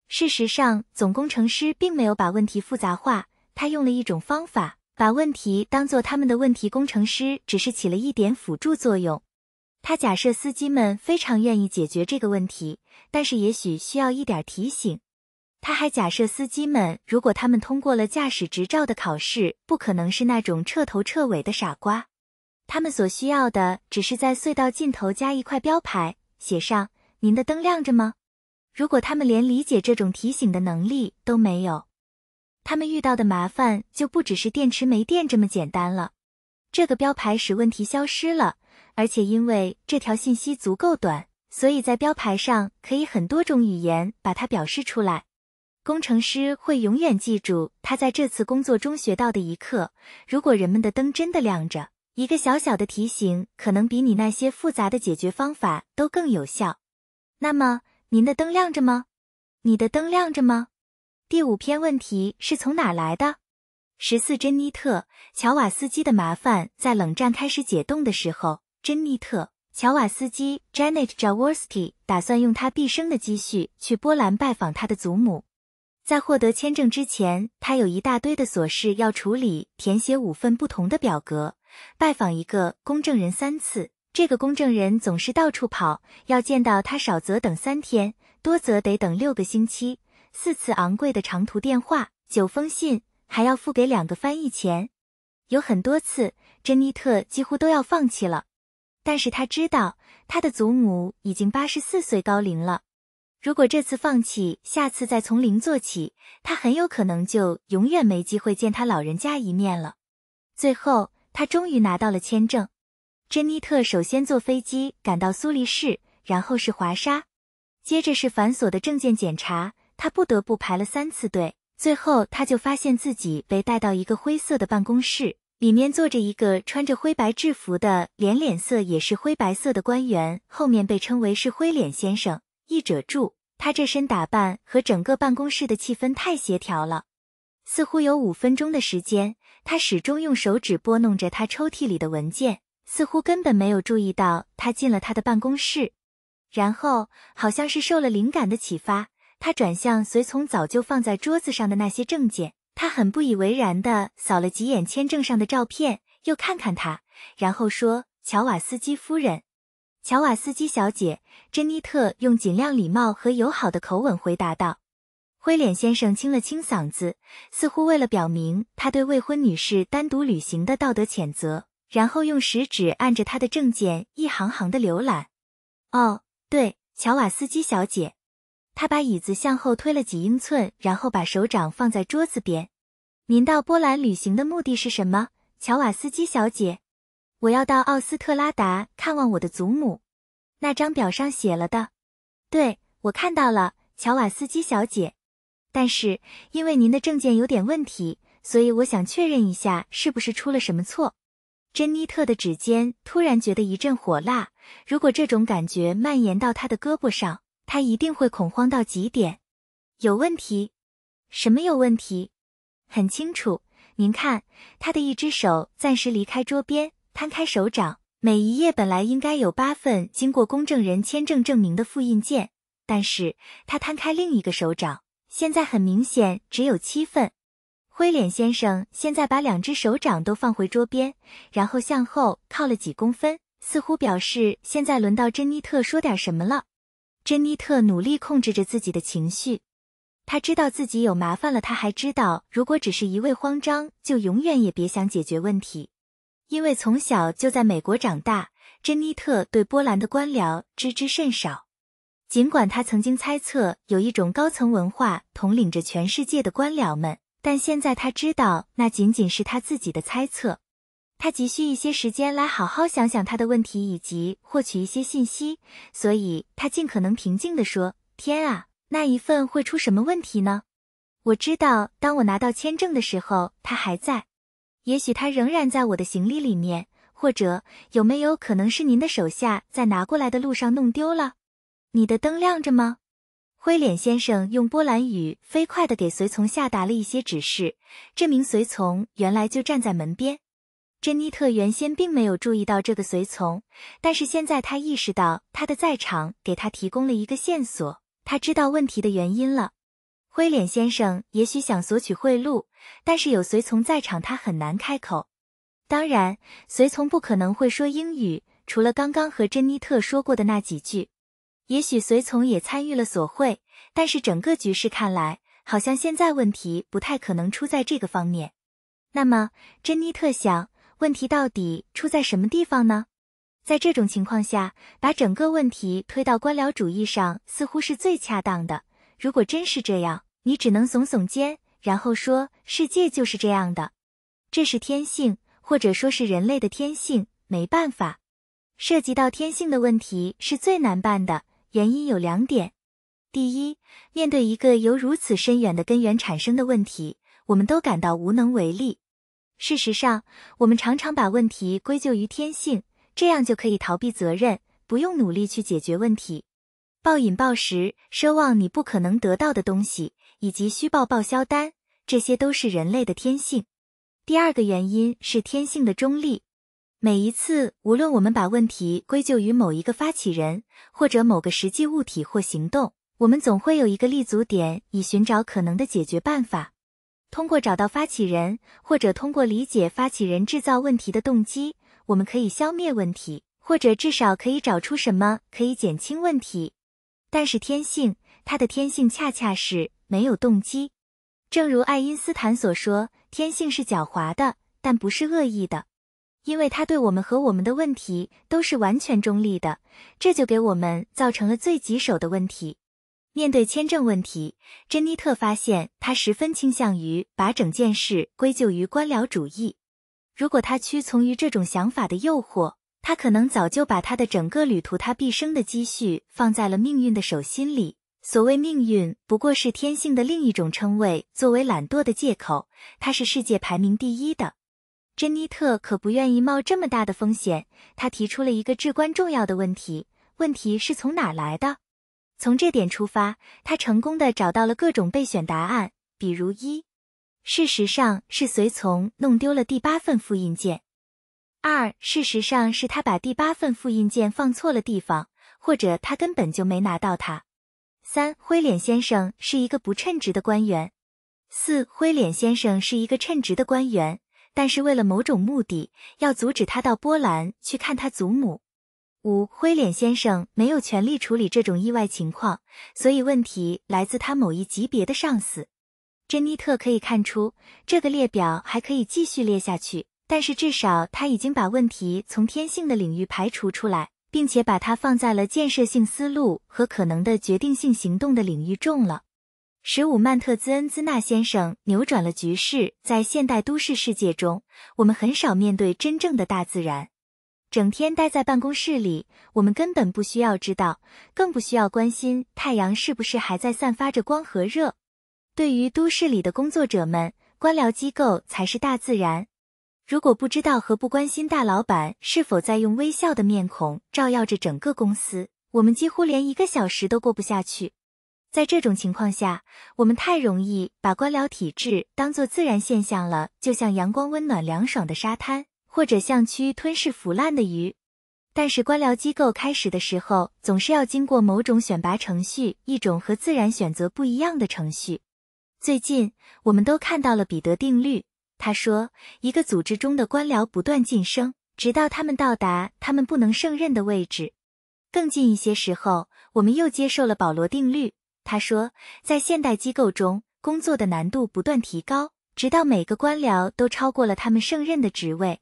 Speaker 1: 事实上，总工程师并没有把问题复杂化，他用了一种方法，把问题当做他们的问题。工程师只是起了一点辅助作用。他假设司机们非常愿意解决这个问题，但是也许需要一点提醒。他还假设司机们，如果他们通过了驾驶执照的考试，不可能是那种彻头彻尾的傻瓜。他们所需要的只是在隧道尽头加一块标牌，写上“您的灯亮着吗？”如果他们连理解这种提醒的能力都没有，他们遇到的麻烦就不只是电池没电这么简单了。这个标牌使问题消失了。而且因为这条信息足够短，所以在标牌上可以很多种语言把它表示出来。工程师会永远记住他在这次工作中学到的一课：如果人们的灯真的亮着，一个小小的提醒可能比你那些复杂的解决方法都更有效。那么，您的灯亮着吗？你的灯亮着吗？第五篇问题是从哪来的？十四，珍妮特·乔瓦斯基的麻烦在冷战开始解冻的时候。珍妮特·乔瓦斯基 （Janet Jaworski） 打算用她毕生的积蓄去波兰拜访她的祖母。在获得签证之前，她有一大堆的琐事要处理：填写五份不同的表格，拜访一个公证人三次。这个公证人总是到处跑，要见到他少则等三天，多则得等六个星期。四次昂贵的长途电话，九封信，还要付给两个翻译钱。有很多次，珍妮特几乎都要放弃了。但是他知道，他的祖母已经八十四岁高龄了。如果这次放弃，下次再从零做起，他很有可能就永远没机会见他老人家一面了。最后，他终于拿到了签证。珍妮特首先坐飞机赶到苏黎世，然后是华沙，接着是繁琐的证件检查。他不得不排了三次队，最后他就发现自己被带到一个灰色的办公室。里面坐着一个穿着灰白制服的，连脸色也是灰白色的官员，后面被称为是“灰脸先生”。译者注：他这身打扮和整个办公室的气氛太协调了，似乎有五分钟的时间，他始终用手指拨弄着他抽屉里的文件，似乎根本没有注意到他进了他的办公室。然后，好像是受了灵感的启发，他转向随从早就放在桌子上的那些证件。他很不以为然地扫了几眼签证上的照片，又看看他，然后说：“乔瓦斯基夫人，乔瓦斯基小姐。”珍妮特用尽量礼貌和友好的口吻回答道。灰脸先生清了清嗓子，似乎为了表明他对未婚女士单独旅行的道德谴责，然后用食指按着她的证件一行行的浏览。“哦，对，乔瓦斯基小姐。”他把椅子向后推了几英寸，然后把手掌放在桌子边。您到波兰旅行的目的是什么，乔瓦斯基小姐？我要到奥斯特拉达看望我的祖母。那张表上写了的。对，我看到了，乔瓦斯基小姐。但是因为您的证件有点问题，所以我想确认一下是不是出了什么错。珍妮特的指尖突然觉得一阵火辣，如果这种感觉蔓延到她的胳膊上。他一定会恐慌到极点。有问题？什么有问题？很清楚。您看他的一只手暂时离开桌边，摊开手掌。每一页本来应该有八份经过公证人签证证明的复印件，但是他摊开另一个手掌，现在很明显只有七份。灰脸先生现在把两只手掌都放回桌边，然后向后靠了几公分，似乎表示现在轮到珍妮特说点什么了。珍妮特努力控制着自己的情绪，她知道自己有麻烦了。她还知道，如果只是一味慌张，就永远也别想解决问题。因为从小就在美国长大，珍妮特对波兰的官僚知之甚少。尽管他曾经猜测有一种高层文化统领着全世界的官僚们，但现在他知道那仅仅是他自己的猜测。他急需一些时间来好好想想他的问题，以及获取一些信息，所以他尽可能平静地说：“天啊，那一份会出什么问题呢？我知道，当我拿到签证的时候，它还在，也许它仍然在我的行李里面，或者有没有可能是您的手下在拿过来的路上弄丢了？”你的灯亮着吗？灰脸先生用波兰语飞快地给随从下达了一些指示。这名随从原来就站在门边。珍妮特原先并没有注意到这个随从，但是现在她意识到他的在场给她提供了一个线索。他知道问题的原因了。灰脸先生也许想索取贿赂，但是有随从在场，他很难开口。当然，随从不可能会说英语，除了刚刚和珍妮特说过的那几句。也许随从也参与了索贿，但是整个局势看来，好像现在问题不太可能出在这个方面。那么，珍妮特想。问题到底出在什么地方呢？在这种情况下，把整个问题推到官僚主义上似乎是最恰当的。如果真是这样，你只能耸耸肩，然后说：“世界就是这样的，这是天性，或者说是人类的天性，没办法。”涉及到天性的问题是最难办的，原因有两点：第一，面对一个由如此深远的根源产生的问题，我们都感到无能为力。事实上，我们常常把问题归咎于天性，这样就可以逃避责任，不用努力去解决问题。暴饮暴食、奢望你不可能得到的东西，以及虚报报销单，这些都是人类的天性。第二个原因是天性的中立。每一次，无论我们把问题归咎于某一个发起人，或者某个实际物体或行动，我们总会有一个立足点，以寻找可能的解决办法。通过找到发起人，或者通过理解发起人制造问题的动机，我们可以消灭问题，或者至少可以找出什么可以减轻问题。但是天性，它的天性恰恰是没有动机。正如爱因斯坦所说，天性是狡猾的，但不是恶意的，因为它对我们和我们的问题都是完全中立的，这就给我们造成了最棘手的问题。面对签证问题，珍妮特发现她十分倾向于把整件事归咎于官僚主义。如果她屈从于这种想法的诱惑，她可能早就把她的整个旅途、她毕生的积蓄放在了命运的手心里。所谓命运，不过是天性的另一种称谓，作为懒惰的借口。他是世界排名第一的，珍妮特可不愿意冒这么大的风险。她提出了一个至关重要的问题：问题是从哪来的？从这点出发，他成功的找到了各种备选答案，比如一，事实上是随从弄丢了第八份复印件；二，事实上是他把第八份复印件放错了地方，或者他根本就没拿到它；三，灰脸先生是一个不称职的官员；四，灰脸先生是一个称职的官员，但是为了某种目的要阻止他到波兰去看他祖母。五灰脸先生没有权利处理这种意外情况，所以问题来自他某一级别的上司。珍妮特可以看出，这个列表还可以继续列下去，但是至少他已经把问题从天性的领域排除出来，并且把它放在了建设性思路和可能的决定性行动的领域中了。十五曼特兹恩兹纳先生扭转了局势。在现代都市世界中，我们很少面对真正的大自然。整天待在办公室里，我们根本不需要知道，更不需要关心太阳是不是还在散发着光和热。对于都市里的工作者们，官僚机构才是大自然。如果不知道和不关心大老板是否在用微笑的面孔照耀着整个公司，我们几乎连一个小时都过不下去。在这种情况下，我们太容易把官僚体制当作自然现象了，就像阳光温暖凉爽的沙滩。或者像蛆吞噬腐烂的鱼，但是官僚机构开始的时候总是要经过某种选拔程序，一种和自然选择不一样的程序。最近，我们都看到了彼得定律，他说一个组织中的官僚不断晋升，直到他们到达他们不能胜任的位置。更近一些时候，我们又接受了保罗定律，他说在现代机构中，工作的难度不断提高，直到每个官僚都超过了他们胜任的职位。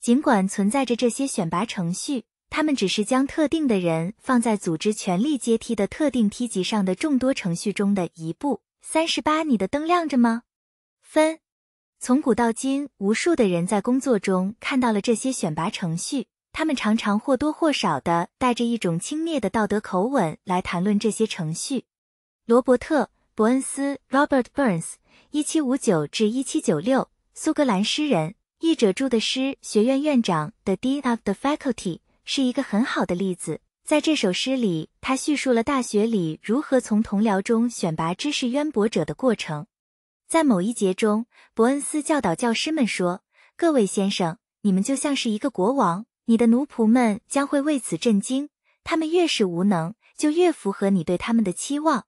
Speaker 1: 尽管存在着这些选拔程序，他们只是将特定的人放在组织权力阶梯的特定梯级上的众多程序中的一步。三十八，你的灯亮着吗？分。从古到今，无数的人在工作中看到了这些选拔程序，他们常常或多或少的带着一种轻蔑的道德口吻来谈论这些程序。罗伯特·伯恩斯 （Robert Burns，1759-1796），苏格兰诗人。译者注的诗学院院长 The Dean of the Faculty 是一个很好的例子。在这首诗里，他叙述了大学里如何从同僚中选拔知识渊博者的过程。在某一节中，伯恩斯教导教师们说：“各位先生，你们就像是一个国王，你的奴仆们将会为此震惊。他们越是无能，就越符合你对他们的期望。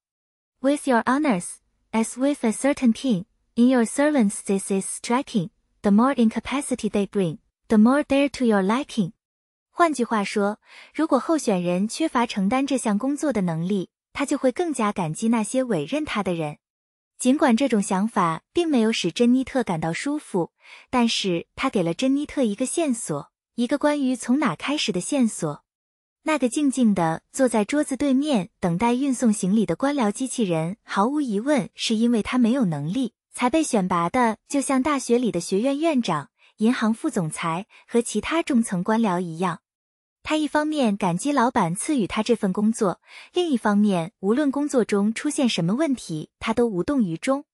Speaker 1: ”With your honors, as with a certain king, in your servants this is striking. The more incapacity they bring, the more dear e to your liking. 换句话说，如果候选人缺乏承担这项工作的能力，他就会更加感激那些委任他的人。尽管这种想法并没有使珍妮特感到舒服，但是他给了珍妮特一个线索，一个关于从哪开始的线索。那个静静的坐在桌子对面等待运送行李的官僚机器人，毫无疑问是因为他没有能力。才被选拔的，就像大学里的学院院长、银行副总裁和其他中层官僚一样。他一方面感激老板赐予他这份工作，另一方面，无论工作中出现什么问题，他都无动于衷。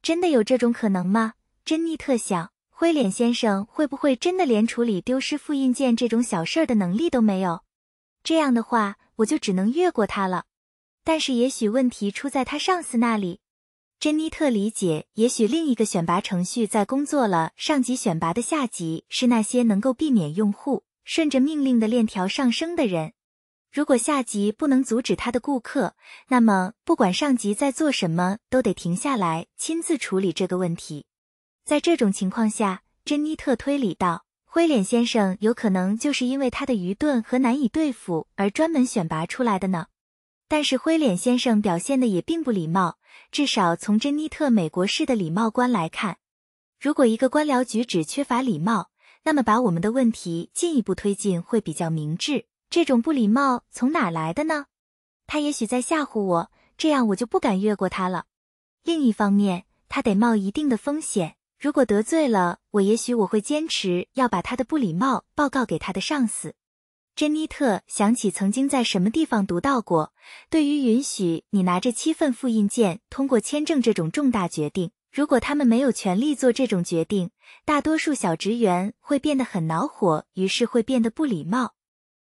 Speaker 1: 真的有这种可能吗？珍妮特想，灰脸先生会不会真的连处理丢失复印件这种小事的能力都没有？这样的话，我就只能越过他了。但是，也许问题出在他上司那里。珍妮特理解，也许另一个选拔程序在工作了。上级选拔的下级是那些能够避免用户顺着命令的链条上升的人。如果下级不能阻止他的顾客，那么不管上级在做什么，都得停下来亲自处理这个问题。在这种情况下，珍妮特推理道：“灰脸先生有可能就是因为他的愚钝和难以对付而专门选拔出来的呢。”但是灰脸先生表现的也并不礼貌。至少从珍妮特美国式的礼貌观来看，如果一个官僚举止缺乏礼貌，那么把我们的问题进一步推进会比较明智。这种不礼貌从哪来的呢？他也许在吓唬我，这样我就不敢越过他了。另一方面，他得冒一定的风险，如果得罪了我，也许我会坚持要把他的不礼貌报告给他的上司。珍妮特想起曾经在什么地方读到过，对于允许你拿着七份复印件通过签证这种重大决定，如果他们没有权利做这种决定，大多数小职员会变得很恼火，于是会变得不礼貌。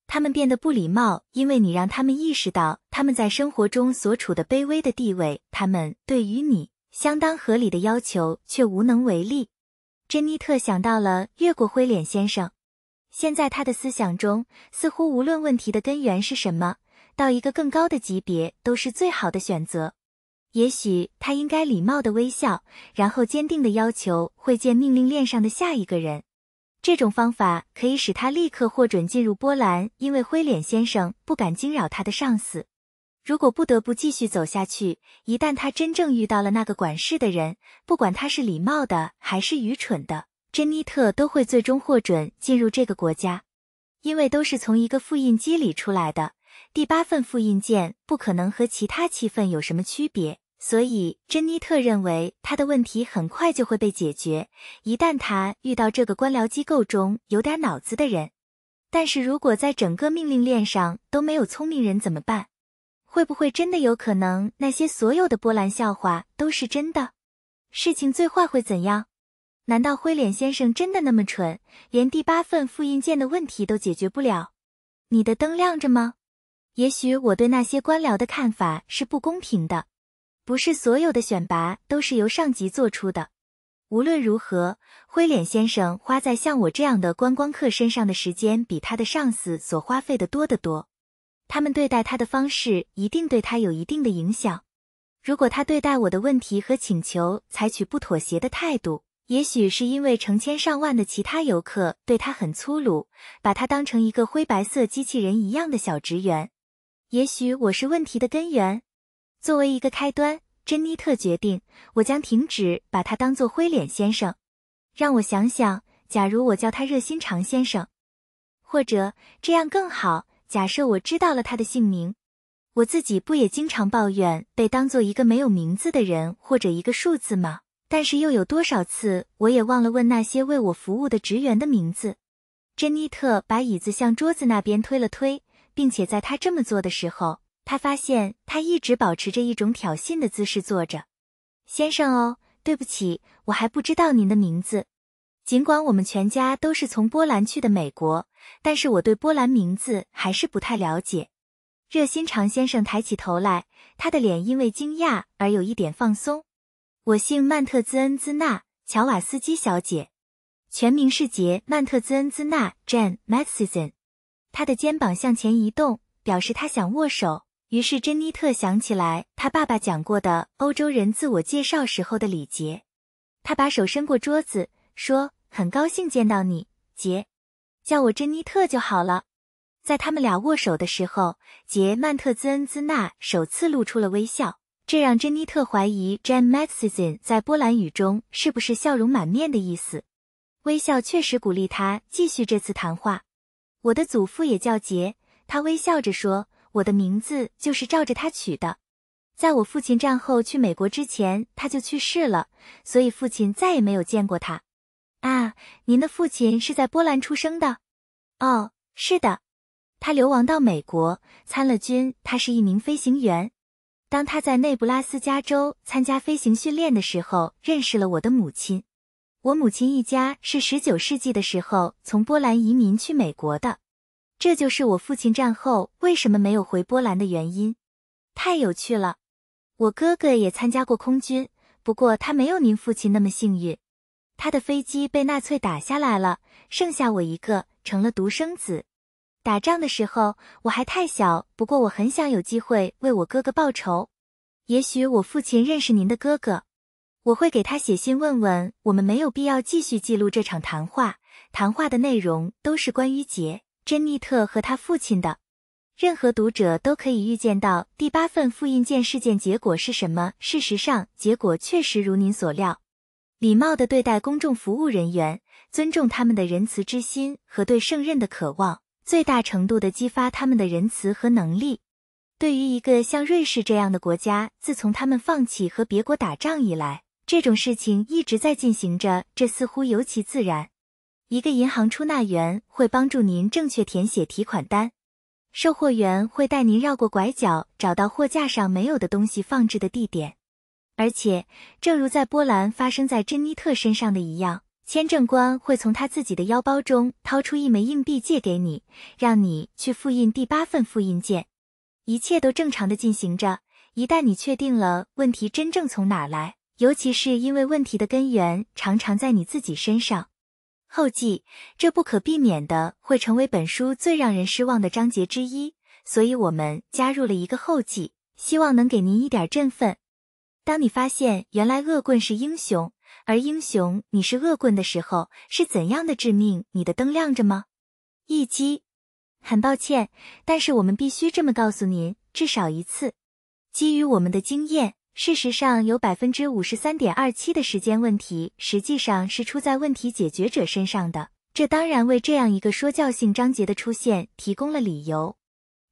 Speaker 1: 他们变得不礼貌，因为你让他们意识到他们在生活中所处的卑微的地位，他们对于你相当合理的要求却无能为力。珍妮特想到了越过灰脸先生。现在他的思想中似乎无论问题的根源是什么，到一个更高的级别都是最好的选择。也许他应该礼貌的微笑，然后坚定的要求会见命令链上的下一个人。这种方法可以使他立刻获准进入波兰，因为灰脸先生不敢惊扰他的上司。如果不得不继续走下去，一旦他真正遇到了那个管事的人，不管他是礼貌的还是愚蠢的。珍妮特都会最终获准进入这个国家，因为都是从一个复印机里出来的。第八份复印件不可能和其他七份有什么区别，所以珍妮特认为他的问题很快就会被解决。一旦他遇到这个官僚机构中有点脑子的人，但是如果在整个命令链上都没有聪明人怎么办？会不会真的有可能那些所有的波兰笑话都是真的？事情最坏会怎样？难道灰脸先生真的那么蠢，连第八份复印件的问题都解决不了？你的灯亮着吗？也许我对那些官僚的看法是不公平的。不是所有的选拔都是由上级做出的。无论如何，灰脸先生花在像我这样的观光客身上的时间，比他的上司所花费的多得多。他们对待他的方式，一定对他有一定的影响。如果他对待我的问题和请求采取不妥协的态度。也许是因为成千上万的其他游客对他很粗鲁，把他当成一个灰白色机器人一样的小职员。也许我是问题的根源。作为一个开端，珍妮特决定，我将停止把他当做灰脸先生。让我想想，假如我叫他热心肠先生，或者这样更好。假设我知道了他的姓名，我自己不也经常抱怨被当做一个没有名字的人或者一个数字吗？但是又有多少次，我也忘了问那些为我服务的职员的名字？珍妮特把椅子向桌子那边推了推，并且在他这么做的时候，他发现他一直保持着一种挑衅的姿势坐着。先生，哦，对不起，我还不知道您的名字。尽管我们全家都是从波兰去的美国，但是我对波兰名字还是不太了解。热心肠先生抬起头来，他的脸因为惊讶而有一点放松。我姓曼特兹恩兹纳，乔瓦斯基小姐，全名是杰曼特兹恩兹纳 （Jane Matheson）。他的肩膀向前移动，表示他想握手。于是珍妮特想起来她爸爸讲过的欧洲人自我介绍时候的礼节。他把手伸过桌子，说：“很高兴见到你，杰，叫我珍妮特就好了。”在他们俩握手的时候，杰曼特兹恩兹纳首次露出了微笑。这让珍妮特怀疑 Jan Matyson 在波兰语中是不是“笑容满面”的意思？微笑确实鼓励他继续这次谈话。我的祖父也叫杰，他微笑着说：“我的名字就是照着他取的。”在我父亲战后去美国之前，他就去世了，所以父亲再也没有见过他。啊，您的父亲是在波兰出生的？哦，是的，他流亡到美国，参了军，他是一名飞行员。当他在内布拉斯加州参加飞行训练的时候，认识了我的母亲。我母亲一家是十九世纪的时候从波兰移民去美国的。这就是我父亲战后为什么没有回波兰的原因。太有趣了！我哥哥也参加过空军，不过他没有您父亲那么幸运。他的飞机被纳粹打下来了，剩下我一个，成了独生子。打仗的时候我还太小，不过我很想有机会为我哥哥报仇。也许我父亲认识您的哥哥，我会给他写信问问。我们没有必要继续记录这场谈话，谈话的内容都是关于杰·珍妮特和他父亲的。任何读者都可以预见到第八份复印件事件结果是什么。事实上，结果确实如您所料。礼貌地对待公众服务人员，尊重他们的仁慈之心和对胜任的渴望。最大程度地激发他们的仁慈和能力。对于一个像瑞士这样的国家，自从他们放弃和别国打仗以来，这种事情一直在进行着，这似乎尤其自然。一个银行出纳员会帮助您正确填写提款单，售货员会带您绕过拐角，找到货架上没有的东西放置的地点，而且，正如在波兰发生在珍妮特身上的一样。签证官会从他自己的腰包中掏出一枚硬币借给你，让你去复印第八份复印件。一切都正常的进行着。一旦你确定了问题真正从哪来，尤其是因为问题的根源常常在你自己身上，后记这不可避免的会成为本书最让人失望的章节之一。所以我们加入了一个后记，希望能给您一点振奋。当你发现原来恶棍是英雄。而英雄，你是恶棍的时候是怎样的致命？你的灯亮着吗？一击。很抱歉，但是我们必须这么告诉您，至少一次。基于我们的经验，事实上有百分之五十三点二七的时间问题实际上是出在问题解决者身上的。这当然为这样一个说教性章节的出现提供了理由。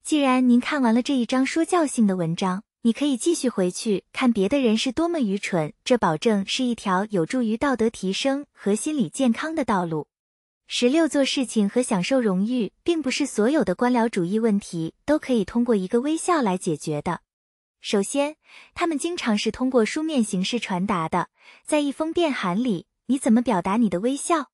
Speaker 1: 既然您看完了这一章说教性的文章。你可以继续回去看别的人是多么愚蠢，这保证是一条有助于道德提升和心理健康的道路。十六，做事情和享受荣誉，并不是所有的官僚主义问题都可以通过一个微笑来解决的。首先，他们经常是通过书面形式传达的，在一封电函里，你怎么表达你的微笑？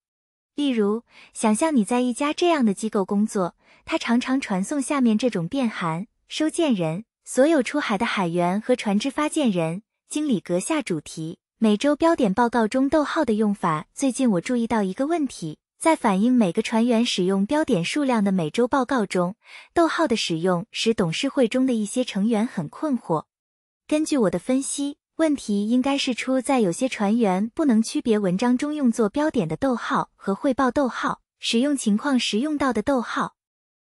Speaker 1: 例如，想象你在一家这样的机构工作，他常常传送下面这种电函：收件人。所有出海的海员和船只发件人，经理阁下。主题：每周标点报告中逗号的用法。最近我注意到一个问题，在反映每个船员使用标点数量的每周报告中，逗号的使用使董事会中的一些成员很困惑。根据我的分析，问题应该是出在有些船员不能区别文章中用作标点的逗号和汇报逗号使用情况时用到的逗号。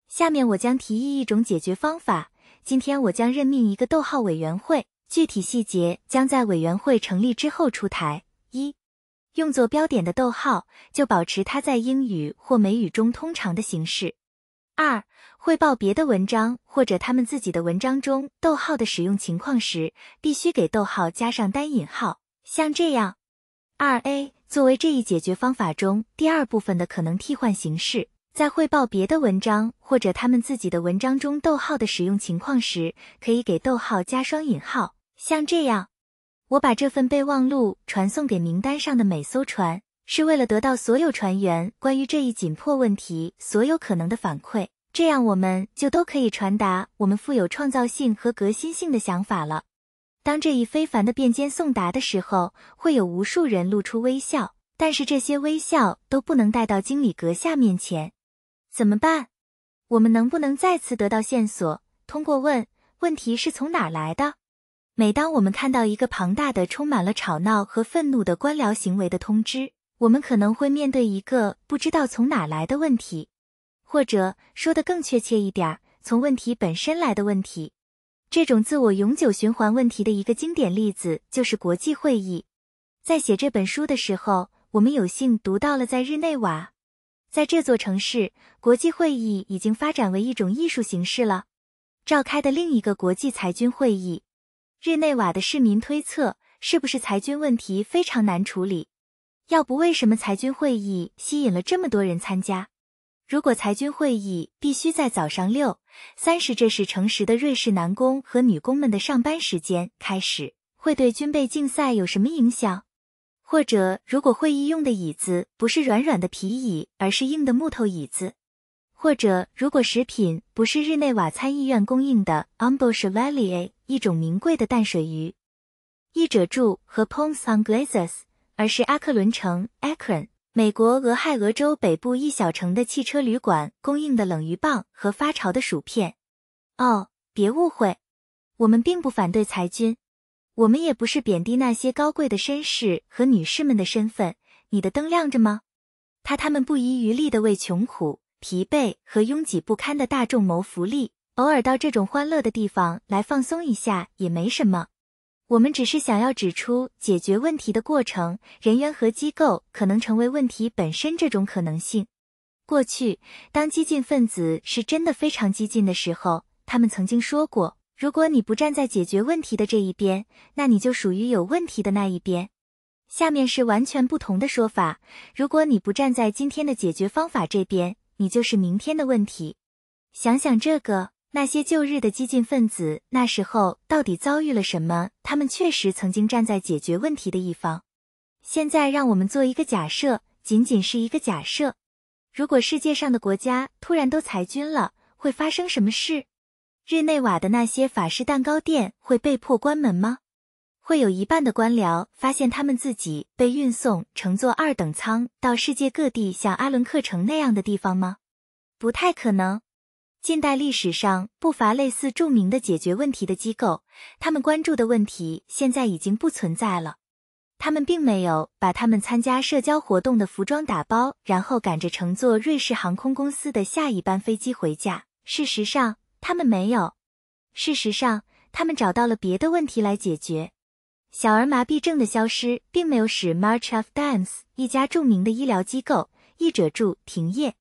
Speaker 1: 下面我将提议一种解决方法。今天我将任命一个逗号委员会，具体细节将在委员会成立之后出台。一，用作标点的逗号就保持它在英语或美语中通常的形式。二，汇报别的文章或者他们自己的文章中逗号的使用情况时，必须给逗号加上单引号，像这样。二 a 作为这一解决方法中第二部分的可能替换形式。在汇报别的文章或者他们自己的文章中逗号的使用情况时，可以给逗号加双引号，像这样。我把这份备忘录传送给名单上的每艘船，是为了得到所有船员关于这一紧迫问题所有可能的反馈，这样我们就都可以传达我们富有创造性和革新性的想法了。当这一非凡的便笺送达的时候，会有无数人露出微笑，但是这些微笑都不能带到经理阁下面前。怎么办？我们能不能再次得到线索？通过问问题是从哪来的？每当我们看到一个庞大的、充满了吵闹和愤怒的官僚行为的通知，我们可能会面对一个不知道从哪来的问题，或者说的更确切一点，从问题本身来的问题。这种自我永久循环问题的一个经典例子就是国际会议。在写这本书的时候，我们有幸读到了在日内瓦。在这座城市，国际会议已经发展为一种艺术形式了。召开的另一个国际裁军会议，日内瓦的市民推测，是不是裁军问题非常难处理？要不为什么裁军会议吸引了这么多人参加？如果裁军会议必须在早上六三十，这是诚实的瑞士男工和女工们的上班时间开始，会对军备竞赛有什么影响？或者，如果会议用的椅子不是软软的皮椅，而是硬的木头椅子；或者，如果食品不是日内瓦参议院供应的 a m b o s h v a l l e 一种名贵的淡水鱼，译者注和 p o n s a n g l a i e s 而是阿克伦城 （Akron） 美国俄亥俄州北部一小城的汽车旅馆供应的冷鱼棒和发潮的薯片。哦，别误会，我们并不反对裁军。我们也不是贬低那些高贵的绅士和女士们的身份。你的灯亮着吗？他他们不遗余力的为穷苦、疲惫和拥挤不堪的大众谋福利。偶尔到这种欢乐的地方来放松一下也没什么。我们只是想要指出，解决问题的过程、人员和机构可能成为问题本身这种可能性。过去，当激进分子是真的非常激进的时候，他们曾经说过。如果你不站在解决问题的这一边，那你就属于有问题的那一边。下面是完全不同的说法：如果你不站在今天的解决方法这边，你就是明天的问题。想想这个，那些旧日的激进分子，那时候到底遭遇了什么？他们确实曾经站在解决问题的一方。现在让我们做一个假设，仅仅是一个假设：如果世界上的国家突然都裁军了，会发生什么事？日内瓦的那些法式蛋糕店会被迫关门吗？会有一半的官僚发现他们自己被运送乘坐二等舱到世界各地，像阿伦克城那样的地方吗？不太可能。近代历史上不乏类似著名的解决问题的机构，他们关注的问题现在已经不存在了。他们并没有把他们参加社交活动的服装打包，然后赶着乘坐瑞士航空公司的下一班飞机回家。事实上。他们没有。事实上，他们找到了别的问题来解决。小儿麻痹症的消失并没有使 March of Dimes 一家著名的医疗机构译者注停业。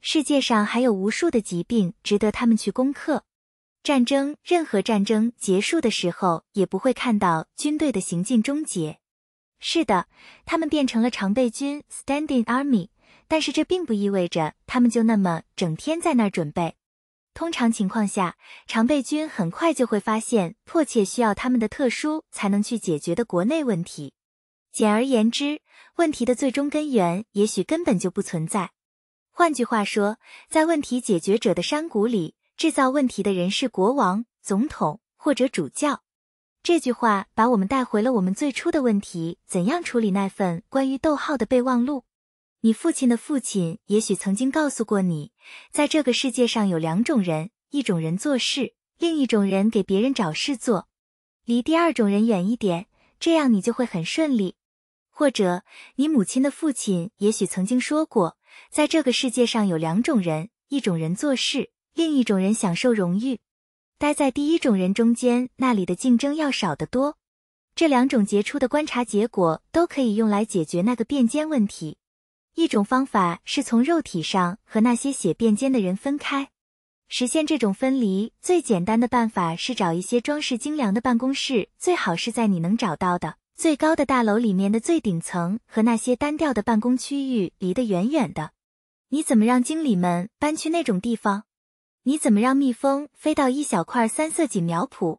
Speaker 1: 世界上还有无数的疾病值得他们去攻克。战争，任何战争结束的时候，也不会看到军队的行进终结。是的，他们变成了常备军 Standing Army，但是这并不意味着他们就那么整天在那儿准备。通常情况下，常备军很快就会发现迫切需要他们的特殊才能去解决的国内问题。简而言之，问题的最终根源也许根本就不存在。换句话说，在问题解决者的山谷里，制造问题的人是国王、总统或者主教。这句话把我们带回了我们最初的问题：怎样处理那份关于逗号的备忘录？你父亲的父亲也许曾经告诉过你，在这个世界上有两种人，一种人做事，另一种人给别人找事做。离第二种人远一点，这样你就会很顺利。或者，你母亲的父亲也许曾经说过，在这个世界上有两种人，一种人做事，另一种人享受荣誉。待在第一种人中间，那里的竞争要少得多。这两种杰出的观察结果都可以用来解决那个变尖问题。一种方法是从肉体上和那些血变尖的人分开。实现这种分离最简单的办法是找一些装饰精良的办公室，最好是在你能找到的最高的大楼里面的最顶层，和那些单调的办公区域离得远远的。你怎么让经理们搬去那种地方？你怎么让蜜蜂飞到一小块三色堇苗圃，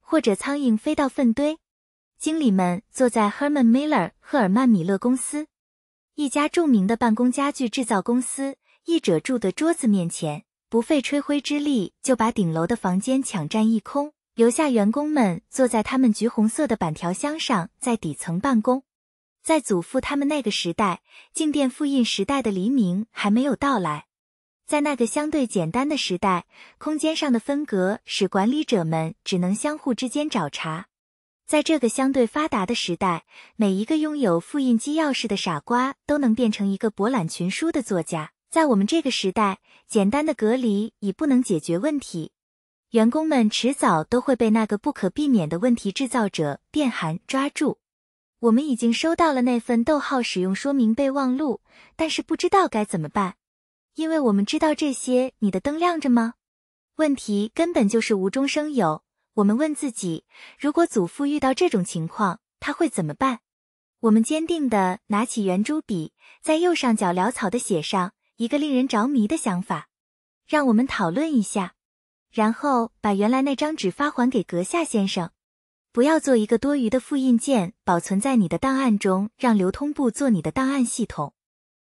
Speaker 1: 或者苍蝇飞到粪堆？经理们坐在 Herman Miller（ 赫尔曼米勒公司）。一家著名的办公家具制造公司，一者住的桌子面前，不费吹灰之力就把顶楼的房间抢占一空，留下员工们坐在他们橘红色的板条箱上，在底层办公。在祖父他们那个时代，静电复印时代的黎明还没有到来。在那个相对简单的时代，空间上的分隔使管理者们只能相互之间找茬。在这个相对发达的时代，每一个拥有复印机钥匙的傻瓜都能变成一个博览群书的作家。在我们这个时代，简单的隔离已不能解决问题，员工们迟早都会被那个不可避免的问题制造者变寒抓住。我们已经收到了那份逗号使用说明备忘录，但是不知道该怎么办，因为我们知道这些。你的灯亮着吗？问题根本就是无中生有。我们问自己，如果祖父遇到这种情况，他会怎么办？我们坚定的拿起圆珠笔，在右上角潦草的写上一个令人着迷的想法，让我们讨论一下，然后把原来那张纸发还给阁下先生。不要做一个多余的复印件保存在你的档案中，让流通部做你的档案系统。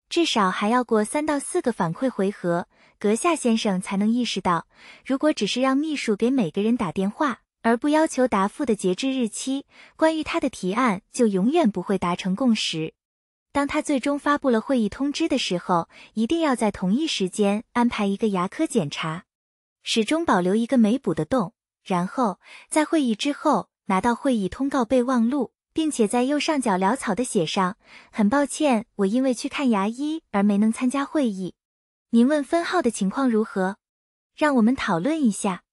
Speaker 1: 至少还要过三到四个反馈回合。阁下先生才能意识到，如果只是让秘书给每个人打电话，而不要求答复的截止日期，关于他的提案就永远不会达成共识。当他最终发布了会议通知的时候，一定要在同一时间安排一个牙科检查，始终保留一个没补的洞，然后在会议之后拿到会议通告备忘录，并且在右上角潦草地写上：“很抱歉，我因为去看牙医而没能参加会议。”您问分号的情况如何？让我们讨论一下。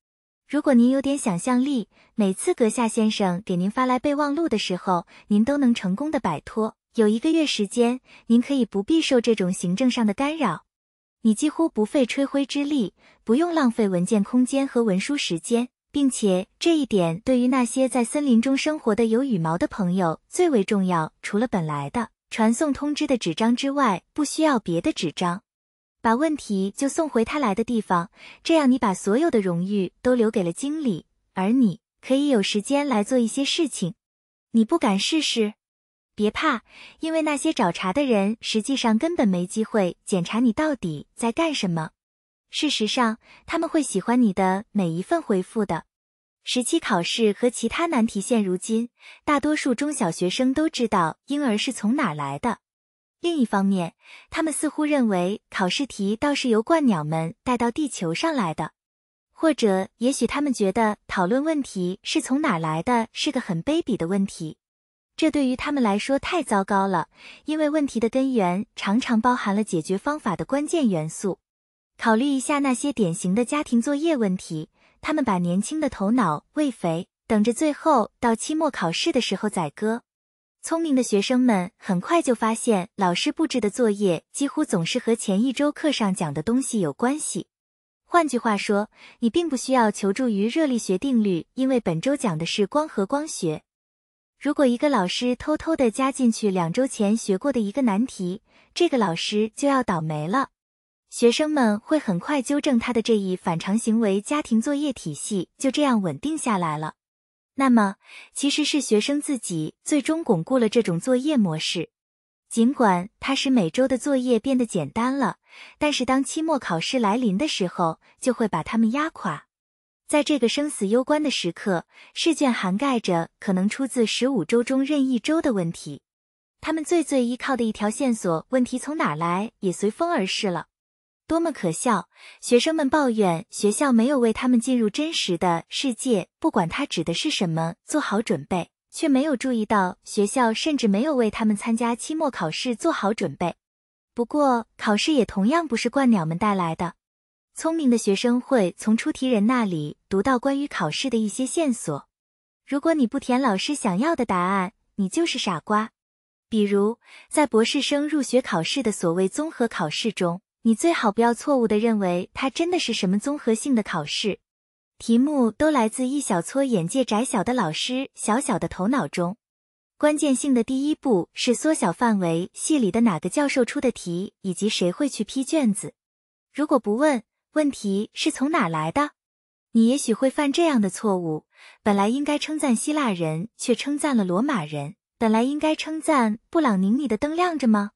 Speaker 1: 如果您有点想象力，每次阁下先生给您发来备忘录的时候，您都能成功的摆脱。有一个月时间，您可以不必受这种行政上的干扰。你几乎不费吹灰之力，不用浪费文件空间和文书时间，并且这一点对于那些在森林中生活的有羽毛的朋友最为重要。除了本来的传送通知的纸张之外，不需要别的纸张。把问题就送回他来的地方，这样你把所有的荣誉都留给了经理，而你可以有时间来做一些事情。你不敢试试？别怕，因为那些找茬的人实际上根本没机会检查你到底在干什么。事实上，他们会喜欢你的每一份回复的。十七考试和其他难题，现如今大多数中小学生都知道婴儿是从哪来的。另一方面，他们似乎认为考试题倒是由鹳鸟们带到地球上来的，或者也许他们觉得讨论问题是从哪来的是个很卑鄙的问题，这对于他们来说太糟糕了，因为问题的根源常常包含了解决方法的关键元素。考虑一下那些典型的家庭作业问题，他们把年轻的头脑喂肥，等着最后到期末考试的时候宰割。聪明的学生们很快就发现，老师布置的作业几乎总是和前一周课上讲的东西有关系。换句话说，你并不需要求助于热力学定律，因为本周讲的是光和光学。如果一个老师偷偷的加进去两周前学过的一个难题，这个老师就要倒霉了。学生们会很快纠正他的这一反常行为，家庭作业体系就这样稳定下来了。那么，其实是学生自己最终巩固了这种作业模式。尽管它使每周的作业变得简单了，但是当期末考试来临的时候，就会把他们压垮。在这个生死攸关的时刻，试卷涵盖着可能出自十五周中任意周的问题。他们最最依靠的一条线索，问题从哪来，也随风而逝了。多么可笑！学生们抱怨学校没有为他们进入真实的世界，不管它指的是什么，做好准备，却没有注意到学校甚至没有为他们参加期末考试做好准备。不过，考试也同样不是鹳鸟们带来的。聪明的学生会从出题人那里读到关于考试的一些线索。如果你不填老师想要的答案，你就是傻瓜。比如，在博士生入学考试的所谓综合考试中。你最好不要错误地认为它真的是什么综合性的考试，题目都来自一小撮眼界窄小的老师小小的头脑中。关键性的第一步是缩小范围，系里的哪个教授出的题，以及谁会去批卷子。如果不问问题是从哪来的，你也许会犯这样的错误：本来应该称赞希腊人，却称赞了罗马人；本来应该称赞布朗宁，你的灯亮着吗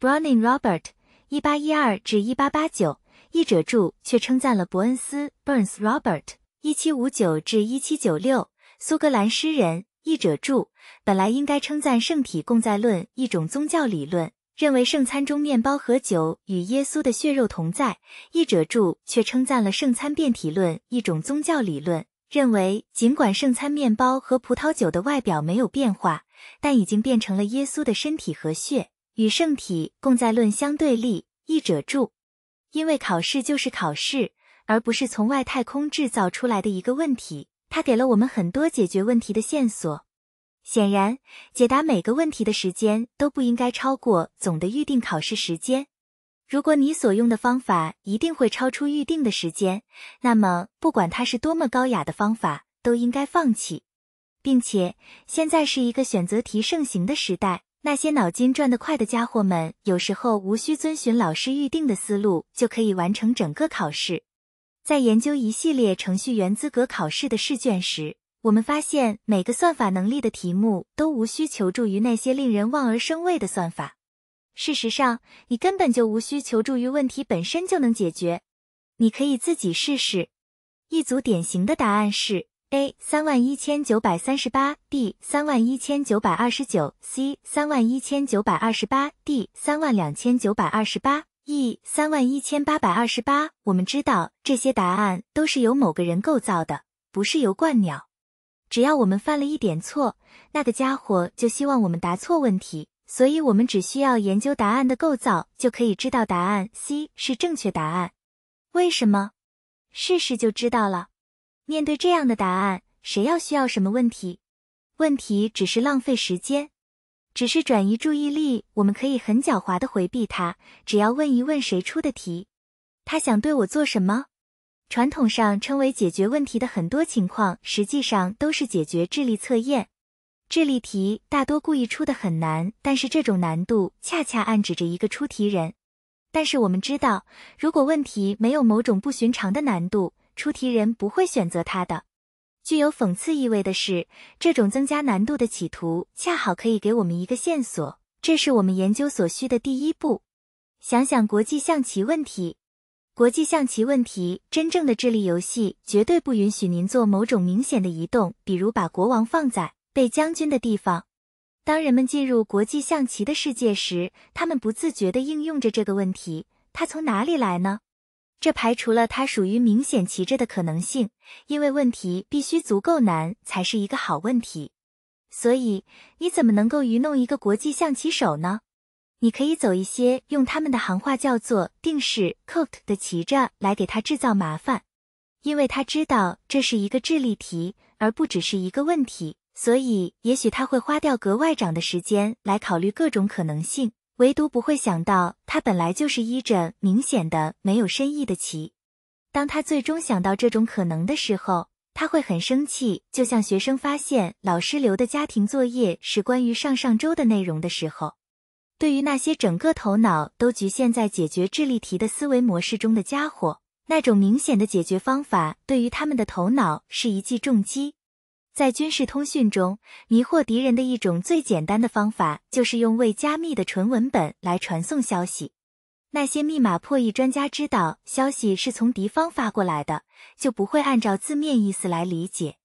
Speaker 1: ，Browning Robert？一八一二至一八八九，译者注却称赞了伯恩斯 （Burns Robert，一七五九至一七九六）苏格兰诗人。译者注本来应该称赞圣体共在论一种宗教理论，认为圣餐中面包和酒与耶稣的血肉同在。译者注却称赞了圣餐变体论一种宗教理论，认为尽管圣餐面包和葡萄酒的外表没有变化，但已经变成了耶稣的身体和血。与圣体共在论相对立。译者注：因为考试就是考试，而不是从外太空制造出来的一个问题。它给了我们很多解决问题的线索。显然，解答每个问题的时间都不应该超过总的预定考试时间。如果你所用的方法一定会超出预定的时间，那么不管它是多么高雅的方法，都应该放弃。并且，现在是一个选择题盛行的时代。那些脑筋转得快的家伙们，有时候无需遵循老师预定的思路，就可以完成整个考试。在研究一系列程序员资格考试的试卷时，我们发现每个算法能力的题目都无需求助于那些令人望而生畏的算法。事实上，你根本就无需求助于问题本身就能解决。你可以自己试试。一组典型的答案是。a 三万一千九百三十八，b 三万一千九百二十九，c 三万一千九百二十八，d 三万两千九百二十八，e 三万一千八百二十八。我们知道这些答案都是由某个人构造的，不是由鹳鸟。只要我们犯了一点错，那个家伙就希望我们答错问题。所以，我们只需要研究答案的构造，就可以知道答案 c 是正确答案。为什么？试试就知道了。面对这样的答案，谁要需要什么问题？问题只是浪费时间，只是转移注意力。我们可以很狡猾的回避他。只要问一问谁出的题，他想对我做什么？传统上称为解决问题的很多情况，实际上都是解决智力测验。智力题大多故意出的很难，但是这种难度恰恰暗指着一个出题人。但是我们知道，如果问题没有某种不寻常的难度，出题人不会选择他的。具有讽刺意味的是，这种增加难度的企图恰好可以给我们一个线索，这是我们研究所需的第一步。想想国际象棋问题，国际象棋问题真正的智力游戏绝对不允许您做某种明显的移动，比如把国王放在被将军的地方。当人们进入国际象棋的世界时，他们不自觉地应用着这个问题。它从哪里来呢？这排除了他属于明显骑着的可能性，因为问题必须足够难才是一个好问题。所以你怎么能够愚弄一个国际象棋手呢？你可以走一些用他们的行话叫做定式 cooked 的骑着来给他制造麻烦，因为他知道这是一个智力题，而不只是一个问题，所以也许他会花掉格外长的时间来考虑各种可能性。唯独不会想到，他本来就是依着明显的没有深意的棋。当他最终想到这种可能的时候，他会很生气，就像学生发现老师留的家庭作业是关于上上周的内容的时候。对于那些整个头脑都局限在解决智力题的思维模式中的家伙，那种明显的解决方法，对于他们的头脑是一记重击。在军事通讯中，迷惑敌人的一种最简单的方法就是用未加密的纯文本来传送消息。那些密码破译专家知道消息是从敌方发过来的，就不会按照字面意思来理解。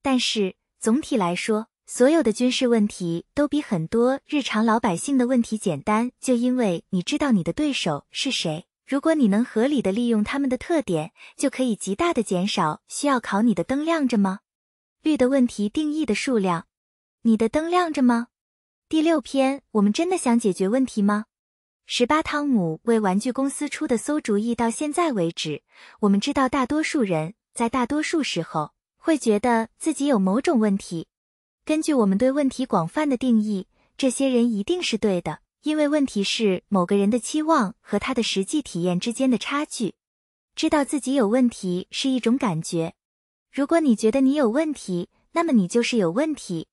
Speaker 1: 但是总体来说，所有的军事问题都比很多日常老百姓的问题简单，就因为你知道你的对手是谁。如果你能合理的利用他们的特点，就可以极大的减少需要考你的灯亮着吗？绿的问题定义的数量，你的灯亮着吗？第六篇，我们真的想解决问题吗？十八，汤姆为玩具公司出的馊主意，到现在为止，我们知道大多数人在大多数时候会觉得自己有某种问题。根据我们对问题广泛的定义，这些人一定是对的，因为问题是某个人的期望和他的实际体验之间的差距。知道自己有问题是一种感觉。如果你觉得你有问题，那么你就是有问题。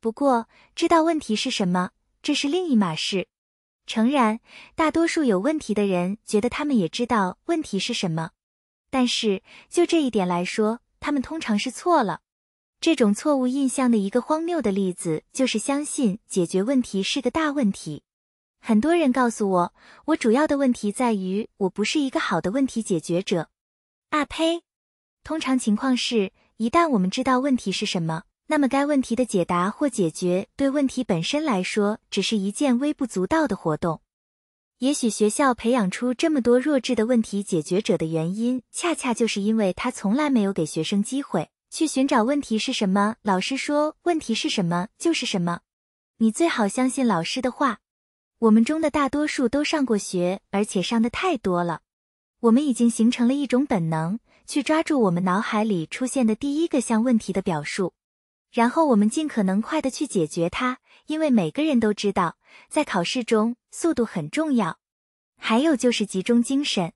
Speaker 1: 不过，知道问题是什么，这是另一码事。诚然，大多数有问题的人觉得他们也知道问题是什么，但是就这一点来说，他们通常是错了。这种错误印象的一个荒谬的例子，就是相信解决问题是个大问题。很多人告诉我，我主要的问题在于我不是一个好的问题解决者。啊呸！通常情况是，一旦我们知道问题是什么，那么该问题的解答或解决对问题本身来说只是一件微不足道的活动。也许学校培养出这么多弱智的问题解决者的原因，恰恰就是因为他从来没有给学生机会去寻找问题是什么。老师说问题是什么就是什么，你最好相信老师的话。我们中的大多数都上过学，而且上的太多了，我们已经形成了一种本能。去抓住我们脑海里出现的第一个像问题的表述，然后我们尽可能快的去解决它，因为每个人都知道，在考试中速度很重要。还有就是集中精神，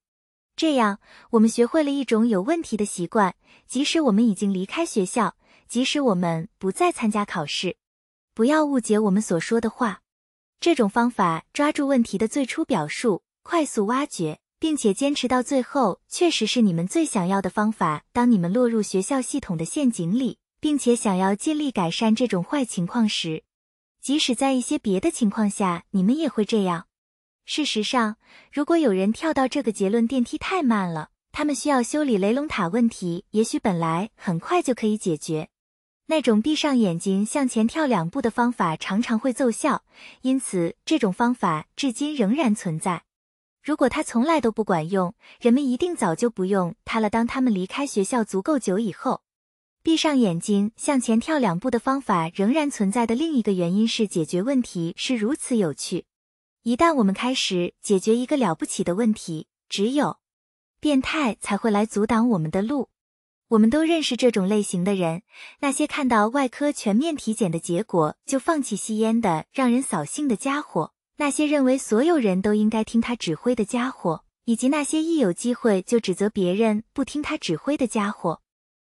Speaker 1: 这样我们学会了一种有问题的习惯。即使我们已经离开学校，即使我们不再参加考试，不要误解我们所说的话。这种方法抓住问题的最初表述，快速挖掘。并且坚持到最后，确实是你们最想要的方法。当你们落入学校系统的陷阱里，并且想要尽力改善这种坏情况时，即使在一些别的情况下，你们也会这样。事实上，如果有人跳到这个结论，电梯太慢了，他们需要修理雷龙塔问题，也许本来很快就可以解决。那种闭上眼睛向前跳两步的方法常常会奏效，因此这种方法至今仍然存在。如果它从来都不管用，人们一定早就不用它了。当他们离开学校足够久以后，闭上眼睛向前跳两步的方法仍然存在的另一个原因是，解决问题是如此有趣。一旦我们开始解决一个了不起的问题，只有变态才会来阻挡我们的路。我们都认识这种类型的人，那些看到外科全面体检的结果就放弃吸烟的让人扫兴的家伙。那些认为所有人都应该听他指挥的家伙，以及那些一有机会就指责别人不听他指挥的家伙，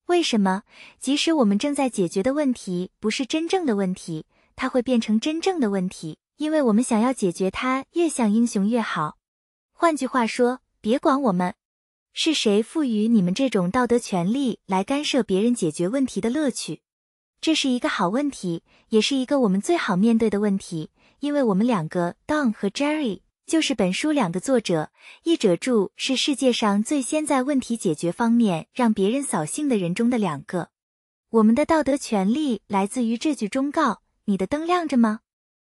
Speaker 1: 为什么？即使我们正在解决的问题不是真正的问题，它会变成真正的问题，因为我们想要解决它，越像英雄越好。换句话说，别管我们是谁赋予你们这种道德权利来干涉别人解决问题的乐趣。这是一个好问题，也是一个我们最好面对的问题。因为我们两个，Don 和 Jerry，就是本书两个作者，译者注是世界上最先在问题解决方面让别人扫兴的人中的两个。我们的道德权利来自于这句忠告：你的灯亮着吗？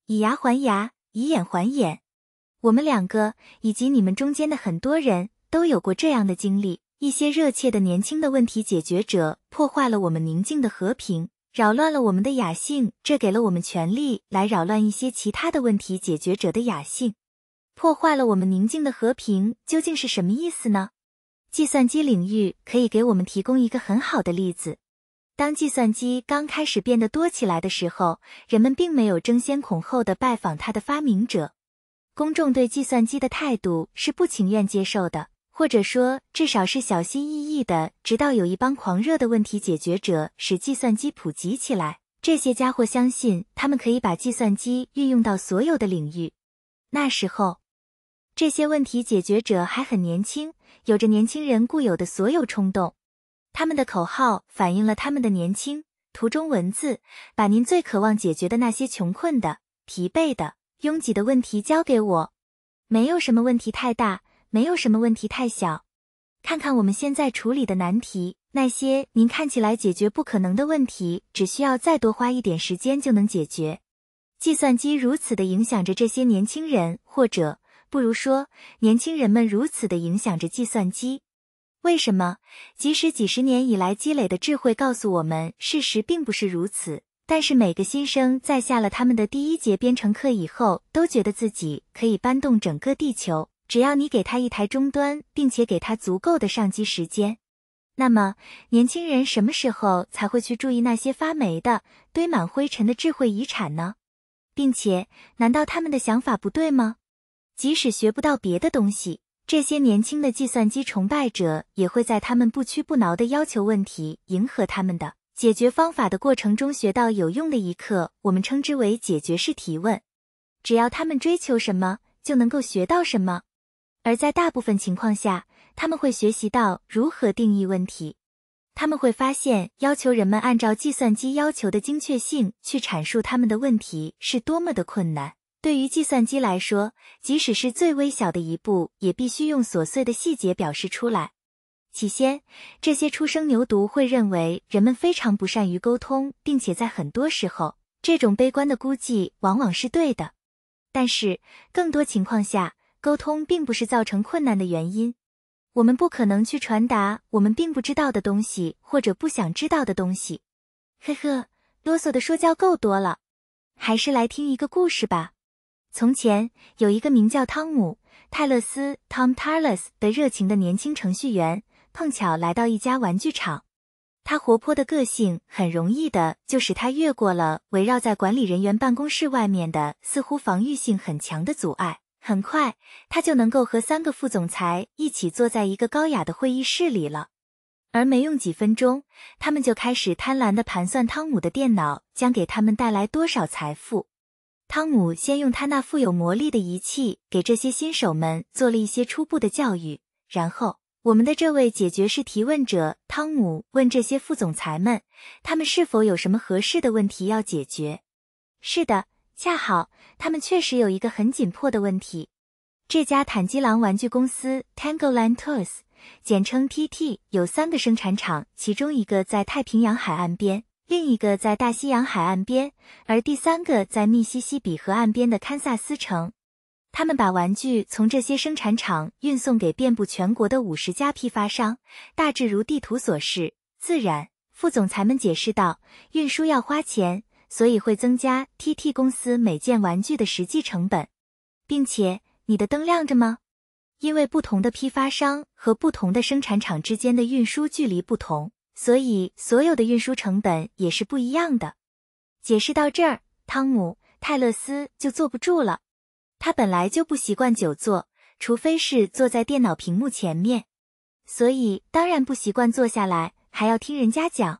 Speaker 1: 以牙还牙，以眼还眼。我们两个以及你们中间的很多人都有过这样的经历：一些热切的年轻的问题解决者破坏了我们宁静的和平。扰乱了我们的雅兴，这给了我们权利来扰乱一些其他的问题解决者的雅兴，破坏了我们宁静的和平，究竟是什么意思呢？计算机领域可以给我们提供一个很好的例子。当计算机刚开始变得多起来的时候，人们并没有争先恐后的拜访它的发明者，公众对计算机的态度是不情愿接受的。或者说，至少是小心翼翼的，直到有一帮狂热的问题解决者使计算机普及起来。这些家伙相信他们可以把计算机运用到所有的领域。那时候，这些问题解决者还很年轻，有着年轻人固有的所有冲动。他们的口号反映了他们的年轻。图中文字：把您最渴望解决的那些穷困的、疲惫的、拥挤的问题交给我，没有什么问题太大。没有什么问题太小，看看我们现在处理的难题，那些您看起来解决不可能的问题，只需要再多花一点时间就能解决。计算机如此的影响着这些年轻人，或者不如说，年轻人们如此的影响着计算机。为什么？即使几十年以来积累的智慧告诉我们事实并不是如此，但是每个新生在下了他们的第一节编程课以后，都觉得自己可以搬动整个地球。只要你给他一台终端，并且给他足够的上机时间，那么年轻人什么时候才会去注意那些发霉的、堆满灰尘的智慧遗产呢？并且，难道他们的想法不对吗？即使学不到别的东西，这些年轻的计算机崇拜者也会在他们不屈不挠的要求问题、迎合他们的解决方法的过程中学到有用的一课。我们称之为解决式提问。只要他们追求什么，就能够学到什么。而在大部分情况下，他们会学习到如何定义问题。他们会发现，要求人们按照计算机要求的精确性去阐述他们的问题是多么的困难。对于计算机来说，即使是最微小的一步，也必须用琐碎的细节表示出来。起先，这些初生牛犊会认为人们非常不善于沟通，并且在很多时候，这种悲观的估计往往是对的。但是，更多情况下，沟通并不是造成困难的原因，我们不可能去传达我们并不知道的东西或者不想知道的东西。呵呵，啰嗦的说教够多了，还是来听一个故事吧。从前有一个名叫汤姆·泰勒斯 （Tom t a r l e s 的热情的年轻程序员，碰巧来到一家玩具厂。他活泼的个性很容易的就使他越过了围绕在管理人员办公室外面的似乎防御性很强的阻碍。很快，他就能够和三个副总裁一起坐在一个高雅的会议室里了。而没用几分钟，他们就开始贪婪的盘算汤姆的电脑将给他们带来多少财富。汤姆先用他那富有魔力的仪器给这些新手们做了一些初步的教育，然后我们的这位解决式提问者汤姆问这些副总裁们，他们是否有什么合适的问题要解决？是的。恰好，他们确实有一个很紧迫的问题。这家坦基狼玩具公司 （Tangleland Toys），简称 TT，有三个生产厂，其中一个在太平洋海岸边，另一个在大西洋海岸边，而第三个在密西西比河岸边的堪萨斯城。他们把玩具从这些生产厂运送给遍布全国的五十家批发商，大致如地图所示。自然，副总裁们解释道：“运输要花钱。”所以会增加 TT 公司每件玩具的实际成本，并且你的灯亮着吗？因为不同的批发商和不同的生产厂之间的运输距离不同，所以所有的运输成本也是不一样的。解释到这儿，汤姆·泰勒斯就坐不住了。他本来就不习惯久坐，除非是坐在电脑屏幕前面，所以当然不习惯坐下来还要听人家讲。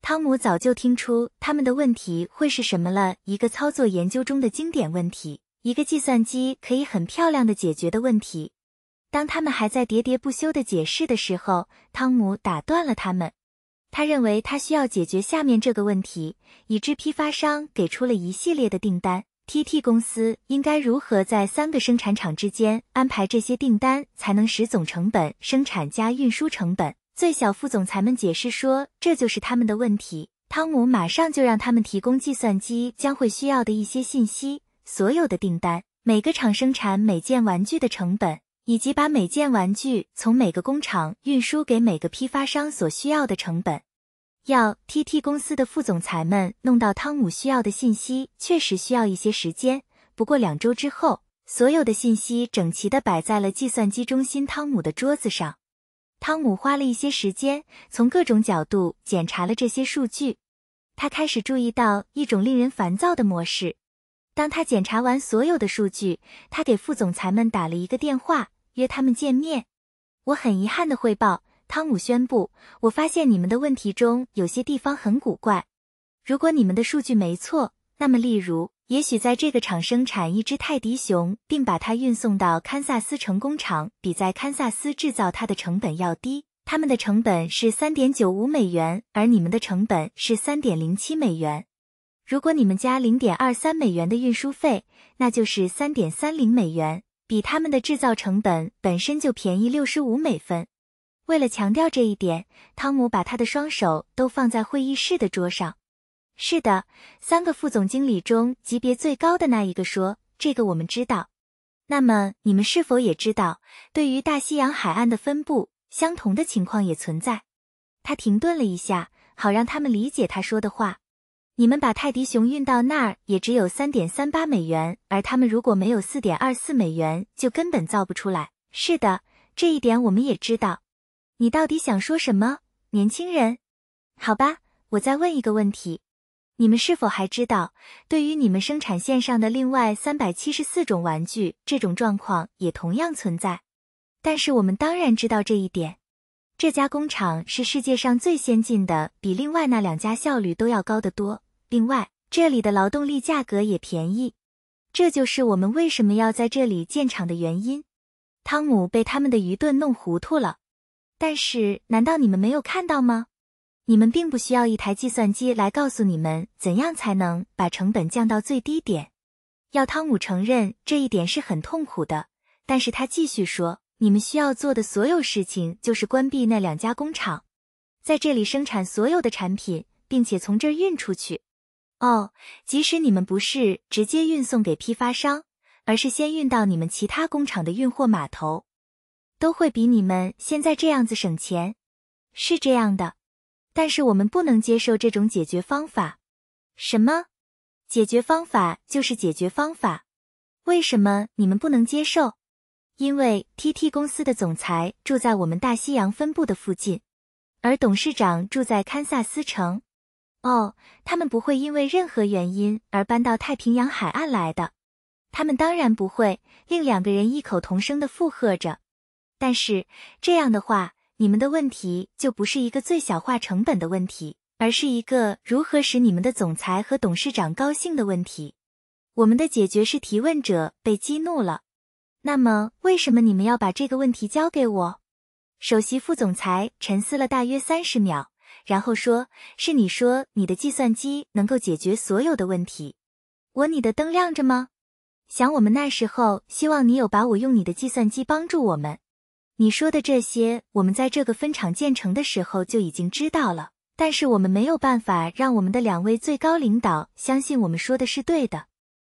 Speaker 1: 汤姆早就听出他们的问题会是什么了，一个操作研究中的经典问题，一个计算机可以很漂亮的解决的问题。当他们还在喋喋不休的解释的时候，汤姆打断了他们。他认为他需要解决下面这个问题：已知批发商给出了一系列的订单，T T 公司应该如何在三个生产厂之间安排这些订单，才能使总成本（生产加运输成本）？最小副总裁们解释说，这就是他们的问题。汤姆马上就让他们提供计算机将会需要的一些信息：所有的订单、每个厂生产每件玩具的成本，以及把每件玩具从每个工厂运输给每个批发商所需要的成本。要 T T 公司的副总裁们弄到汤姆需要的信息，确实需要一些时间。不过两周之后，所有的信息整齐地摆在了计算机中心汤姆的桌子上。汤姆花了一些时间，从各种角度检查了这些数据。他开始注意到一种令人烦躁的模式。当他检查完所有的数据，他给副总裁们打了一个电话，约他们见面。我很遗憾地汇报，汤姆宣布，我发现你们的问题中有些地方很古怪。如果你们的数据没错。那么，例如，也许在这个厂生产一只泰迪熊，并把它运送到堪萨斯城工厂，比在堪萨斯制造它的成本要低。他们的成本是三点九五美元，而你们的成本是三点零七美元。如果你们加零点二三美元的运输费，那就是三点三零美元，比他们的制造成本本身就便宜六十五美分。为了强调这一点，汤姆把他的双手都放在会议室的桌上。是的，三个副总经理中级别最高的那一个说：“这个我们知道。那么你们是否也知道，对于大西洋海岸的分布，相同的情况也存在？”他停顿了一下，好让他们理解他说的话。你们把泰迪熊运到那儿也只有三点三八美元，而他们如果没有四点二四美元，就根本造不出来。是的，这一点我们也知道。你到底想说什么，年轻人？好吧，我再问一个问题。你们是否还知道，对于你们生产线上的另外三百七十四种玩具，这种状况也同样存在？但是我们当然知道这一点。这家工厂是世界上最先进的，比另外那两家效率都要高得多。另外，这里的劳动力价格也便宜。这就是我们为什么要在这里建厂的原因。汤姆被他们的愚钝弄糊涂了。但是，难道你们没有看到吗？你们并不需要一台计算机来告诉你们怎样才能把成本降到最低点。要汤姆承认这一点是很痛苦的，但是他继续说：“你们需要做的所有事情就是关闭那两家工厂，在这里生产所有的产品，并且从这儿运出去。哦，即使你们不是直接运送给批发商，而是先运到你们其他工厂的运货码头，都会比你们现在这样子省钱。是这样的。”但是我们不能接受这种解决方法。什么？解决方法就是解决方法。为什么你们不能接受？因为 TT 公司的总裁住在我们大西洋分部的附近，而董事长住在堪萨斯城。哦，他们不会因为任何原因而搬到太平洋海岸来的。他们当然不会。另两个人异口同声地附和着。但是这样的话。你们的问题就不是一个最小化成本的问题，而是一个如何使你们的总裁和董事长高兴的问题。我们的解决是提问者被激怒了。那么，为什么你们要把这个问题交给我？首席副总裁沉思了大约三十秒，然后说：“是你说你的计算机能够解决所有的问题。我，你的灯亮着吗？想我们那时候，希望你有把我用你的计算机帮助我们。”你说的这些，我们在这个分厂建成的时候就已经知道了，但是我们没有办法让我们的两位最高领导相信我们说的是对的。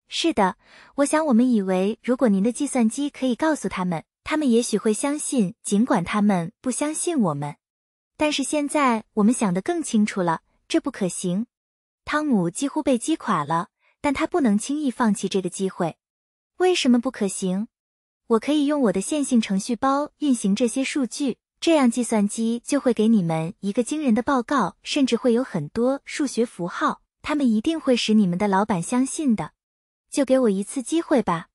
Speaker 1: 是的，我想我们以为如果您的计算机可以告诉他们，他们也许会相信，尽管他们不相信我们。但是现在我们想得更清楚了，这不可行。汤姆几乎被击垮了，但他不能轻易放弃这个机会。为什么不可行？我可以用我的线性程序包运行这些数据，这样计算机就会给你们一个惊人的报告，甚至会有很多数学符号，他们一定会使你们的老板相信的。就给我一次机会吧。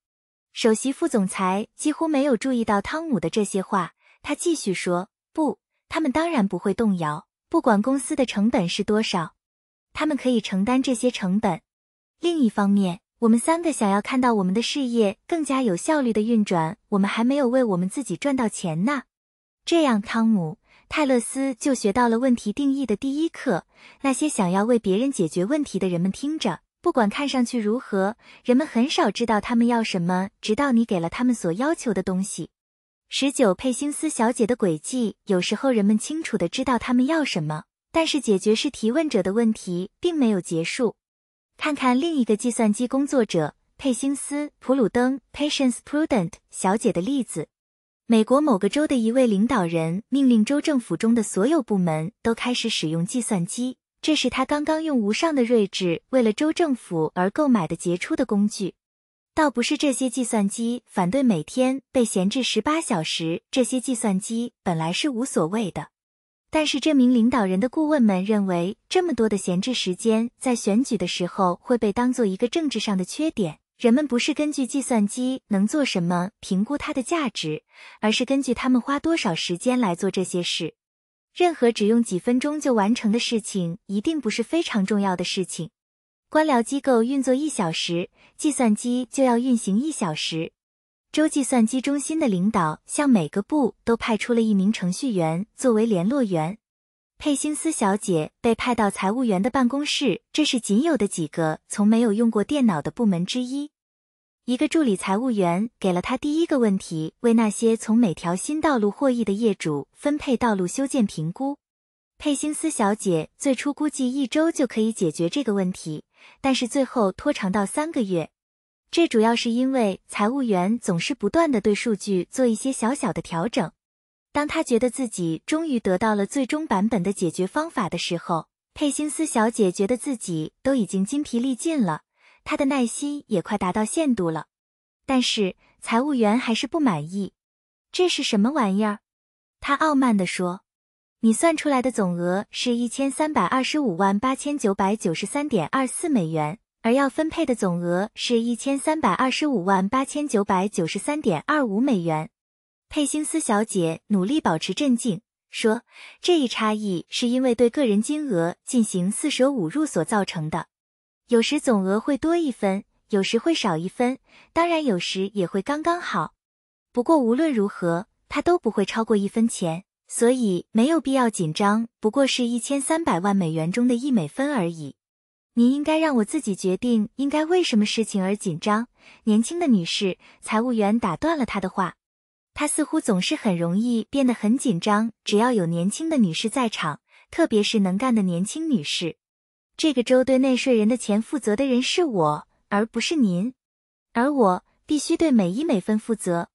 Speaker 1: 首席副总裁几乎没有注意到汤姆的这些话，他继续说：“不，他们当然不会动摇，不管公司的成本是多少，他们可以承担这些成本。另一方面。”我们三个想要看到我们的事业更加有效率的运转，我们还没有为我们自己赚到钱呢。这样，汤姆·泰勒斯就学到了问题定义的第一课。那些想要为别人解决问题的人们听着，不管看上去如何，人们很少知道他们要什么，直到你给了他们所要求的东西。十九，佩辛斯小姐的轨迹，有时候人们清楚的知道他们要什么，但是解决是提问者的问题并没有结束。看看另一个计算机工作者佩辛斯普鲁登 （Patience Prudent） 小姐的例子。美国某个州的一位领导人命令州政府中的所有部门都开始使用计算机，这是他刚刚用无上的睿智为了州政府而购买的杰出的工具。倒不是这些计算机反对每天被闲置十八小时，这些计算机本来是无所谓的。但是，这名领导人的顾问们认为，这么多的闲置时间在选举的时候会被当做一个政治上的缺点。人们不是根据计算机能做什么评估它的价值，而是根据他们花多少时间来做这些事。任何只用几分钟就完成的事情，一定不是非常重要的事情。官僚机构运作一小时，计算机就要运行一小时。州计算机中心的领导向每个部都派出了一名程序员作为联络员。佩辛斯小姐被派到财务员的办公室，这是仅有的几个从没有用过电脑的部门之一。一个助理财务员给了他第一个问题：为那些从每条新道路获益的业主分配道路修建评估。佩辛斯小姐最初估计一周就可以解决这个问题，但是最后拖长到三个月。这主要是因为财务员总是不断的对数据做一些小小的调整。当他觉得自己终于得到了最终版本的解决方法的时候，佩辛斯小姐觉得自己都已经筋疲力尽了，她的耐心也快达到限度了。但是财务员还是不满意。这是什么玩意儿？他傲慢地说：“你算出来的总额是一千三百二十五万八千九百九十三点二四美元。”而要分配的总额是一千三百二十五万八千九百九十三点二五美元。佩辛斯小姐努力保持镇静，说：“这一差异是因为对个人金额进行四舍五入所造成的。有时总额会多一分，有时会少一分，当然有时也会刚刚好。不过无论如何，它都不会超过一分钱，所以没有必要紧张。不过是一千三百万美元中的一美分而已。”您应该让我自己决定应该为什么事情而紧张，年轻的女士。财务员打断了他的话，他似乎总是很容易变得很紧张，只要有年轻的女士在场，特别是能干的年轻女士。这个州对纳税人的钱负责的人是我，而不是您，而我必须对每一美分负责。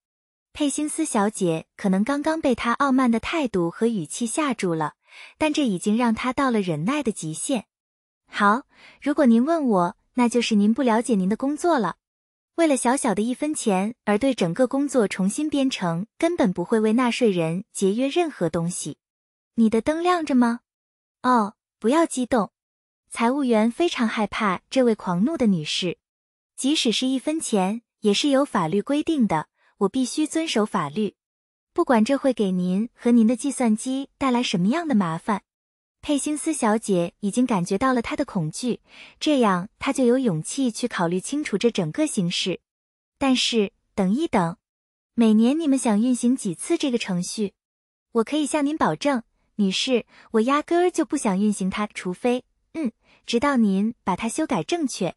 Speaker 1: 佩辛斯小姐可能刚刚被他傲慢的态度和语气吓住了，但这已经让她到了忍耐的极限。好，如果您问我，那就是您不了解您的工作了。为了小小的一分钱而对整个工作重新编程，根本不会为纳税人节约任何东西。你的灯亮着吗？哦，不要激动，财务员非常害怕这位狂怒的女士。即使是一分钱，也是有法律规定的，我必须遵守法律，不管这会给您和您的计算机带来什么样的麻烦。佩辛斯小姐已经感觉到了他的恐惧，这样她就有勇气去考虑清楚这整个形势。但是等一等，每年你们想运行几次这个程序？我可以向您保证，女士，我压根儿就不想运行它，除非嗯，直到您把它修改正确。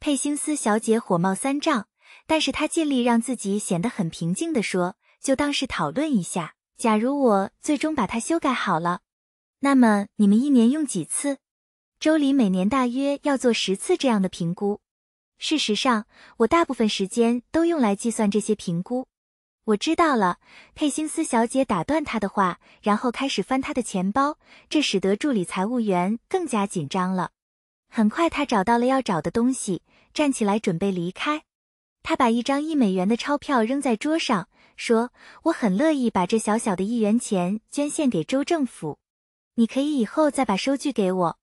Speaker 1: 佩辛斯小姐火冒三丈，但是她尽力让自己显得很平静地说：“就当是讨论一下，假如我最终把它修改好了。”那么你们一年用几次？周里每年大约要做十次这样的评估。事实上，我大部分时间都用来计算这些评估。我知道了，佩辛斯小姐打断他的话，然后开始翻他的钱包，这使得助理财务员更加紧张了。很快，他找到了要找的东西，站起来准备离开。他把一张一美元的钞票扔在桌上，说：“我很乐意把这小小的一元钱捐献给州政府。”你可以以后再把收据给我。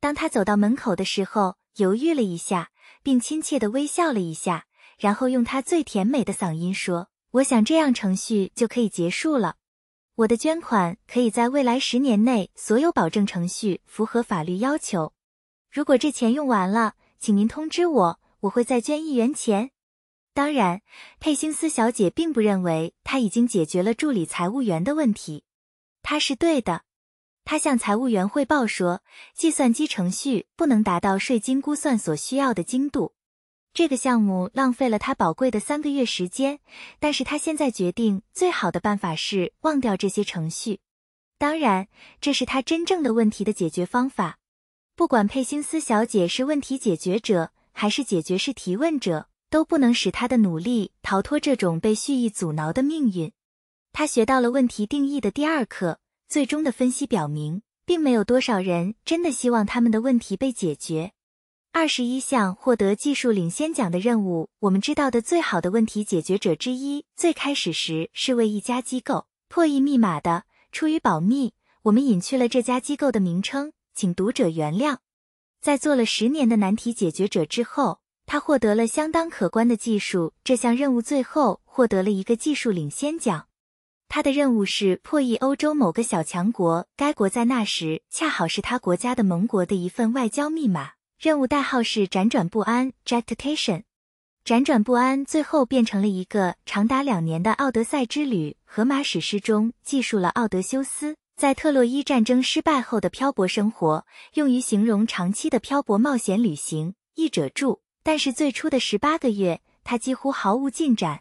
Speaker 1: 当他走到门口的时候，犹豫了一下，并亲切地微笑了一下，然后用他最甜美的嗓音说：“我想这样程序就可以结束了。我的捐款可以在未来十年内所有保证程序符合法律要求。如果这钱用完了，请您通知我，我会再捐一元钱。”当然，佩辛斯小姐并不认为她已经解决了助理财务员的问题。她是对的。他向财务员汇报说，计算机程序不能达到税金估算所需要的精度。这个项目浪费了他宝贵的三个月时间，但是他现在决定最好的办法是忘掉这些程序。当然，这是他真正的问题的解决方法。不管佩辛斯小姐是问题解决者还是解决是提问者，都不能使他的努力逃脱这种被蓄意阻挠的命运。他学到了问题定义的第二课。最终的分析表明，并没有多少人真的希望他们的问题被解决。二十一项获得技术领先奖的任务，我们知道的最好的问题解决者之一，最开始时是为一家机构破译密码的。出于保密，我们隐去了这家机构的名称，请读者原谅。在做了十年的难题解决者之后，他获得了相当可观的技术。这项任务最后获得了一个技术领先奖。他的任务是破译欧洲某个小强国，该国在那时恰好是他国家的盟国的一份外交密码。任务代号是“辗转不安 j e t i t a t i o n 辗转不安最后变成了一个长达两年的奥德赛之旅。荷马史诗中记述了奥德修斯在特洛伊战争失败后的漂泊生活，用于形容长期的漂泊冒险旅行。译者注：但是最初的十八个月，他几乎毫无进展。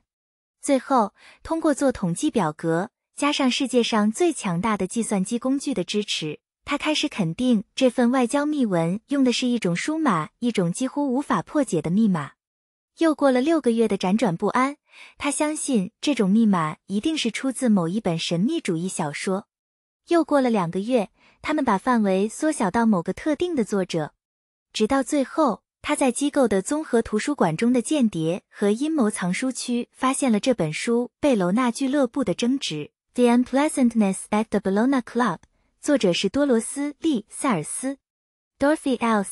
Speaker 1: 最后，通过做统计表格，加上世界上最强大的计算机工具的支持，他开始肯定这份外交密文用的是一种书码，一种几乎无法破解的密码。又过了六个月的辗转不安，他相信这种密码一定是出自某一本神秘主义小说。又过了两个月，他们把范围缩小到某个特定的作者，直到最后。他在机构的综合图书馆中的间谍和阴谋藏书区发现了这本书《贝楼纳俱乐部的争执》。The unpleasantness at the Belona Club，作者是多罗斯利·塞尔斯 （Dorothy L.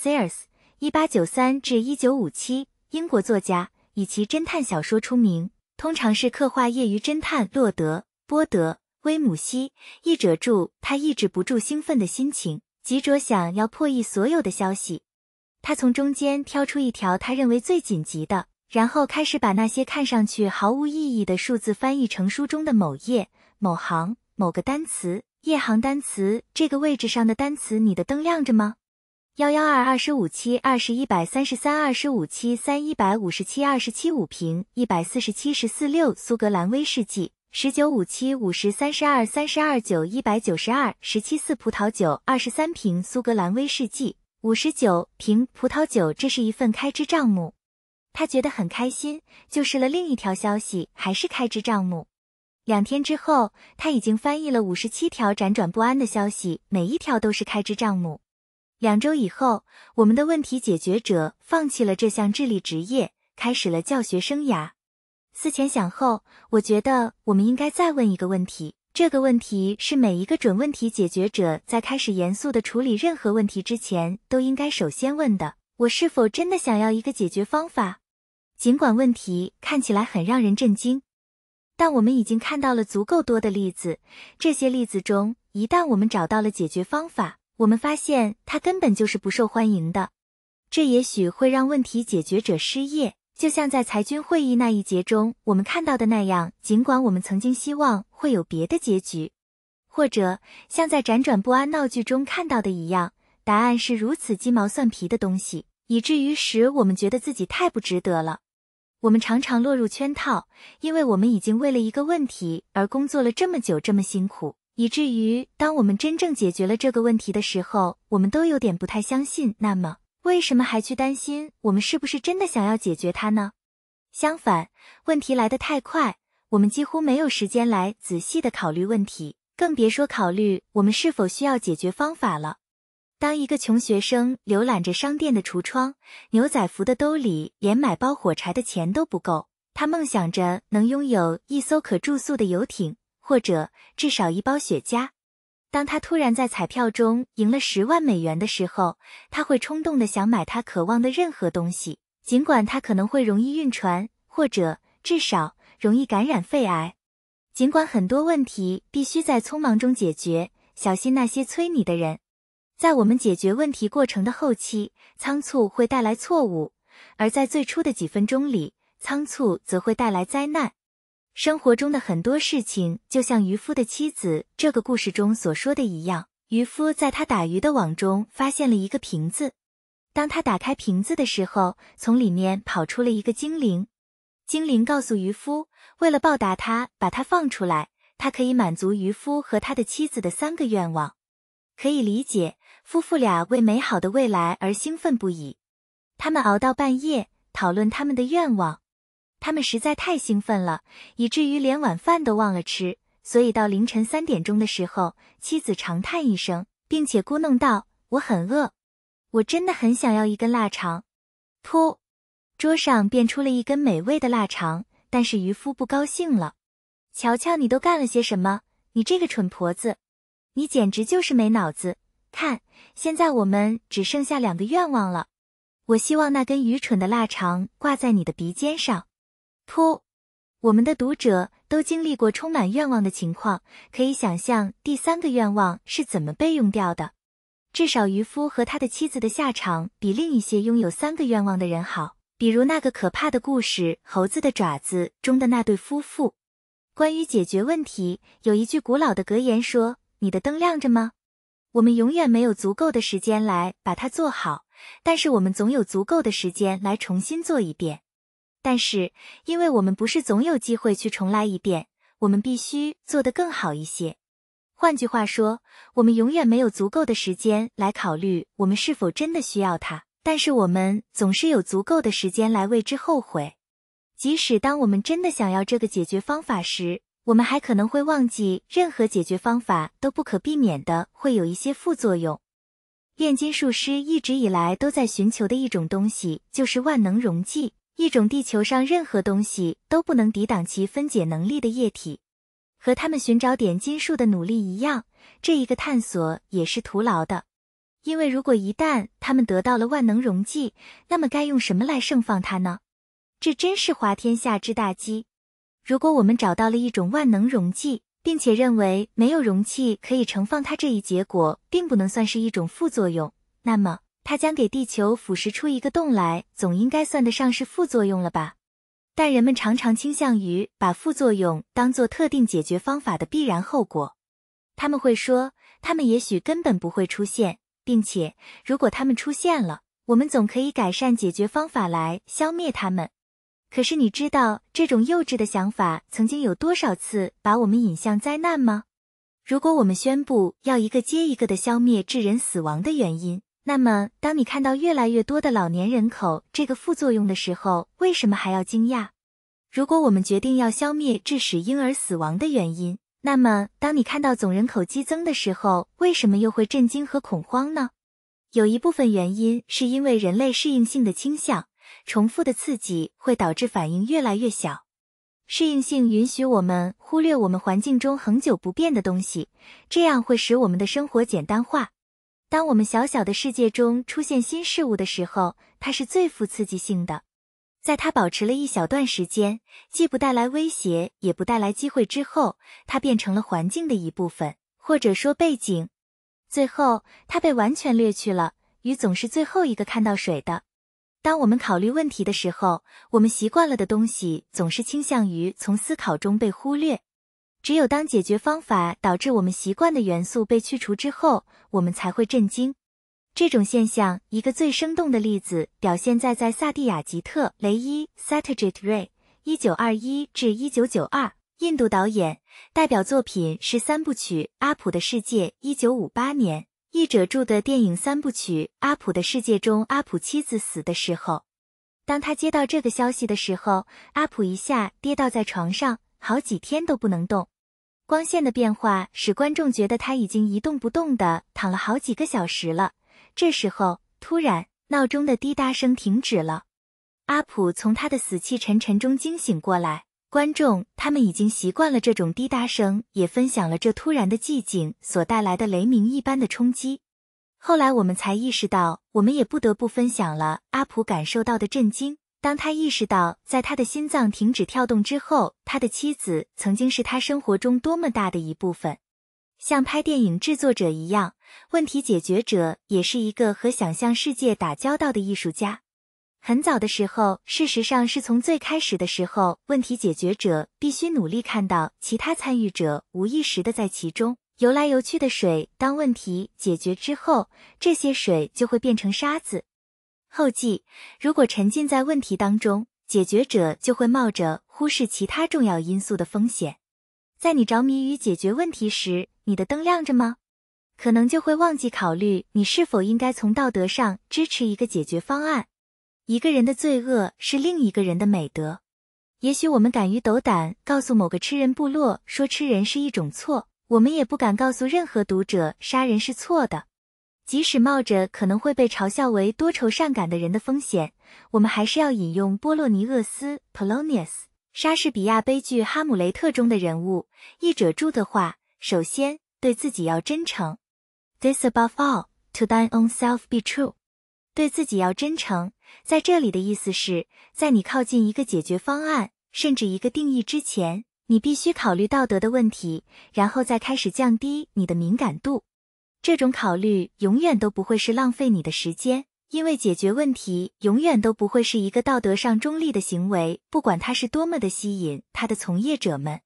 Speaker 1: Sayers，1893-1957），英国作家，以其侦探小说出名，通常是刻画业余侦探洛德·波德·威姆西。译者注：他抑制不住兴奋的心情，急着想要破译所有的消息。他从中间挑出一条他认为最紧急的，然后开始把那些看上去毫无意义的数字翻译成书中的某页、某行、某个单词。夜行、单词这个位置上的单词，你的灯亮着吗？幺幺二二十五七二十一百三十三二十五七三一百五十七二十七五瓶一百四十七十四六苏格兰威士忌十九五七五十三十二三十二九一百九十二十七四葡萄酒二十三瓶苏格兰威士忌。五十九瓶葡萄酒，这是一份开支账目。他觉得很开心，就试了另一条消息，还是开支账目。两天之后，他已经翻译了五十七条辗转不安的消息，每一条都是开支账目。两周以后，我们的问题解决者放弃了这项智力职业，开始了教学生涯。思前想后，我觉得我们应该再问一个问题。这个问题是每一个准问题解决者在开始严肃地处理任何问题之前都应该首先问的：我是否真的想要一个解决方法？尽管问题看起来很让人震惊，但我们已经看到了足够多的例子。这些例子中，一旦我们找到了解决方法，我们发现它根本就是不受欢迎的。这也许会让问题解决者失业。就像在裁军会议那一节中我们看到的那样，尽管我们曾经希望会有别的结局，或者像在辗转不安闹剧中看到的一样，答案是如此鸡毛蒜皮的东西，以至于使我们觉得自己太不值得了。我们常常落入圈套，因为我们已经为了一个问题而工作了这么久，这么辛苦，以至于当我们真正解决了这个问题的时候，我们都有点不太相信。那么。为什么还去担心我们是不是真的想要解决它呢？相反，问题来得太快，我们几乎没有时间来仔细的考虑问题，更别说考虑我们是否需要解决方法了。当一个穷学生浏览着商店的橱窗，牛仔服的兜里连买包火柴的钱都不够，他梦想着能拥有一艘可住宿的游艇，或者至少一包雪茄。当他突然在彩票中赢了十万美元的时候，他会冲动的想买他渴望的任何东西，尽管他可能会容易晕船，或者至少容易感染肺癌。尽管很多问题必须在匆忙中解决，小心那些催你的人。在我们解决问题过程的后期，仓促会带来错误；而在最初的几分钟里，仓促则会带来灾难。生活中的很多事情，就像渔夫的妻子这个故事中所说的一样，渔夫在他打鱼的网中发现了一个瓶子。当他打开瓶子的时候，从里面跑出了一个精灵。精灵告诉渔夫，为了报答他把他放出来，他可以满足渔夫和他的妻子的三个愿望。可以理解，夫妇俩为美好的未来而兴奋不已。他们熬到半夜，讨论他们的愿望。他们实在太兴奋了，以至于连晚饭都忘了吃。所以到凌晨三点钟的时候，妻子长叹一声，并且咕哝道：“我很饿，我真的很想要一根腊肠。”噗，桌上变出了一根美味的腊肠。但是渔夫不高兴了：“瞧瞧你都干了些什么，你这个蠢婆子，你简直就是没脑子！看，现在我们只剩下两个愿望了。我希望那根愚蠢的腊肠挂在你的鼻尖上。”噗！我们的读者都经历过充满愿望的情况，可以想象第三个愿望是怎么被用掉的。至少渔夫和他的妻子的下场比另一些拥有三个愿望的人好，比如那个可怕的故事《猴子的爪子》中的那对夫妇。关于解决问题，有一句古老的格言说：“你的灯亮着吗？”我们永远没有足够的时间来把它做好，但是我们总有足够的时间来重新做一遍。但是，因为我们不是总有机会去重来一遍，我们必须做得更好一些。换句话说，我们永远没有足够的时间来考虑我们是否真的需要它。但是，我们总是有足够的时间来为之后悔。即使当我们真的想要这个解决方法时，我们还可能会忘记任何解决方法都不可避免的会有一些副作用。炼金术师一直以来都在寻求的一种东西，就是万能溶剂。一种地球上任何东西都不能抵挡其分解能力的液体，和他们寻找点金术的努力一样，这一个探索也是徒劳的。因为如果一旦他们得到了万能溶剂，那么该用什么来盛放它呢？这真是滑天下之大稽。如果我们找到了一种万能溶剂，并且认为没有容器可以盛放它，这一结果并不能算是一种副作用，那么。它将给地球腐蚀出一个洞来，总应该算得上是副作用了吧？但人们常常倾向于把副作用当做特定解决方法的必然后果。他们会说，他们也许根本不会出现，并且如果他们出现了，我们总可以改善解决方法来消灭他们。可是你知道这种幼稚的想法曾经有多少次把我们引向灾难吗？如果我们宣布要一个接一个的消灭致人死亡的原因，那么，当你看到越来越多的老年人口这个副作用的时候，为什么还要惊讶？如果我们决定要消灭致使婴儿死亡的原因，那么当你看到总人口激增的时候，为什么又会震惊和恐慌呢？有一部分原因是因为人类适应性的倾向，重复的刺激会导致反应越来越小。适应性允许我们忽略我们环境中恒久不变的东西，这样会使我们的生活简单化。当我们小小的世界中出现新事物的时候，它是最富刺激性的。在它保持了一小段时间，既不带来威胁，也不带来机会之后，它变成了环境的一部分，或者说背景。最后，它被完全掠去了。鱼总是最后一个看到水的。当我们考虑问题的时候，我们习惯了的东西总是倾向于从思考中被忽略。只有当解决方法导致我们习惯的元素被去除之后，我们才会震惊。这种现象一个最生动的例子表现在在萨蒂亚吉特·雷伊 （Satyajit Ray，1921-1992） 印度导演，代表作品是三部曲《阿普的世界》（1958 年）。译者著的电影三部曲《阿普的世界》中，阿普妻子死的时候，当他接到这个消息的时候，阿普一下跌倒在床上。好几天都不能动，光线的变化使观众觉得他已经一动不动的躺了好几个小时了。这时候，突然闹钟的滴答声停止了，阿普从他的死气沉沉中惊醒过来。观众他们已经习惯了这种滴答声，也分享了这突然的寂静所带来的雷鸣一般的冲击。后来我们才意识到，我们也不得不分享了阿普感受到的震惊。当他意识到，在他的心脏停止跳动之后，他的妻子曾经是他生活中多么大的一部分，像拍电影制作者一样，问题解决者也是一个和想象世界打交道的艺术家。很早的时候，事实上是从最开始的时候，问题解决者必须努力看到其他参与者无意识的在其中游来游去的水。当问题解决之后，这些水就会变成沙子。后记：如果沉浸在问题当中，解决者就会冒着忽视其他重要因素的风险。在你着迷于解决问题时，你的灯亮着吗？可能就会忘记考虑你是否应该从道德上支持一个解决方案。一个人的罪恶是另一个人的美德。也许我们敢于斗胆告诉某个吃人部落说吃人是一种错，我们也不敢告诉任何读者杀人是错的。即使冒着可能会被嘲笑为多愁善感的人的风险，我们还是要引用波洛尼厄斯 （Polonius）—— 莎士比亚悲剧《哈姆雷特》中的人物，译者注的话：首先，对自己要真诚。This above all, to thine own self be true。对自己要真诚，在这里的意思是，在你靠近一个解决方案，甚至一个定义之前，你必须考虑道德的问题，然后再开始降低你的敏感度。这种考虑永远都不会是浪费你的时间，因为解决问题永远都不会是一个道德上中立的行为，不管它是多么的吸引它的从业者们。